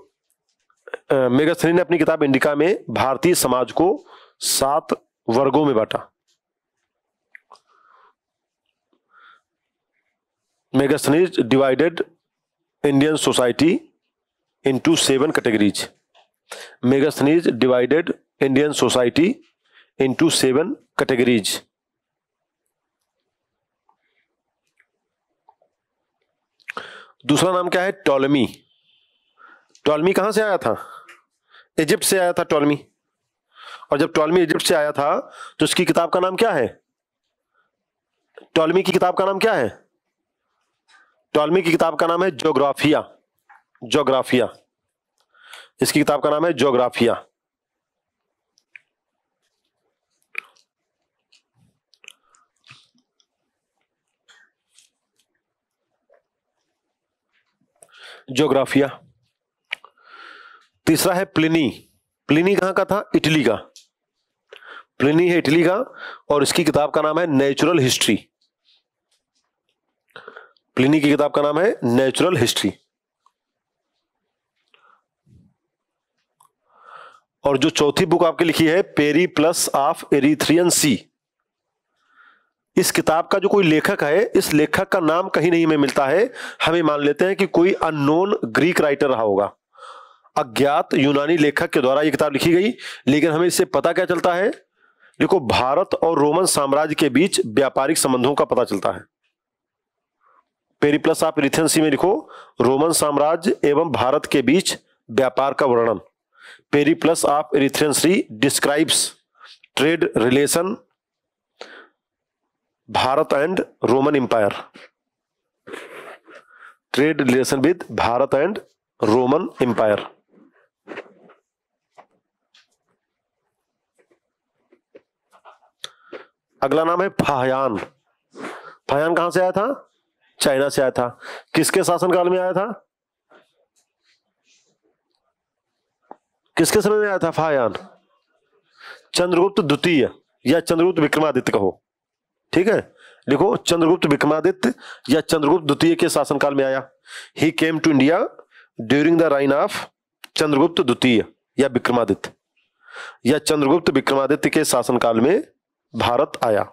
मेगास्थनी ने अपनी किताब इंडिका में भारतीय समाज को सात वर्गों में बांटा Megasthenes divided Indian society into seven categories Megasthenes divided Indian society into seven categories दूसरा नाम क्या है टॉलमी टॉलमी कहां से आया था इजिप्ट से आया था टॉलमी और जब टॉलमी इजिप्ट से आया था तो उसकी किताब का नाम क्या है टॉलमी की किताब का नाम क्या है टॉलमी की किताब का नाम है जोग्राफिया जोग्राफिया इसकी किताब का नाम है जोग्राफिया जोग्राफिया तीसरा है प्लिनी प्लिनी कहां का था इटली का प्लिनी है इटली का और इसकी किताब का नाम है नेचुरल हिस्ट्री प्लिनी की किताब का नाम है नेचुरल हिस्ट्री और जो चौथी बुक आपकी लिखी है Periplus of Erythraean sea इस किताब का जो कोई लेखक है इस लेखक का नाम कहीं नहीं में मिलता है हमें मान लेते हैं कि कोई अननोन ग्रीक राइटर रहा होगा अज्ञात यूनानी लेखक के द्वारा यह किताब लिखी गई लेकिन हमें इससे पता क्या चलता है देखो भारत और रोमन साम्राज्य के बीच व्यापारिक संबंधों का पता चलता है पेरिप्लस आप रिथेंसी में लिखो रोमन साम्राज्य एवं भारत के बीच व्यापार का वर्णन Periplus of Erythraean describes trade relation Bharat and Roman empire trade relation with Bharat and Roman empire अगला नाम है फाहयान फाहयान कहां से आया था चाइना से आया था किसके शासनकाल में आया था किसके समय में आया था फायान चंद्रगुप्त द्वितीय या चंद्रगुप्त विक्रमादित्य कहो ठीक है लिखो चंद्रगुप्त विक्रमादित्य या चंद्रगुप्त द्वितीय के शासनकाल में आया he came to India during the reign of Chandragupta द्वितीय या विक्रमादित्य या चंद्रगुप्त विक्रमादित्य के शासनकाल में भारत आया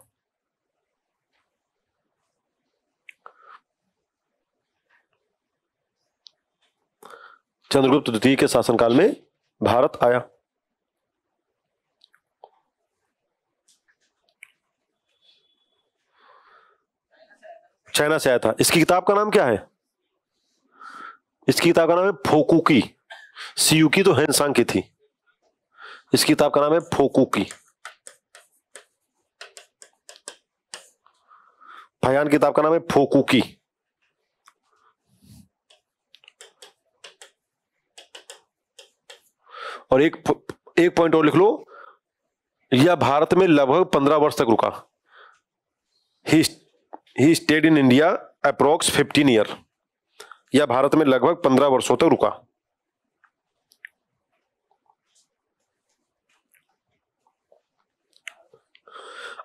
चंद्रगुप्त द्वितीय के शासनकाल में भारत आया चाइना से आया था इसकी किताब का नाम क्या है इसकी किताब का नाम है सीयू की तो हेनसांग की थी इसकी किताब का नाम है की फयान किताब का नाम है फोकूकी और एक एक पॉइंट और लिख लो यह भारत में लगभग पंद्रह वर्ष तक रुका he stayed in India approx fifteen year यह भारत में लगभग पंद्रह वर्षों तक रुका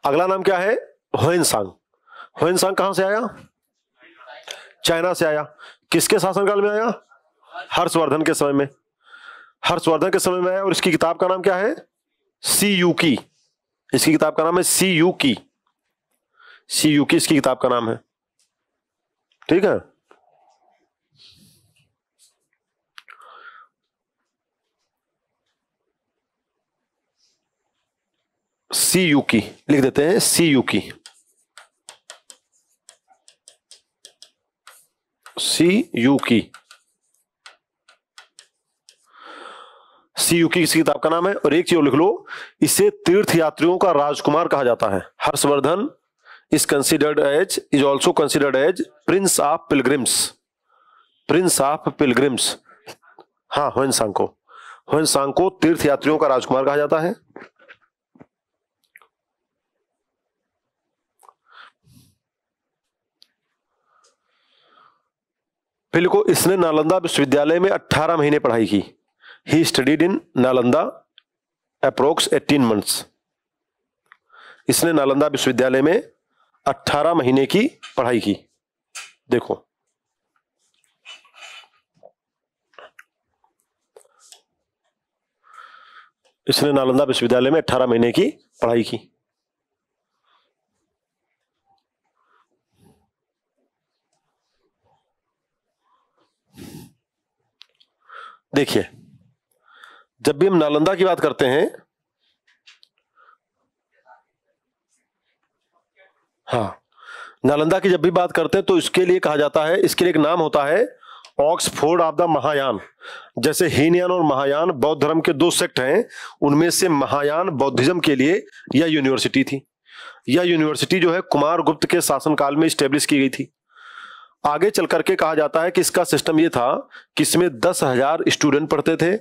अगला नाम क्या है होनसांग होनसांग कहां से आया चाइना से आया किसके शासनकाल में आया हर्षवर्धन के समय में हर्षवर्धन के समय में आया और इसकी किताब का नाम क्या है सी यू की इसकी किताब का नाम है सी यू की सी यू की इसकी किताब का नाम है ठीक है सी यू की लिख देते हैं सी यू की सी यू की सी यू की किताब का नाम है और एक चीज लिख लो इसे तीर्थ यात्रियों का राजकुमार कहा जाता है Harshvardhan is considered as is also considered as prince of pilgrims prince of pilgrims हाँ हुन सांको हुन सांको तीर्थ यात्रियों का राजकुमार कहा जाता है फिल को इसने नालंदा विश्वविद्यालय में 18 महीने पढ़ाई की He studied in Nalanda approx 18 months इसने नालंदा विश्वविद्यालय में 18 महीने की पढ़ाई की देखो इसने नालंदा विश्वविद्यालय में 18 महीने की पढ़ाई की देखिए जब भी हम नालंदा की बात करते हैं हाँ नालंदा की जब भी बात करते हैं तो इसके लिए कहा जाता है इसके लिए एक नाम होता है ऑक्सफोर्ड ऑफ द महायान जैसे हीनयान और महायान बौद्ध धर्म के दो सेक्ट हैं उनमें से महायान बौद्धिज्म के लिए यह यूनिवर्सिटी थी यह यूनिवर्सिटी जो है कुमार गुप्त के शासनकाल में स्टेब्लिश की गई थी आगे चल करके कहा जाता है कि इसका सिस्टम ये था कि इसमें दस हजार स्टूडेंट पढ़ते थे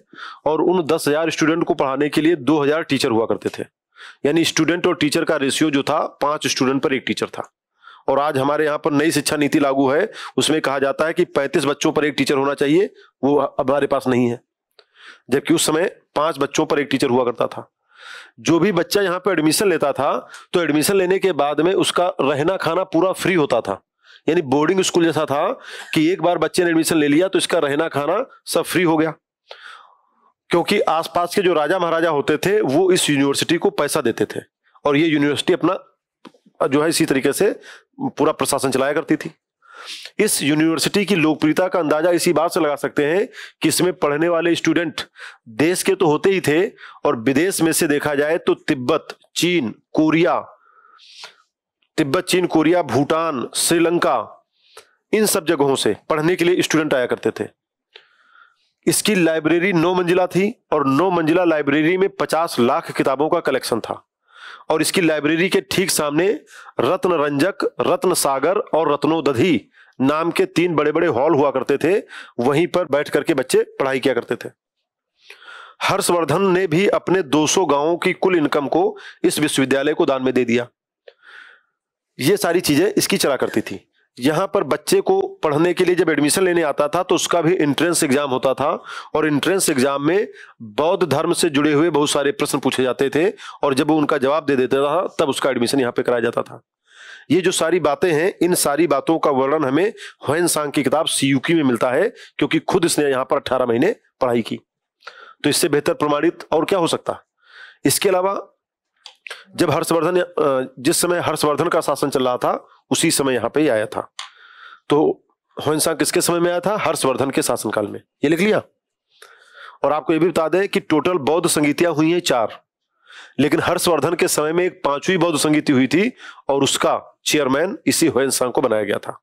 और उन दस हजार स्टूडेंट को पढ़ाने के लिए दो हजार टीचर हुआ करते थे यानी स्टूडेंट और टीचर का रेशियो जो था पांच स्टूडेंट पर एक टीचर था और आज हमारे यहाँ पर नई शिक्षा नीति लागू है उसमें कहा जाता है कि पैंतीस बच्चों पर एक टीचर होना चाहिए वो हमारे पास नहीं है जबकि उस समय पांच बच्चों पर एक टीचर हुआ करता था जो भी बच्चा यहाँ पर एडमिशन लेता था तो एडमिशन लेने के बाद में उसका रहना खाना पूरा फ्री होता था यानी बोर्डिंग स्कूल जैसा था कि एक बार बच्चे ने एडमिशन ले लिया तो इसका रहना खाना सब फ्री हो गया क्योंकि आसपास के जो राजा महाराजा होते थे वो इस यूनिवर्सिटी को पैसा देते थे और ये यूनिवर्सिटी अपना जो है इसी तरीके से पूरा प्रशासन चलाया करती थी इस यूनिवर्सिटी की लोकप्रियता का अंदाजा इसी बात से लगा सकते हैं कि इसमें पढ़ने वाले स्टूडेंट देश के तो होते ही थे और विदेश में से देखा जाए तो तिब्बत चीन कोरिया तिब्बत चीन कोरिया भूटान श्रीलंका इन सब जगहों से पढ़ने के लिए स्टूडेंट आया करते थे इसकी लाइब्रेरी नौ मंजिला थी और नौ मंजिला लाइब्रेरी में पचास लाख किताबों का कलेक्शन था और इसकी लाइब्रेरी के ठीक सामने रत्न रंजक रत्न सागर और रत्नोदधि नाम के तीन बड़े बड़े हॉल हुआ करते थे वहीं पर बैठ करके बच्चे पढ़ाई किया करते थे हर्षवर्धन ने भी अपने 200 गांवों की कुल इनकम को इस विश्वविद्यालय को दान में दे दिया ये सारी चीजें इसकी चला करती थी यहाँ पर बच्चे को पढ़ने के लिए जब एडमिशन लेने आता था तो उसका भी एंट्रेंस एग्जाम होता था और एंट्रेंस एग्जाम में बौद्ध धर्म से जुड़े हुए बहुत सारे प्रश्न पूछे जाते थे और जब वो उनका जवाब दे देता था तब उसका एडमिशन यहाँ पे कराया जाता था ये जो सारी बातें हैं इन सारी बातों का वर्णन हमें हुन सांग की किताब सीयूकी में मिलता है क्योंकि खुद इसने यहाँ पर अट्ठारह महीने पढ़ाई की तो इससे बेहतर प्रमाणित और क्या हो सकता इसके अलावा जब हर्षवर्धन जिस समय हर्षवर्धन का शासन चल रहा था उसी समय यहाँ पे आया था तो हिंसा किसके समय में आया था हर्षवर्धन के शासनकाल में ये लिख लिया और आपको ये भी बता दें कि टोटल बौद्ध संगीतियां हुई हैं चार लेकिन हर्षवर्धन के समय में एक पांचवी बौद्ध संगीति हुई थी और उसका चेयरमैन इसी होयनसांग को बनाया गया था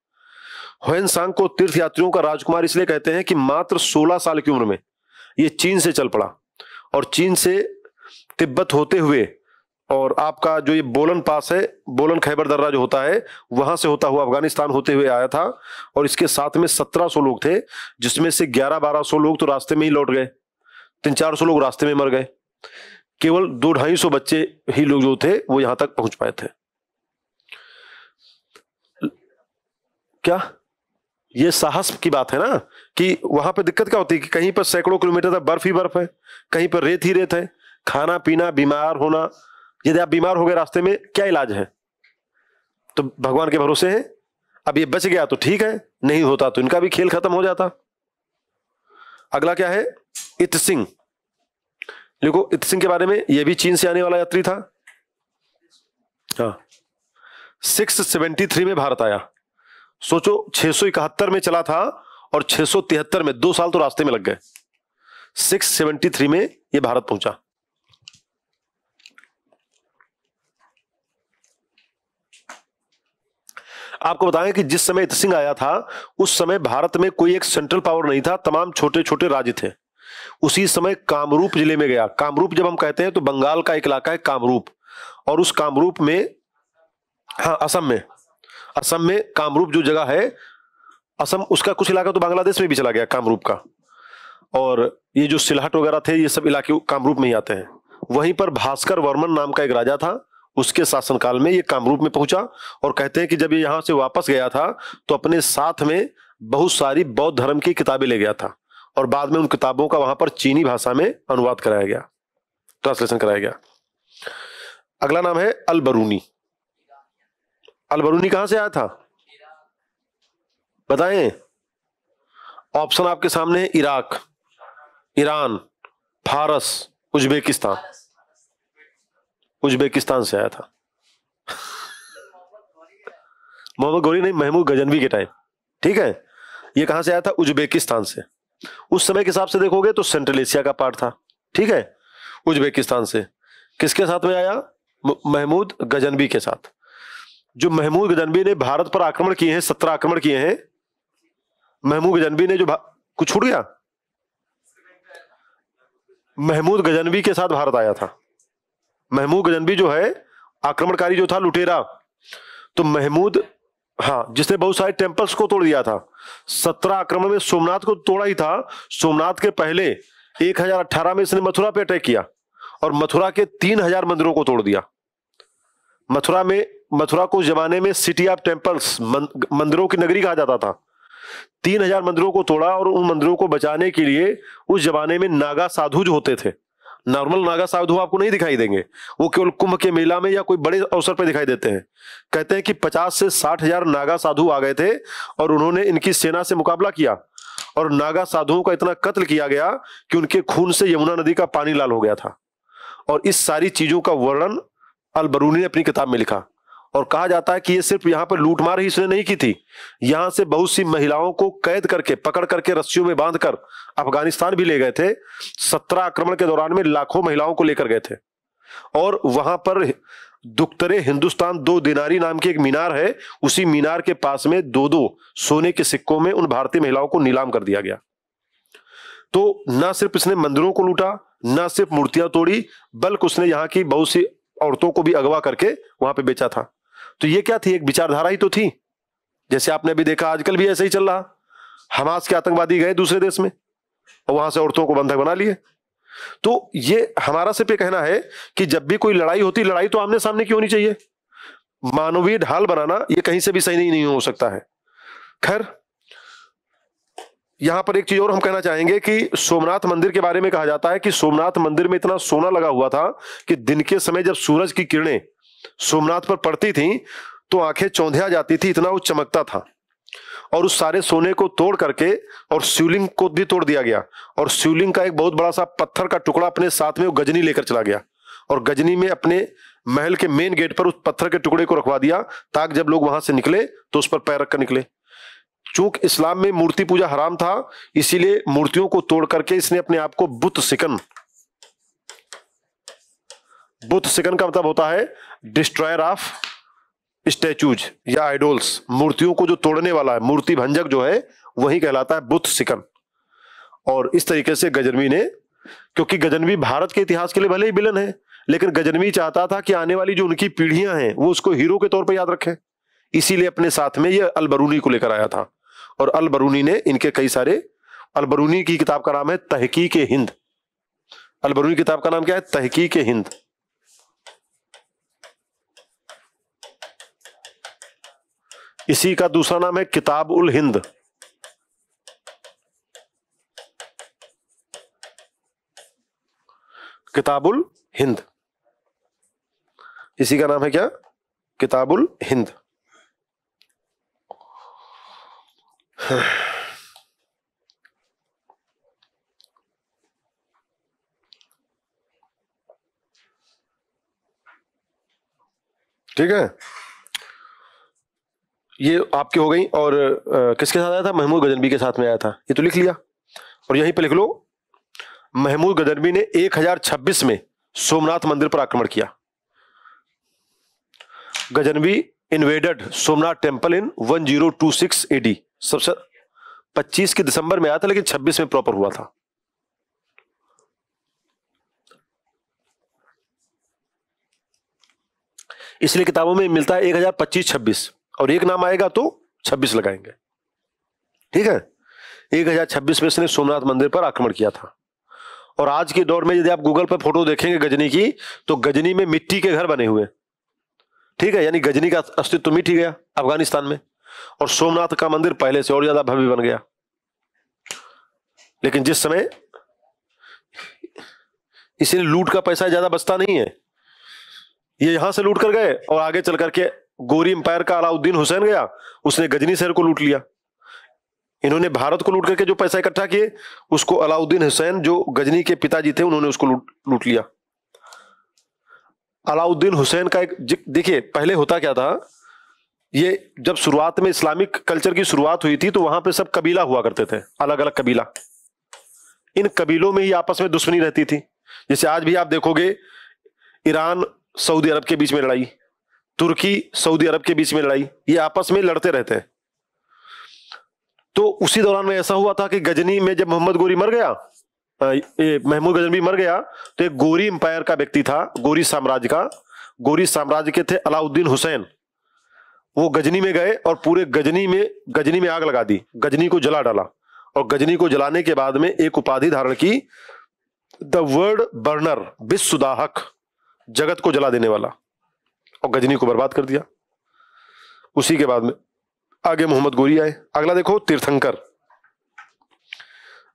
होयनसांग को तीर्थयात्रियों का राजकुमार इसलिए कहते हैं कि मात्र 16 साल की उम्र में ये चीन से चल पड़ा और चीन से तिब्बत होते हुए और आपका जो ये बोलन पास है बोलन खैबर दर्रा जो होता है वहां से होता हुआ अफगानिस्तान होते हुए आया था और इसके साथ में सत्रह लोग थे जिसमें से ग्यारह बारह लोग तो रास्ते में ही लौट गए तीन चार सौ लोग रास्ते में मर गए केवल दो ढाई सौ बच्चे ही लोग जो थे वो यहां तक पहुंच पाए थे क्या ये साहस की बात है ना कि वहां पर दिक्कत क्या होती है कि कहीं पर सैकड़ों किलोमीटर तक बर्फ ही बर्फ है कहीं पर रेत ही रेत है खाना पीना बीमार होना यदि आप बीमार हो गए रास्ते में क्या इलाज है तो भगवान के भरोसे है अब ये बच गया तो ठीक है नहीं होता तो इनका भी खेल खत्म हो जाता अगला क्या है इत सिंह देखो इत सिंह के बारे में यह भी चीन से आने वाला यात्री था हाँ सिक्स सेवेंटी थ्री में भारत आया सोचो छह सौ इकहत्तर में चला था और छह सौ तिहत्तर में दो साल तो रास्ते में लग गए सिक्स सेवेंटी थ्री में ये भारत पहुंचा आपको बताएं कि जिस समय सिंह आया था उस समय भारत में कोई एक सेंट्रल पावर नहीं था तमाम छोटे छोटे राज्य थे उसी समय कामरूप जिले में गया कामरूप जब हम कहते हैं तो बंगाल का एक इलाका है कामरूप और उस कामरूप में हाँ असम में असम में कामरूप जो जगह है असम उसका कुछ इलाका तो बांग्लादेश में भी चला गया कामरूप का और ये जो सिलहट वगैरह थे ये सब इलाके कामरूप में ही आते हैं वहीं पर भास्कर वर्मन नाम का एक राजा था उसके शासनकाल में ये कामरूप में पहुंचा और कहते हैं कि जब ये यहाँ से वापस गया था तो अपने साथ में बहुत सारी बौद्ध धर्म की किताबें ले गया था और बाद में उन किताबों का वहां पर चीनी भाषा में अनुवाद कराया गया ट्रांसलेशन कराया गया अगला नाम है अलबरूनी अलबरूनी कहां से आया था बताएं ऑप्शन आपके सामने है इराक ईरान फारस उज्बेकिस्तान उज्बेकिस्तान से आया था मोहम्मद गौरी नहीं महमूद गजनवी के टाइम ठीक है ये कहां से आया था उज्बेकिस्तान से उस समय के हिसाब से देखोगे तो सेंट्रल एशिया का पार्ट था ठीक है उज्बेकिस्तान से किसके साथ में आया महमूद गजनबी के साथ जो महमूद गजनबी ने भारत पर आक्रमण किए हैं सत्रह आक्रमण किए हैं महमूद गजनबी ने जो कुछ छूट गया महमूद गजनबी के साथ भारत आया था महमूद गजनबी जो है आक्रमणकारी जो था लुटेरा तो महमूद हाँ जिसने बहुत सारे टेम्पल्स को तोड़ दिया था सत्रह आक्रमण में सोमनाथ को तोड़ा ही था सोमनाथ के पहले एक हजार अठारह में इसने मथुरा पे अटैक किया और मथुरा के तीन हजार मंदिरों को तोड़ दिया मथुरा में मथुरा को जमाने में सिटी ऑफ टेम्पल्स मंदिरों की नगरी कहा जाता था तीन हजार मंदिरों को तोड़ा और उन मंदिरों को बचाने के लिए उस जमाने में नागा साधु जो होते थे नॉर्मल नागा साधु आपको नहीं दिखाई देंगे वो केवल कुंभ के मेला में या कोई बड़े अवसर पर दिखाई देते हैं कहते हैं कि पचास से साठ हजार नागा साधु आ गए थे और उन्होंने इनकी सेना से मुकाबला किया और नागा साधुओं का इतना कत्ल किया गया कि उनके खून से यमुना नदी का पानी लाल हो गया था और इस सारी चीजों का वर्णन अलबरूनी ने अपनी किताब में लिखा और कहा जाता है कि ये सिर्फ यहाँ पर लूटमार ही इसने नहीं की थी यहाँ से बहुत सी महिलाओं को कैद करके पकड़ करके रस्सियों में बांधकर अफगानिस्तान भी ले गए थे सत्रह आक्रमण के दौरान में लाखों महिलाओं को लेकर गए थे और वहां पर दुख्तरे हिंदुस्तान दो दिनारी नाम की एक मीनार है उसी मीनार के पास में दो दो सोने के सिक्कों में उन भारतीय महिलाओं को नीलाम कर दिया गया तो ना सिर्फ इसने मंदिरों को लूटा न सिर्फ मूर्तियां तोड़ी बल्कि उसने यहाँ की बहुत सी औरतों को भी अगवा करके वहां पे बेचा था तो ये क्या थी एक विचारधारा ही तो थी जैसे आपने अभी देखा आजकल भी ऐसे ही चल रहा हमास के आतंकवादी गए दूसरे देश में और वहां से औरतों को बंधक बना लिए तो ये हमारा सिर्फ ये कहना है कि जब भी कोई लड़ाई होती लड़ाई तो आमने सामने की होनी चाहिए मानवीय ढाल बनाना ये कहीं से भी सही नहीं, नहीं हो सकता है खैर यहां पर एक चीज और हम कहना चाहेंगे कि सोमनाथ मंदिर के बारे में कहा जाता है कि सोमनाथ मंदिर में इतना सोना लगा हुआ था कि दिन के समय जब सूरज की किरणें सोमनाथ पर पड़ती थी तो आंखें चौंधिया जाती थी इतना वो चमकता था और उस सारे सोने को तोड़ करके और शिवलिंग को भी तोड़ दिया गया और शिवलिंग का एक बहुत बड़ा सा पत्थर का टुकड़ा अपने साथ में वो गजनी लेकर चला गया और गजनी में अपने महल के मेन गेट पर उस पत्थर के टुकड़े को रखवा दिया ताकि जब लोग वहां से निकले तो उस पर पैर रखकर निकले चूंक इस्लाम में मूर्ति पूजा हराम था इसीलिए मूर्तियों को तोड़ करके इसने अपने आप को बुत सिकन बुत सिकन का मतलब होता है डिस्ट्रॉयर ऑफ स्टैचूज या आइडोल्स मूर्तियों को जो तोड़ने वाला है मूर्ति भंजक जो है वही कहलाता है बुद्ध सिकन और इस तरीके से गजनवी ने क्योंकि गजनवी भारत के इतिहास के लिए भले ही बिलन है लेकिन गजनवी चाहता था कि आने वाली जो उनकी पीढ़ियां हैं वो उसको हीरो के तौर पर याद रखें इसीलिए अपने साथ में ये अलबरूनी को लेकर आया था और अलबरूनी ने इनके कई सारे अलबरूनी की किताब का नाम है तहकीक हिंद अलबरूनी किताब का नाम क्या है तहकीक हिंद इसी का दूसरा नाम है किताब उल हिंद किताबुल हिंद इसी का नाम है क्या किताबुल हिंद ठीक है ये आपकी हो गई और आ, किसके साथ आया था महमूद गजनबी के साथ में आया था ये तो लिख लिया और यहीं पे लिख लो महमूद गजनबी ने 1026 में सोमनाथ मंदिर पर आक्रमण किया Ghaznavi invaded Somnath temple in 1026 AD सबसे 25 के दिसंबर में आया था लेकिन 26 में प्रॉपर हुआ था इसलिए किताबों में मिलता है पच्चीस छब्बीस और एक नाम आएगा तो छब्बीस लगाएंगे ठीक है एक हजार छब्बीस में इसने सोमनाथ मंदिर पर आक्रमण किया था और आज के दौर में यदि आप गूगल पर फोटो देखेंगे गजनी की तो गजनी में मिट्टी के घर बने हुए ठीक है यानी गजनी का अस्तित्व तो मिट ही गया अफगानिस्तान में और सोमनाथ का मंदिर पहले से और ज्यादा भव्य बन गया लेकिन जिस समय इसलिए लूट का पैसा ज्यादा बचता नहीं है ये यहां से लूट कर गए और आगे चल करके गोरी एम्पायर का अलाउद्दीन हुसैन गया उसने गजनी शहर को लूट लिया इन्होंने भारत को लूट करके जो पैसा इकट्ठा किए उसको अलाउद्दीन हुसैन जो गजनी के पिताजी थे उन्होंने उसको लूट लूट लिया अलाउद्दीन हुसैन का एक देखिए पहले होता क्या था ये जब शुरुआत में इस्लामिक कल्चर की शुरुआत हुई थी तो वहां पे सब कबीला हुआ करते थे अलग अलग कबीला इन कबीलों में ही आपस में दुश्मनी रहती थी जैसे आज भी आप देखोगे ईरान सऊदी अरब के बीच में लड़ाई तुर्की सऊदी अरब के बीच में लड़ाई ये आपस में लड़ते रहते हैं तो उसी दौरान में ऐसा हुआ था कि गजनी में जब मोहम्मद गोरी मर गया महमूद गजनवी मर गया तो एक गोरी एम्पायर का व्यक्ति था गोरी साम्राज्य का गोरी साम्राज्य के थे अलाउद्दीन हुसैन वो गजनी में गए और पूरे गजनी में गजनी में आग लगा दी गजनी को जला डाला और गजनी को जलाने के बाद में एक उपाधि धारण की द वर्ड बर्नर विश्व जगत को जला देने वाला और गजनी को बर्बाद कर दिया उसी के बाद में आगे मोहम्मद गोरी आए अगला देखो तीर्थंकर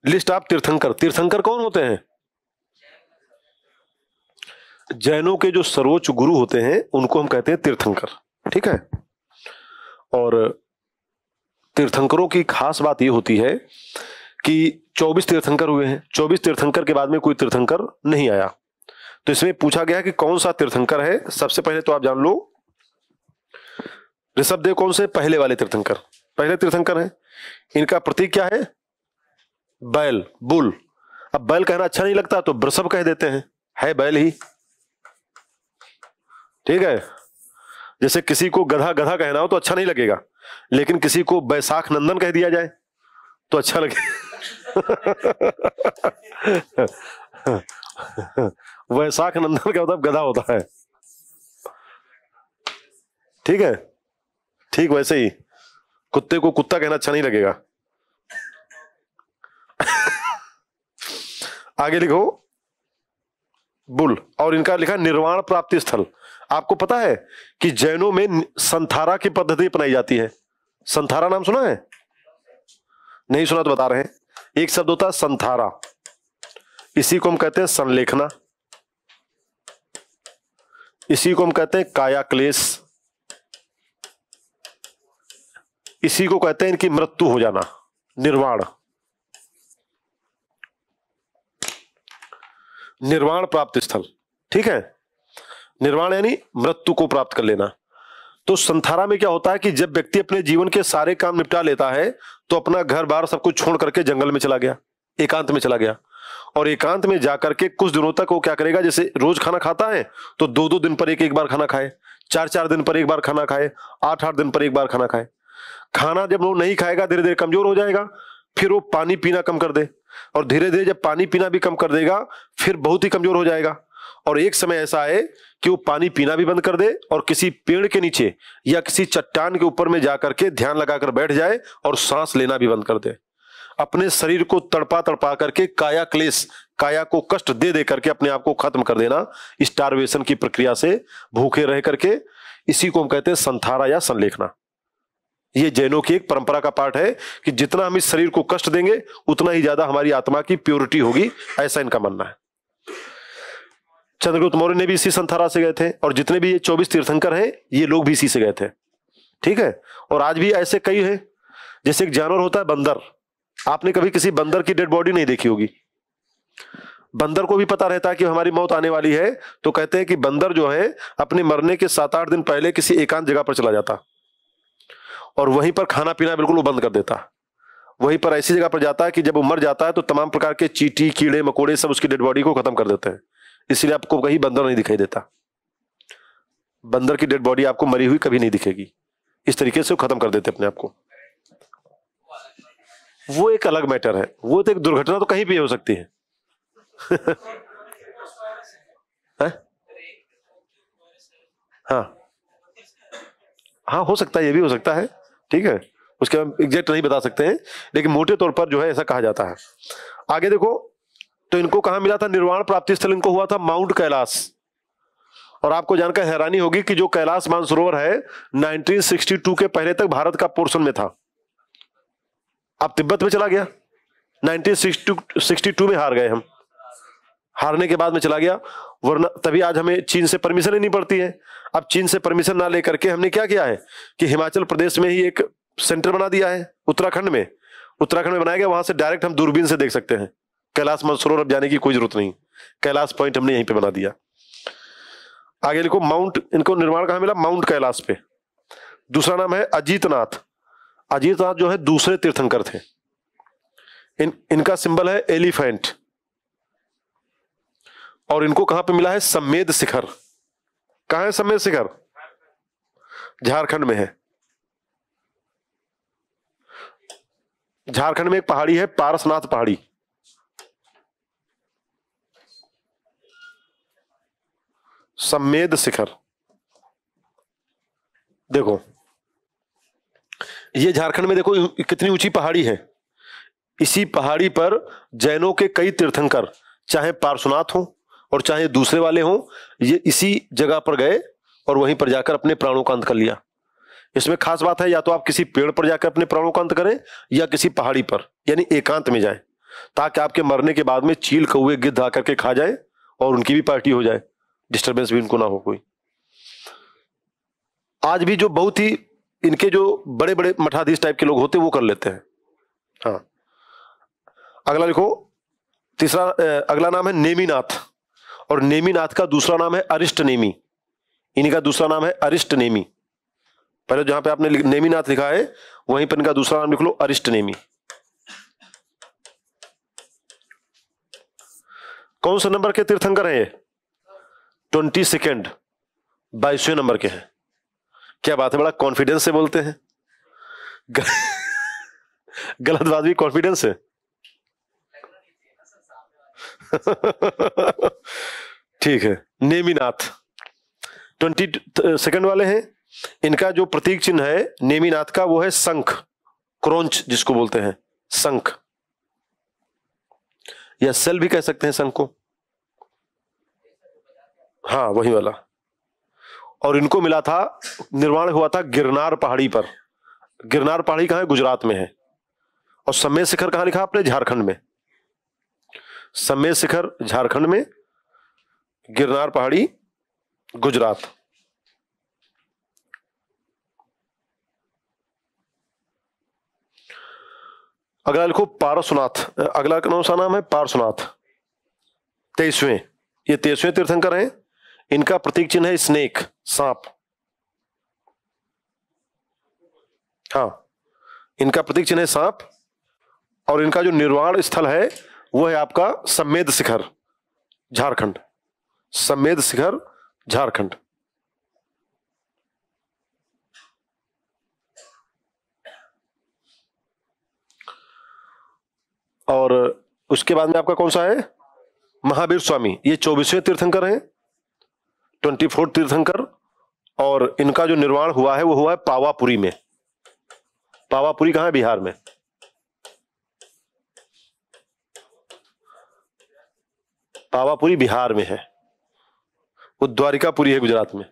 लिस्ट आप तीर्थंकर तीर्थंकर कौन होते हैं जैनों के जो सर्वोच्च गुरु होते हैं उनको हम कहते हैं तीर्थंकर ठीक है और तीर्थंकरों की खास बात यह होती है कि 24 तीर्थंकर हुए हैं 24 तीर्थंकर के बाद में कोई तीर्थंकर नहीं आया तो इसमें पूछा गया कि कौन सा तीर्थंकर है सबसे पहले तो आप जान लो ऋषभ देव कौन से पहले वाले तीर्थंकर पहले तीर्थंकर है इनका प्रतीक क्या है बैल बुल अब बैल कहना अच्छा नहीं लगता तो वृषभ कह देते हैं है बैल ही ठीक है जैसे किसी को गधा गधा कहना हो तो अच्छा नहीं लगेगा लेकिन किसी को बैसाख नंदन कह दिया जाए तो अच्छा लगे (laughs) (laughs) वैशाख नंदन का मतलब गधा होता है ठीक है ठीक वैसे ही कुत्ते को कुत्ता कहना अच्छा नहीं लगेगा (laughs) आगे लिखो बुल और इनका लिखा निर्वाण प्राप्ति स्थल आपको पता है कि जैनों में संथारा की पद्धति अपनाई जाती है संथारा नाम सुना है नहीं सुना तो बता रहे हैं एक शब्द होता है संथारा इसी को हम कहते हैं संलेखना इसी को हम कहते हैं काया क्लेश इसी को कहते हैं इनकी मृत्यु हो जाना निर्वाण निर्वाण प्राप्त स्थल ठीक है निर्वाण यानी मृत्यु को प्राप्त कर लेना तो संथारा में क्या होता है कि जब व्यक्ति अपने जीवन के सारे काम निपटा लेता है तो अपना घर बार सब कुछ छोड़ करके जंगल में चला गया एकांत में चला गया और एकांत में जाकर के कुछ दिनों तक वो क्या करेगा जैसे रोज खाना खाता है तो दो दो दिन पर एक एक बार खाना खाए चार चार दिन पर एक बार खाना खाए आठ आठ दिन पर एक बार खाना खाए खाना जब वो नहीं खाएगा धीरे धीरे कमजोर हो जाएगा फिर वो पानी पीना कम कर दे और धीरे धीरे जब पानी पीना भी कम कर देगा फिर बहुत ही कमजोर हो जाएगा और एक समय ऐसा आए कि वो पानी पीना भी बंद कर दे और किसी पेड़ के नीचे या किसी चट्टान के ऊपर में जाकर के ध्यान लगाकर बैठ जाए और सांस लेना भी बंद कर दे अपने शरीर को तड़पा तड़पा करके काया क्लेश काया को कष्ट दे दे करके अपने आप को खत्म कर देना स्टारवेशन की प्रक्रिया से भूखे रह करके इसी को हम कहते हैं संथारा या संलेखना ये जैनों की एक परंपरा का पाठ है कि जितना हम इस शरीर को कष्ट देंगे उतना ही ज्यादा हमारी आत्मा की प्योरिटी होगी ऐसा इनका मानना है चंद्रगुप्त मौर्य ने भी इसी संथारा से गए थे और जितने भी ये चौबीस तीर्थंकर हैं ये लोग भी इसी से गए थे ठीक है और आज भी ऐसे कई हैं जैसे एक जानवर होता है बंदर आपने कभी किसी बंदर की डेड बॉडी नहीं देखी होगी बंदर को भी पता रहता है कि हमारी मौत आने वाली है तो कहते हैं कि बंदर जो है अपने मरने के सात आठ दिन पहले किसी एकांत जगह पर चला जाता और वहीं पर खाना पीना बिल्कुल वो बंद कर देता वहीं पर ऐसी जगह पर जाता है कि जब वो मर जाता है तो तमाम प्रकार के चीटी कीड़े मकोड़े सब उसकी डेड बॉडी को खत्म कर देते हैं इसलिए आपको कहीं बंदर नहीं दिखाई देता बंदर की डेड बॉडी आपको मरी हुई कभी नहीं दिखेगी इस तरीके से वो खत्म कर देते अपने आप को वो एक अलग मैटर है वो तो एक दुर्घटना तो कहीं भी हो सकती है (laughs) हाँ हाँ हो सकता है ये भी हो सकता है ठीक है उसके हम एग्जैक्ट नहीं बता सकते हैं लेकिन मोटे तौर पर जो है ऐसा कहा जाता है आगे देखो तो इनको कहा मिला था निर्वाण प्राप्ति स्थल इनको हुआ था माउंट कैलाश और आपको जानकर हैरानी होगी कि जो कैलाश मानसरोवर है 1962 के पहले तक भारत का पोर्शन में था अब तिब्बत में चला गया 1962 में हार गए हम हारने के बाद में चला गया वरना तभी आज हमें चीन से परमिशन लेनी पड़ती है अब चीन से परमिशन ना लेकर के हमने क्या किया है कि हिमाचल प्रदेश में ही एक सेंटर बना दिया है उत्तराखंड में उत्तराखंड में बनाया गया वहां से डायरेक्ट हम दूरबीन से देख सकते हैं कैलाश मनसरोवर अब जाने की कोई जरूरत नहीं कैलाश पॉइंट हमने यहीं पर बना दिया आगे लिखो माउंट इनको निर्माण कहा मिला माउंट कैलाश पे दूसरा नाम है अजीतनाथ अजीत जो है दूसरे तीर्थंकर थे इन इनका सिंबल है एलिफेंट और इनको कहां पे मिला है सम्मेद शिखर कहा है सम्मेद शिखर झारखंड में है झारखंड में एक पहाड़ी है पारसनाथ पहाड़ी सम्मेद शिखर देखो ये झारखंड में देखो कितनी ऊंची पहाड़ी है इसी पहाड़ी पर जैनों के कई तीर्थंकर चाहे पार्श्वनाथ हो और चाहे दूसरे वाले हों ये इसी जगह पर गए और वहीं पर जाकर अपने प्राणों का अंत कर लिया इसमें खास बात है या तो आप किसी पेड़ पर जाकर अपने प्राणों का अंत करें या किसी पहाड़ी पर यानी एकांत में जाएं ताकि आपके मरने के बाद में चील कौए गिद्ध आकर के खा जाए और उनकी भी पार्टी हो जाए डिस्टर्बेंस भी उनको ना हो कोई आज भी जो बहुत ही इनके जो बड़े बड़े मठाधीश टाइप के लोग होते हैं वो कर लेते हैं हाँ अगला लिखो तीसरा अगला नाम है नेमीनाथ और नेमीनाथ का दूसरा नाम है अरिष्ट नेमी इन्हीं का दूसरा नाम है अरिष्ट नेमी पहले जहां पे आपने नेमीनाथ लिखा है वहीं पर इनका दूसरा नाम लिख लो अरिष्ट नेमी कौन से नंबर के तीर्थंकर हैं ये ट्वेंटी सेकेंड बाईसवें नंबर के हैं क्या बात है बड़ा कॉन्फिडेंस से बोलते हैं गलत बात भी कॉन्फिडेंस है ठीक है नेमीनाथ ट्वेंटी सेकंड वाले हैं इनका जो प्रतीक चिन्ह है नेमीनाथ का वो है संख क्रोंच जिसको बोलते हैं संख या सेल भी कह सकते हैं संख को हाँ वही वाला और इनको मिला था निर्माण हुआ था गिरनार पहाड़ी पर गिरनार पहाड़ी कहा है गुजरात में है और समय शिखर कहा लिखा आपने झारखंड में समय शिखर झारखंड में गिरनार पहाड़ी गुजरात अगला लिखो पारसनाथ अगला कौन सा नाम है पारसनाथ तेईसवें ये तेईसवें तीर्थंकर हैं इनका प्रतीक चिन्ह है स्नेक सांप हाँ इनका प्रतीक चिन्ह है सांप और इनका जो निर्वाण स्थल है वो है आपका सम्मेद शिखर झारखंड सम्मेद शिखर झारखंड और उसके बाद में आपका कौन सा है महावीर स्वामी ये चौबीसवें तीर्थंकर हैं ट्वेंटी फोर तीर्थंकर और इनका जो निर्माण हुआ है वो हुआ है पावापुरी में पावापुरी कहा है बिहार में पावापुरी बिहार में है द्वारिकापुरी है गुजरात में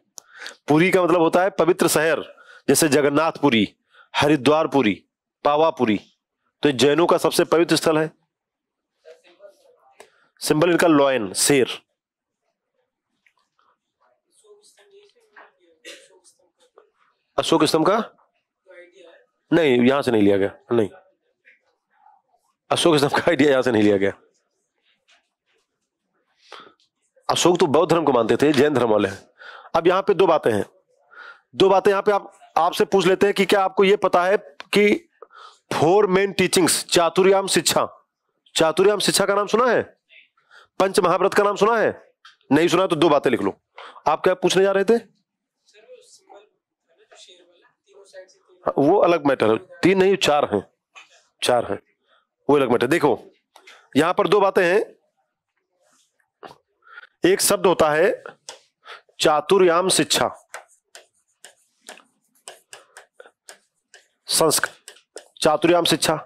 पुरी का मतलब होता है पवित्र शहर जैसे जगन्नाथपुरी हरिद्वारपुरी पावापुरी तो जैनों का सबसे पवित्र स्थल है सिंबल इनका लॉयन शेर अशोक स्तंभ का नहीं यहां से नहीं लिया गया नहीं अशोक स्तंभ का आइडिया यहां से नहीं लिया गया अशोक तो बौद्ध धर्म को मानते थे जैन धर्म वाले हैं अब यहां पे दो बातें हैं दो बातें यहां पे आप आपसे पूछ लेते हैं कि क्या आपको यह पता है कि फोर मेन टीचिंग्स चातुर्याम शिक्षा चातुर्याम शिक्षा का नाम सुना है पंच महाव्रत का नाम सुना है नहीं सुना है तो दो बातें लिख लो आप क्या पूछने जा रहे थे हाँ, वो अलग मैटर है तीन नहीं चार हैं चार हैं वो अलग मैटर देखो यहां पर दो बातें हैं एक शब्द होता है चातुर्याम शिक्षा संस्कृत चातुर्याम शिक्षा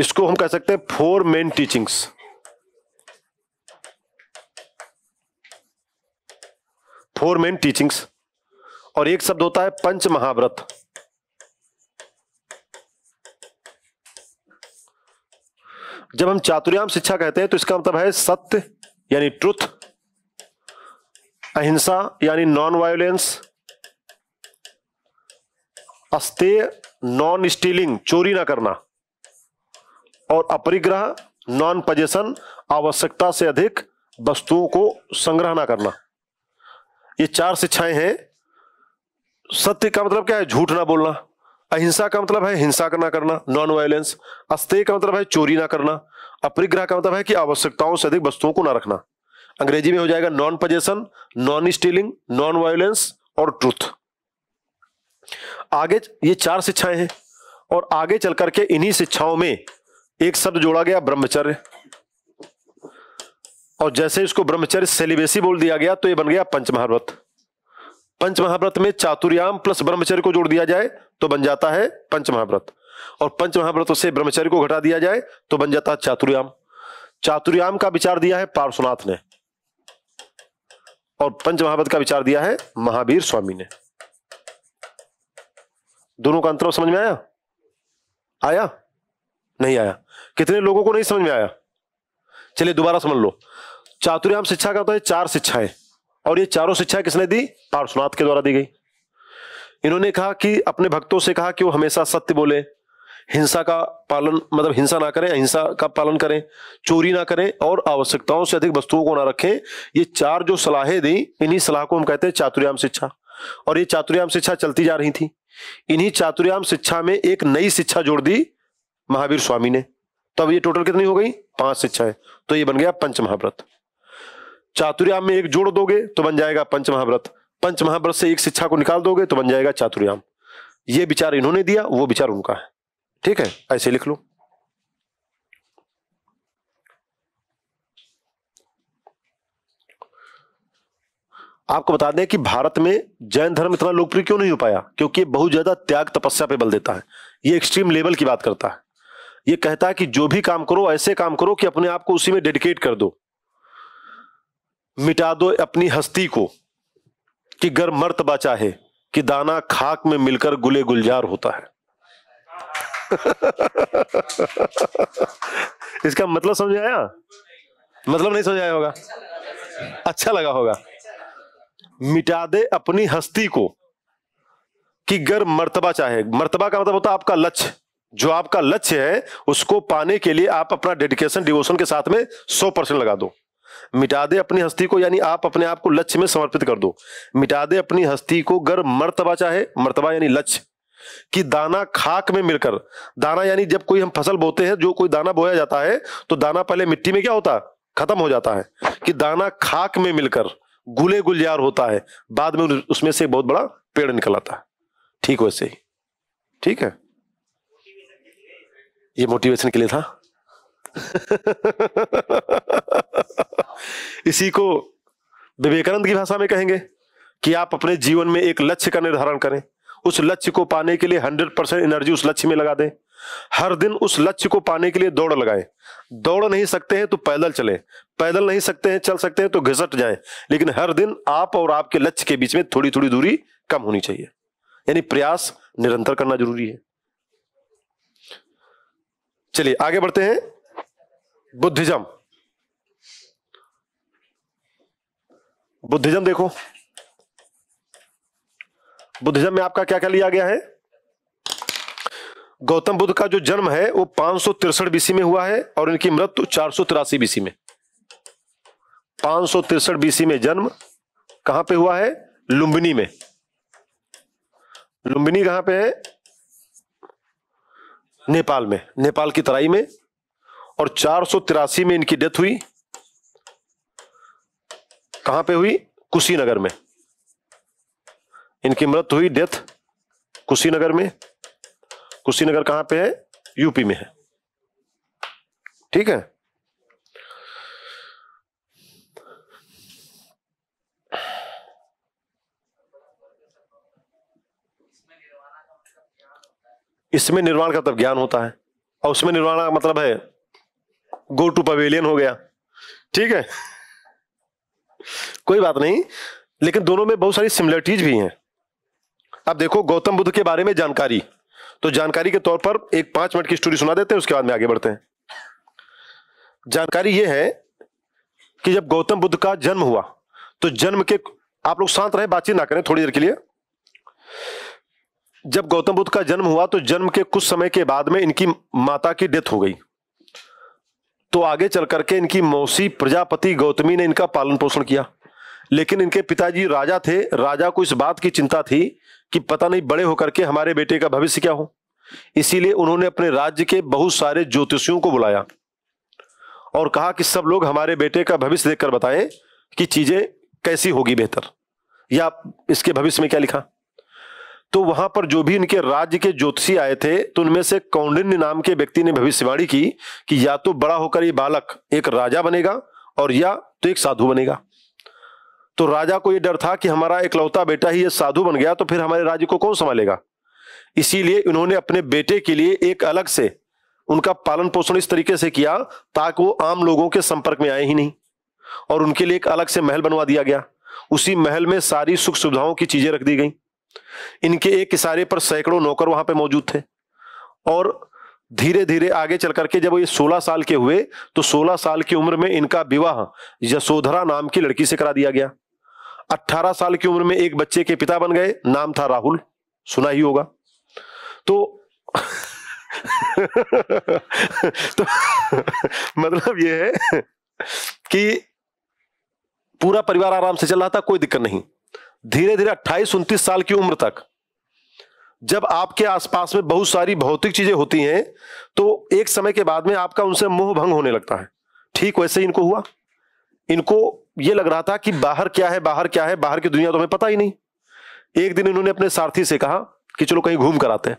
इसको हम कह सकते हैं four main teachings four main teachings और एक शब्द होता है पंच महाव्रत जब हम चातुर्याम शिक्षा कहते हैं तो इसका मतलब है सत्य यानी ट्रुथ अहिंसा यानी नॉन वायोलेंस अस्ते नॉन स्टीलिंग चोरी ना करना और अपरिग्रह नॉन पजेशन आवश्यकता से अधिक वस्तुओं को संग्रह ना करना ये चार शिक्षाएं हैं सत्य का मतलब क्या है झूठ ना बोलना अहिंसा का मतलब है हिंसा ना करना नॉन वायलेंस अस्तेय का मतलब है चोरी ना करना अपरिग्रह का मतलब है कि आवश्यकताओं से अधिक वस्तुओं को ना रखना अंग्रेजी में हो जाएगा non possession non stealing non violence और ट्रूथ आगे ये चार शिक्षाएं हैं और आगे चल करके इन्हीं शिक्षाओं में एक शब्द जोड़ा गया ब्रह्मचर्य और जैसे इसको ब्रह्मचर्य सेलिबेसी बोल दिया गया तो ये बन गया पंचमहारवत पंच महाव्रत में चातुर्याम प्लस ब्रह्मचर्य को जोड़ दिया जाए तो बन जाता है पंच महाव्रत और पंच महाव्रत से ब्रह्मचर्य को घटा दिया जाए तो बन जाता है चातुर्याम चातुर्याम का विचार दिया है पार्श्वनाथ ने और पंच महाव्रत का विचार दिया है महावीर स्वामी ने दोनों का अंतर समझ में आया आया नहीं आया कितने लोगों को नहीं समझ में आया चलिए दोबारा समझ लो चातुर्याम शिक्षा का होता है चार शिक्षाएं और ये चारों शिक्षा किसने दी पार्श्वनाथ के द्वारा दी गई इन्होंने कहा कि अपने भक्तों से कहा कि वो हमेशा सत्य बोले हिंसा का पालन मतलब हिंसा ना करें अहिंसा का पालन करें चोरी ना करें और आवश्यकताओं से अधिक वस्तुओं को ना रखें ये चार जो सलाहें दी इन्हीं सलाह को हम कहते हैं चातुर्याम शिक्षा और ये चातुर्याम शिक्षा चलती जा रही थी इन्हीं चातुर्याम शिक्षा में एक नई शिक्षा जोड़ दी महावीर स्वामी ने तो अब ये टोटल कितनी हो गई पांच शिक्षाएं तो ये बन गया पंच महाव्रत चातुर्याम में एक जोड़ दोगे तो बन जाएगा पंच महाव्रत पंच महाव्रत से एक शिक्षा को निकाल दोगे तो बन जाएगा चातुर्याम ये विचार इन्होंने दिया वो विचार उनका है ठीक है ऐसे लिख लो आपको बता दें कि भारत में जैन धर्म इतना लोकप्रिय क्यों नहीं हो पाया क्योंकि बहुत ज्यादा त्याग तपस्या पे बल देता है ये एक्सट्रीम लेवल की बात करता है ये कहता है कि जो भी काम करो ऐसे काम करो कि अपने आप को उसी में डेडिकेट कर दो मिटा दो अपनी हस्ती को कि गर बचा चाहे कि दाना खाक में मिलकर गुले गुलजार होता है (laughs) इसका मतलब समझ आया मतलब नहीं समझ आया होगा अच्छा लगा होगा मिटा दे अपनी हस्ती को कि गर मर्तबा चाहे मर्तबा का मतलब होता है आपका लक्ष्य जो आपका लक्ष्य है उसको पाने के लिए आप अपना डेडिकेशन डिवोशन के साथ में सौ परसेंट लगा दो मिटा दे अपनी हस्ती को यानी आप अपने आप को लक्ष्य में समर्पित कर दो मिटा दे अपनी हस्ती को गर मर्तबा चाहे मर्तबा यानी लक्ष्य कि दाना खाक में मिलकर दाना यानी जब कोई हम फसल बोते हैं जो कोई दाना बोया जाता है तो दाना पहले मिट्टी में क्या होता खत्म हो जाता है कि दाना खाक में मिलकर गुले गुलजार होता है बाद में उसमें से बहुत बड़ा पेड़ निकल आता है ठीक वैसे ही ठीक है ये मोटिवेशन के लिए था (laughs) इसी को विवेकानंद की भाषा में कहेंगे कि आप अपने जीवन में एक लक्ष्य का निर्धारण करें उस लक्ष्य को पाने के लिए हंड्रेड परसेंट एनर्जी उस लक्ष्य में लगा दें हर दिन उस लक्ष्य को पाने के लिए दौड़ लगाएं दौड़ नहीं सकते हैं तो पैदल चले पैदल नहीं सकते हैं चल सकते हैं तो घिसट जाएं लेकिन हर दिन आप और आपके लक्ष्य के बीच में थोड़ी थोड़ी दूरी कम होनी चाहिए यानी प्रयास निरंतर करना जरूरी है चलिए आगे बढ़ते हैं बुद्धिज्म बुद्धिज्म देखो बुद्धिज्म में आपका क्या क्या लिया गया है गौतम बुद्ध का जो जन्म है वो पांच सौ तिरसठ बीसी में हुआ है और इनकी मृत्यु चार सौ तिरासी बीसी में पांच सौ तिरसठ बीसी में जन्म कहां पे हुआ है लुम्बिनी में लुम्बिनी कहां पे है नेपाल में नेपाल की तराई में और चार में इनकी डेथ हुई कहां पे हुई कुशीनगर में इनकी मृत्यु हुई डेथ कुशीनगर में कुशीनगर कहां पे है यूपी में है ठीक है इसमें निर्वाण का तब मतलब ज्ञान होता है और उसमें निर्वाण का मतलब है गो टू पवेलियन हो गया ठीक है कोई बात नहीं लेकिन दोनों में बहुत सारी सिमिलरिटीज भी हैं अब देखो गौतम बुद्ध के बारे में जानकारी तो जानकारी के तौर पर एक पांच मिनट की स्टोरी सुना देते हैं उसके बाद में आगे बढ़ते हैं जानकारी यह है कि जब गौतम बुद्ध का जन्म हुआ तो जन्म के आप लोग शांत रहे बातचीत ना करें थोड़ी देर के लिए जब गौतम बुद्ध का जन्म हुआ तो जन्म के कुछ समय के बाद में इनकी माता की डेथ हो गई तो आगे चल करके इनकी मौसी प्रजापति गौतमी ने इनका पालन पोषण किया लेकिन इनके पिताजी राजा थे राजा को इस बात की चिंता थी कि पता नहीं बड़े होकर के हमारे बेटे का भविष्य क्या हो इसीलिए उन्होंने अपने राज्य के बहुत सारे ज्योतिषियों को बुलाया और कहा कि सब लोग हमारे बेटे का भविष्य देखकर बताएं कि चीजें कैसी होगी बेहतर या इसके भविष्य में क्या लिखा तो वहां पर जो भी इनके राज्य के ज्योतिषी आए थे तो उनमें से कौंडिन्य नाम के व्यक्ति ने भविष्यवाणी की कि या तो बड़ा होकर ये बालक एक राजा बनेगा और या तो एक साधु बनेगा तो राजा को यह डर था कि हमारा इकलौता बेटा ही ये साधु बन गया तो फिर हमारे राज्य को कौन संभालेगा इसीलिए इन्होंने अपने बेटे के लिए एक अलग से उनका पालन पोषण इस तरीके से किया ताकि वो आम लोगों के संपर्क में आए ही नहीं और उनके लिए एक अलग से महल बनवा दिया गया उसी महल में सारी सुख सुविधाओं की चीजें रख दी गई इनके एक इशारे पर सैकड़ों नौकर वहां पे मौजूद थे और धीरे धीरे आगे चल करके जब ये 16 साल के हुए तो 16 साल की उम्र में इनका विवाह यशोधरा नाम की लड़की से करा दिया गया 18 साल की उम्र में एक बच्चे के पिता बन गए नाम था राहुल सुना ही होगा तो (laughs) तो (laughs) मतलब ये है कि पूरा परिवार आराम से चल रहा था कोई दिक्कत नहीं धीरे धीरे अट्ठाईस उनतीस साल की उम्र तक जब आपके आसपास में बहुत सारी भौतिक चीजें होती हैं तो एक समय के बाद में आपका उनसे मोह भंग होने लगता है ठीक वैसे ही इनको हुआ इनको यह लग रहा था कि बाहर क्या है बाहर क्या है बाहर की दुनिया तो हमें पता ही नहीं एक दिन इन्होंने अपने सारथी से कहा कि चलो कहीं घूम कर आते हैं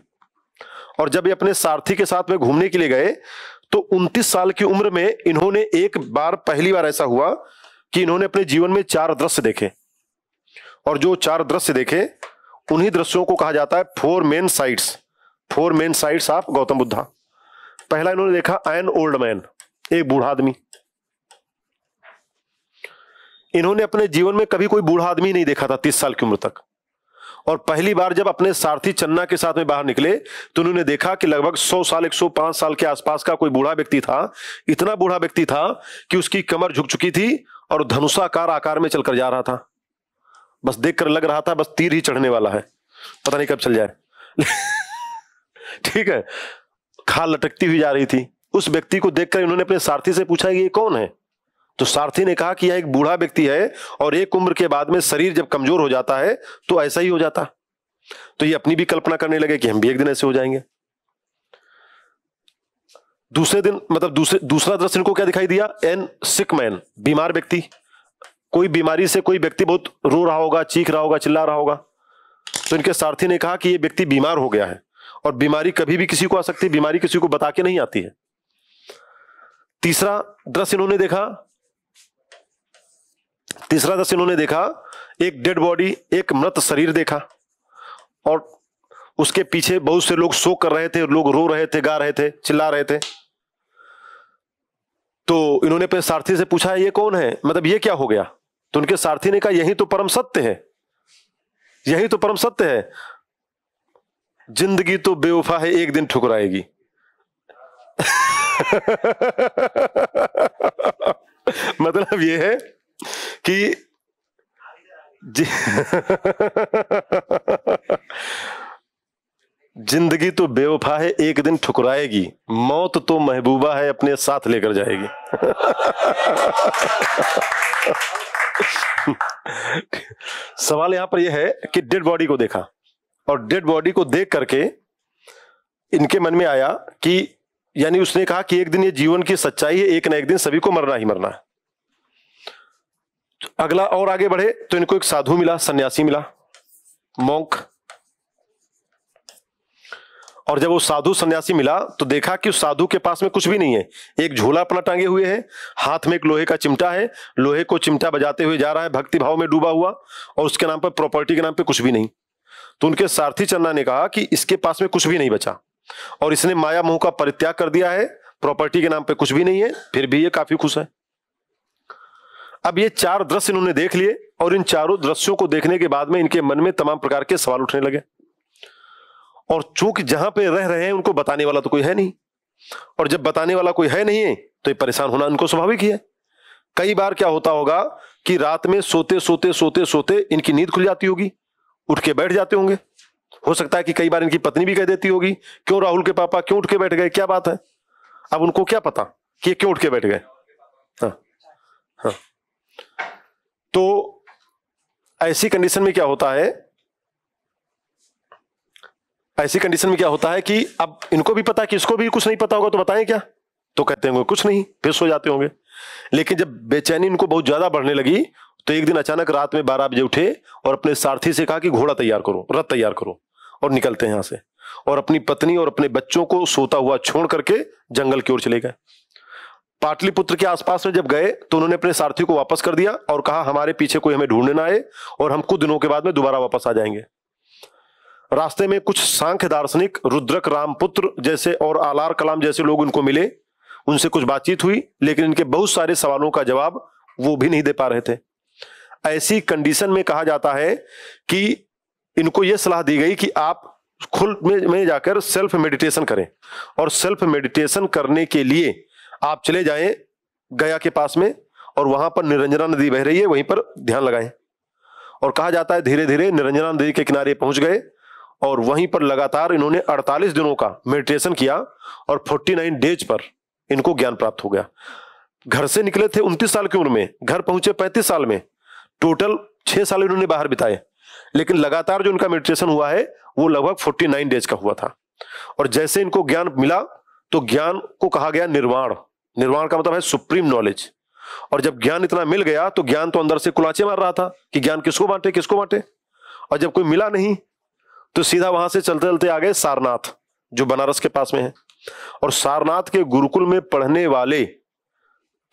और जब ये अपने सारथी के साथ में घूमने के लिए गए तो 29 साल की उम्र में इन्होंने एक बार पहली बार ऐसा हुआ कि इन्होंने अपने जीवन में चार दृश्य देखे और जो चार दृश्य देखे उन्हीं दृश्यों को कहा जाता है four main sights four main sights of Gautam Buddha पहला इन्होंने देखा एन ओल्ड मैन एक बूढ़ा आदमी इन्होंने अपने जीवन में कभी कोई बूढ़ा आदमी नहीं देखा था तीस साल की उम्र तक और पहली बार जब अपने सारथी चन्ना के साथ में बाहर निकले तो उन्होंने देखा कि लगभग 100 साल 105 साल के आसपास का कोई बूढ़ा व्यक्ति था इतना बूढ़ा व्यक्ति था कि उसकी कमर झुक चुकी थी और धनुषाकार आकार में चलकर जा रहा था बस देखकर लग रहा था बस तीर ही चढ़ने वाला है पता नहीं कब चल जाए (laughs) ठीक है खाल लटकती हुई जा रही थी उस व्यक्ति को देखकर इन्होंने अपने सारथी से पूछा ये कौन है तो सारथी ने कहा कि यह एक बूढ़ा व्यक्ति है और एक उम्र के बाद में शरीर जब कमजोर हो जाता है तो ऐसा ही हो जाता तो ये अपनी भी कल्पना करने लगे कि हम भी एक दिन ऐसे हो जाएंगे दूसरे दिन मतलब दूसरे दूसरा दृश्य इनको क्या दिखाई दिया एन सिक मैन बीमार व्यक्ति कोई बीमारी से कोई व्यक्ति बहुत रो रहा होगा चीख रहा होगा चिल्ला रहा होगा तो इनके सारथी ने कहा कि ये व्यक्ति बीमार हो गया है और बीमारी कभी भी किसी को आ सकती है बीमारी किसी को बता के नहीं आती है तीसरा दृश्य इन्होंने देखा तीसरा दृश्य इन्होंने देखा एक डेड बॉडी एक मृत शरीर देखा और उसके पीछे बहुत से लोग शोक कर रहे थे लोग रो रहे थे गा रहे थे चिल्ला रहे थे तो इन्होंने अपने सारथी से पूछा ये कौन है मतलब ये क्या हो गया तो उनके सारथी ने कहा यही तो परम सत्य है यही तो परम सत्य है जिंदगी तो बेवफा है एक दिन ठुकराएगी (laughs) मतलब यह है कि (laughs) जिंदगी तो बेवफा है एक दिन ठुकराएगी मौत तो महबूबा है अपने साथ लेकर जाएगी (laughs) सवाल यहां पर यह है कि डेड बॉडी को देखा और डेड बॉडी को देख करके इनके मन में आया कि यानी उसने कहा कि एक दिन ये जीवन की सच्चाई है एक ना एक दिन सभी को मरना ही मरना है अगला और आगे बढ़े तो इनको एक साधु मिला सन्यासी मिला मोंक और जब वो साधु सन्यासी मिला तो देखा कि उस साधु के पास में कुछ भी नहीं है एक झोला पला टांगे हुए है हाथ में एक लोहे का चिमटा है लोहे को चिमटा बजाते हुए जा रहा है भक्ति भाव में डूबा हुआ और उसके नाम पर प्रॉपर्टी के नाम पर कुछ भी नहीं तो उनके सारथी चन्ना ने कहा कि इसके पास में कुछ भी नहीं बचा और इसने माया मोह का परित्याग कर दिया है प्रॉपर्टी के नाम पर कुछ भी नहीं है फिर भी ये काफी खुश है अब ये चार दृश्य इन्होंने देख लिए और इन चारों दृश्यों को देखने के बाद में इनके मन में तमाम प्रकार के सवाल उठने लगे और चूंकि जहां पे रह रहे हैं उनको बताने वाला तो कोई है नहीं और जब बताने वाला कोई है नहीं है तो ये परेशान होना उनको स्वाभाविक ही है कई बार क्या होता होगा कि रात में सोते सोते सोते सोते इनकी नींद खुल जाती होगी उठ के बैठ जाते होंगे हो सकता है कि कई बार इनकी पत्नी भी कह देती होगी क्यों राहुल के पापा क्यों उठ के बैठ गए क्या बात है अब उनको क्या पता कि ये क्यों उठ के बैठ गए हाँ हाँ तो ऐसी कंडीशन में क्या होता है ऐसी कंडीशन में क्या होता है कि अब इनको भी पता कि इसको भी कुछ नहीं पता होगा तो बताएं क्या तो कहते होंगे कुछ नहीं फिर सो जाते होंगे लेकिन जब बेचैनी इनको बहुत ज्यादा बढ़ने लगी तो एक दिन अचानक रात में बारह बजे उठे और अपने सारथी से कहा कि घोड़ा तैयार करो रथ तैयार करो और निकलते हैं यहां से और अपनी पत्नी और अपने बच्चों को सोता हुआ छोड़ करके जंगल की ओर चले गए पाटलिपुत्र के आसपास में जब गए तो उन्होंने अपने सारथी को वापस कर दिया और कहा हमारे पीछे कोई हमें ढूंढने ना आए और हम कुछ दिनों के बाद में दोबारा वापस आ जाएंगे रास्ते में कुछ सांख्य दार्शनिक रुद्रक रामपुत्र जैसे और आलार कलाम जैसे लोग उनको मिले उनसे कुछ बातचीत हुई लेकिन इनके बहुत सारे सवालों का जवाब वो भी नहीं दे पा रहे थे ऐसी कंडीशन में कहा जाता है कि इनको यह सलाह दी गई कि आप खुल में, में जाकर सेल्फ मेडिटेशन करें और सेल्फ मेडिटेशन करने के लिए आप चले जाएं गया के पास में और वहां पर निरंजना नदी बह रही है वहीं पर ध्यान लगाएं और कहा जाता है धीरे धीरे निरंजना नदी के किनारे पहुंच गए और वहीं पर लगातार इन्होंने 48 दिनों का मेडिटेशन किया और 49 डेज पर इनको ज्ञान प्राप्त हो गया घर से निकले थे उनतीस साल की उम्र में घर पहुंचे पैंतीस साल में टोटल छह साल इन्होंने बाहर बिताए लेकिन लगातार जो इनका मेडिटेशन हुआ है वो लगभग फोर्टी नाइन डेज का हुआ था और जैसे इनको ज्ञान मिला तो ज्ञान को कहा गया निर्वाण निर्वाण का मतलब है सुप्रीम नॉलेज और जब ज्ञान इतना मिल गया तो ज्ञान तो अंदर से कुलाचे मार रहा था कि ज्ञान किसको बांटे किसको बांटे और जब कोई मिला नहीं तो सीधा वहां से चलते चलते आ गए सारनाथ जो बनारस के पास में है और सारनाथ के गुरुकुल में पढ़ने वाले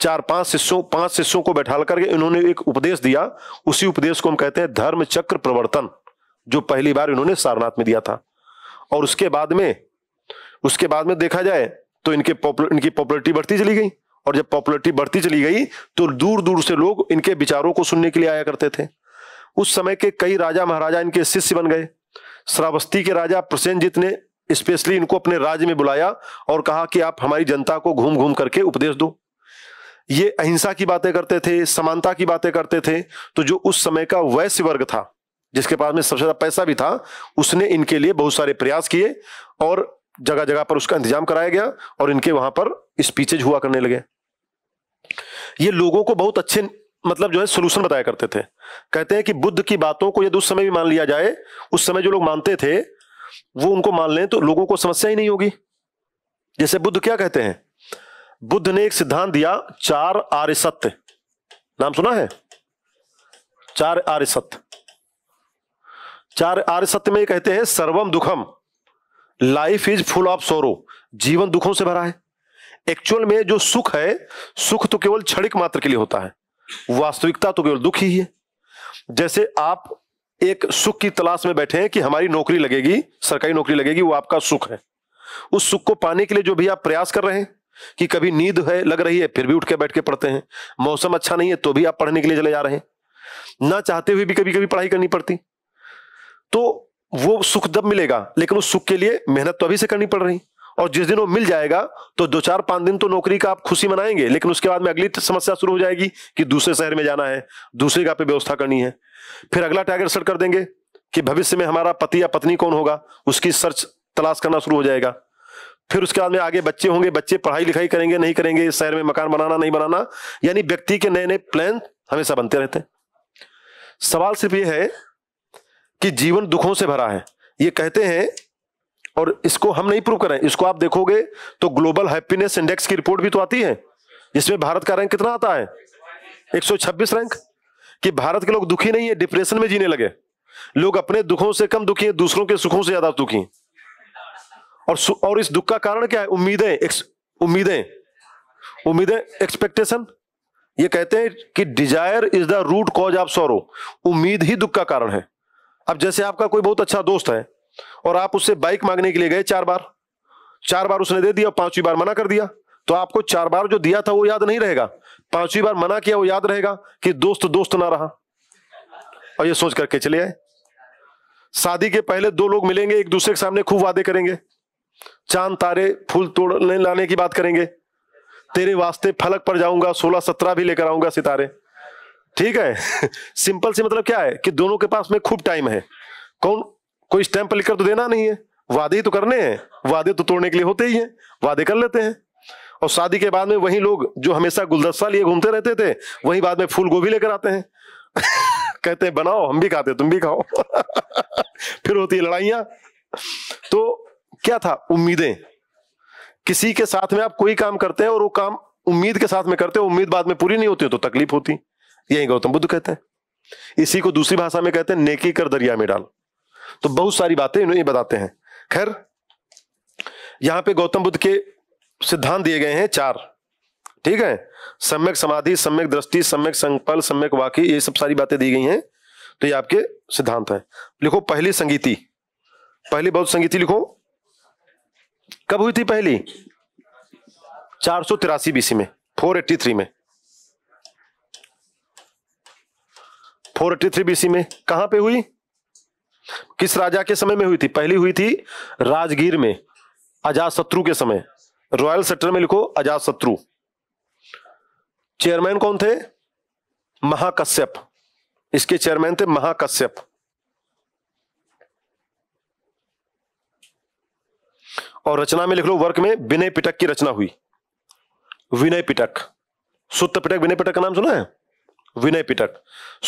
चार पांच शिष्यों पांच शिष्यों को बैठा करके इन्होंने एक उपदेश दिया उसी उपदेश को हम कहते हैं धर्म चक्र प्रवर्तन जो पहली बार इन्होंने सारनाथ में दिया था और उसके बाद में उसके बाद में देखा जाए तो इनके पॉपुलर इनकी पॉपुलरिटी बढ़ती चली गई और जब पॉपुलरिटी बढ़ती चली गई तो दूर दूर से लोग इनके विचारों को सुनने के लिए आया करते थे उस समय के कई राजा महाराजा इनके शिष्य बन गए श्रावस्ती के राजा प्रसेनजीत ने स्पेशली इनको अपने राज्य में बुलाया और कहा कि आप हमारी जनता को घूम घूम करके उपदेश दो ये अहिंसा की बातें करते थे समानता की बातें करते थे तो जो उस समय का वैश्य वर्ग था जिसके पास में सबसे ज्यादा पैसा भी था उसने इनके लिए बहुत सारे प्रयास किए और जगह जगह पर उसका इंतजाम कराया गया और इनके वहां पर स्पीचेज हुआ करने लगे ये लोगों को बहुत अच्छे मतलब जो है सोल्यूशन बताया करते थे कहते हैं कि बुद्ध की बातों को यदि उस समय भी मान लिया जाए उस समय जो लोग मानते थे वो उनको मान लें तो लोगों को समस्या ही नहीं होगी जैसे बुद्ध क्या कहते हैं बुद्ध ने एक सिद्धांत दिया चार आर्य सत्य नाम सुना है चार आर्य सत्य चार आर्य सत्य में कहते हैं सर्वम दुखम लाइफ इज फुल ऑफ सोरो जीवन दुखों से भरा है एक्चुअल में जो सुख है सुख तो केवल क्षणिक मात्र के लिए होता है वास्तविकता तो केवल दुख ही है जैसे आप एक सुख की तलाश में बैठे हैं कि हमारी नौकरी लगेगी सरकारी नौकरी लगेगी वो आपका सुख है उस सुख को पाने के लिए जो भी आप प्रयास कर रहे हैं कि कभी नींद है लग रही है फिर भी उठ के बैठ के पढ़ते हैं मौसम अच्छा नहीं है तो भी आप पढ़ने के लिए चले जा रहे हैं ना चाहते हुए भी कभी कभी पढ़ाई करनी पड़ती तो वो सुख दब मिलेगा लेकिन उस सुख के लिए मेहनत तो अभी से करनी पड़ रही और जिस दिन वो मिल जाएगा तो दो चार पांच दिन तो नौकरी का आप खुशी मनाएंगे लेकिन उसके बाद में अगली समस्या शुरू हो जाएगी कि दूसरे शहर में जाना है दूसरे का पे व्यवस्था करनी है फिर अगला टारगेट सेट कर देंगे कि भविष्य में हमारा पति या पत्नी कौन होगा उसकी सर्च तलाश करना शुरू हो जाएगा फिर उसके बाद में आगे बच्चे होंगे बच्चे पढ़ाई लिखाई करेंगे नहीं करेंगे शहर में मकान बनाना नहीं बनाना यानी व्यक्ति के नए नए प्लान हमेशा बनते रहते हैं सवाल सिर्फ ये है कि जीवन दुखों से भरा है ये कहते हैं और इसको हम नहीं प्रूव कर रहे हैं इसको आप देखोगे तो ग्लोबल हैप्पीनेस इंडेक्स की रिपोर्ट भी तो आती है जिसमें भारत का रैंक कितना आता है 126 रैंक कि भारत के लोग दुखी नहीं है डिप्रेशन में जीने लगे लोग अपने दुखों से कम दुखी है दूसरों के सुखों से ज्यादा दुखी और और और इस दुख का कारण क्या है उम्मीदें उम्मीदें उम्मीदें एक्सपेक्टेशन ये कहते हैं कि desire is the root cause of sorrow उम्मीद ही दुख का कारण है अब जैसे आपका कोई बहुत अच्छा दोस्त है और आप उससे बाइक मांगने के लिए गए चार बार चार बार उसने दे दिया पांचवी बार मना कर दिया तो आपको चार बार जो दिया था वो याद नहीं रहेगा पांचवी बार मना किया वो याद रहेगा कि दोस्त दोस्त ना रहा और ये सोच करके चले आए शादी के पहले दो लोग मिलेंगे एक दूसरे के सामने खूब वादे करेंगे चांद तारे फूल तोड़ने लाने की बात करेंगे तेरे वास्ते फलक पर जाऊंगा सोलह सत्रह भी लेकर आऊंगा सितारे ठीक है (laughs) सिंपल सी मतलब क्या है कि दोनों के पास में खूब टाइम है कौन कोई स्टैंप लिखकर तो देना नहीं है वादे ही तो करने हैं वादे तो तोड़ने के लिए होते ही हैं वादे कर लेते हैं और शादी के बाद में वही लोग जो हमेशा गुलदस्ता लिए घूमते रहते थे वही बाद में फूल गोभी लेकर आते हैं (laughs) कहते हैं बनाओ हम भी खाते तुम भी खाओ (laughs) फिर होती है लड़ाइया तो क्या था उम्मीदें किसी के साथ में आप कोई काम करते हैं और वो काम उम्मीद के साथ में करते हो उम्मीद बाद में पूरी नहीं होती तो तकलीफ होती यही गौतम बुद्ध कहते हैं इसी को दूसरी भाषा में कहते हैं नेकी कर दरिया में डाल तो बहुत सारी बातें इन्हें बताते हैं खैर यहां पे गौतम बुद्ध के सिद्धांत दिए गए हैं चार ठीक है सम्यक समाधि सम्यक दृष्टि सम्यक संकल्प सम्यक वाक्य ये सब सारी बातें दी गई हैं तो ये आपके सिद्धांत हैं लिखो पहली संगीति पहली बौद्ध संगीति लिखो कब हुई थी पहली चार सौ तिरासी बीसी में फोर एट्टी थ्री में फोर एट्टी थ्री बीसी में कहां पे हुई किस राजा के समय में हुई थी पहली हुई थी राजगीर में अजात शत्रु के समय रॉयल सेटर में लिखो अजात शत्रु चेयरमैन कौन थे महाकश्यप इसके चेयरमैन थे महाकश्यप और रचना में लिख लो वर्क में विनय पिटक की रचना हुई विनय पिटक सुत्त पिटक विनय पिटक का नाम सुना है विनय पिटक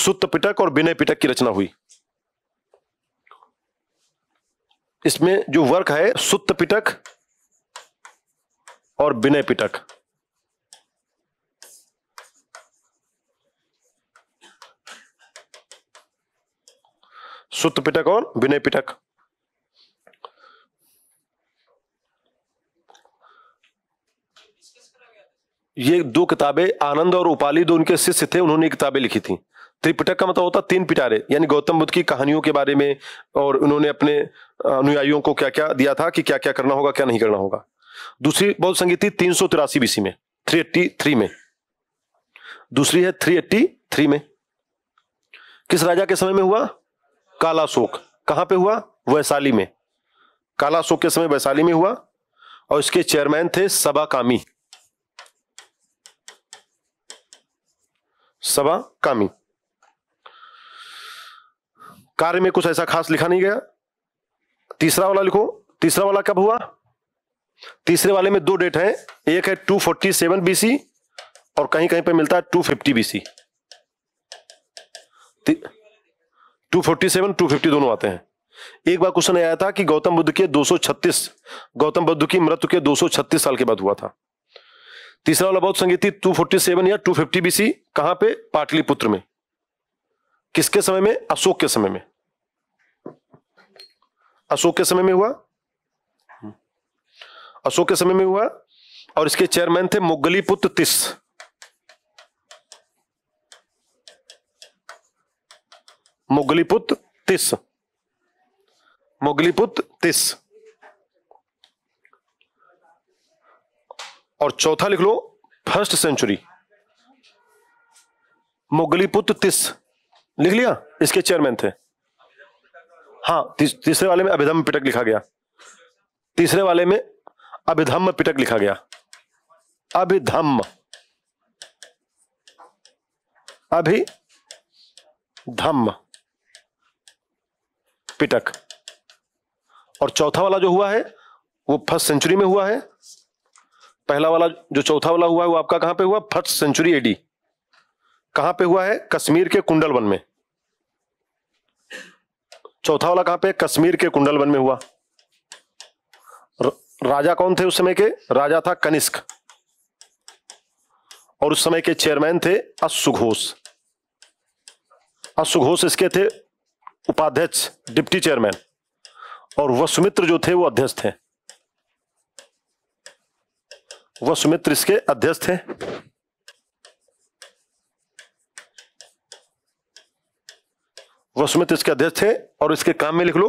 सुत्त पिटक और विनय पिटक की रचना हुई इसमें जो वर्क है सुत्त पिटक और विनय पिटक सुत्त पिटक और विनय पिटक ये दो किताबें आनंद और उपाली दो उनके शिष्य थे उन्होंने किताबें लिखी थी त्रिपिटक का मतलब होता तीन पिटारे यानी गौतम बुद्ध की कहानियों के बारे में और उन्होंने अपने अनुयायियों को क्या क्या दिया था कि क्या क्या करना होगा क्या नहीं करना होगा दूसरी बौद्ध थी तीन सौ तिरासी बीसी में थ्री एट्टी थ्री में दूसरी है थ्री एट्टी थ्री में किस राजा के समय में हुआ कालाशोक कहां पे हुआ वैशाली में कालाशोक के समय वैशाली में हुआ और इसके चेयरमैन थे सभा कामी सभा कामी कार्य में कुछ ऐसा खास लिखा नहीं गया तीसरा वाला लिखो तीसरा वाला कब हुआ तीसरे वाले में दो डेट है एक है 247 बीसी और कहीं कहीं पे मिलता है 250 बीसी टू 250 दोनों आते हैं एक बार क्वेश्चन आया था कि गौतम बुद्ध के 236 गौतम बुद्ध की मृत्यु के 236 साल के बाद हुआ था तीसरा वाला बहुत टू फोर्टी सेवन या 250 बीसी कहां पे पाटलिपुत्र में किसके समय में अशोक के समय में अशोक के समय में हुआ हाँ। अशोक के समय में हुआ और इसके चेयरमैन थे मुगली पुत्र तिस मुगलीपुत तिस मुगलीपुत तिस और चौथा लिख लो फर्स्ट सेंचुरी मुगलीपुत तिस लिख लिया इसके चेयरमैन थे हाँ तीस, तीसरे वाले में अभिधम पिटक लिखा गया तीसरे वाले में अभिधम पिटक लिखा गया अभिधम अभी धम पिटक और चौथा वाला जो हुआ है वो फर्स्ट सेंचुरी में हुआ है पहला वाला जो चौथा वाला हुआ है वो आपका कहां पे हुआ फर्स्ट सेंचुरी एडी कहां पे हुआ है कश्मीर के कुंडलवन में चौथा वाला कहां पे कश्मीर के कुंडलवन में हुआ राजा कौन थे उस समय के राजा था कनिष्क और उस समय के चेयरमैन थे अशुघोष अशुघोष इसके थे उपाध्यक्ष डिप्टी चेयरमैन और वसुमित्र जो थे वो अध्यक्ष थे वसुमित्र इसके अध्यक्ष थे वह सुमित इसके अध्यक्ष थे और इसके काम में लिख लो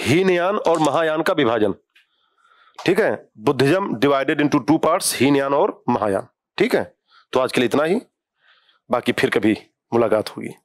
हीनयान और महायान का विभाजन ठीक है Buddhism divided into two parts Hinayana और महायान ठीक है तो आज के लिए इतना ही बाकी फिर कभी मुलाकात होगी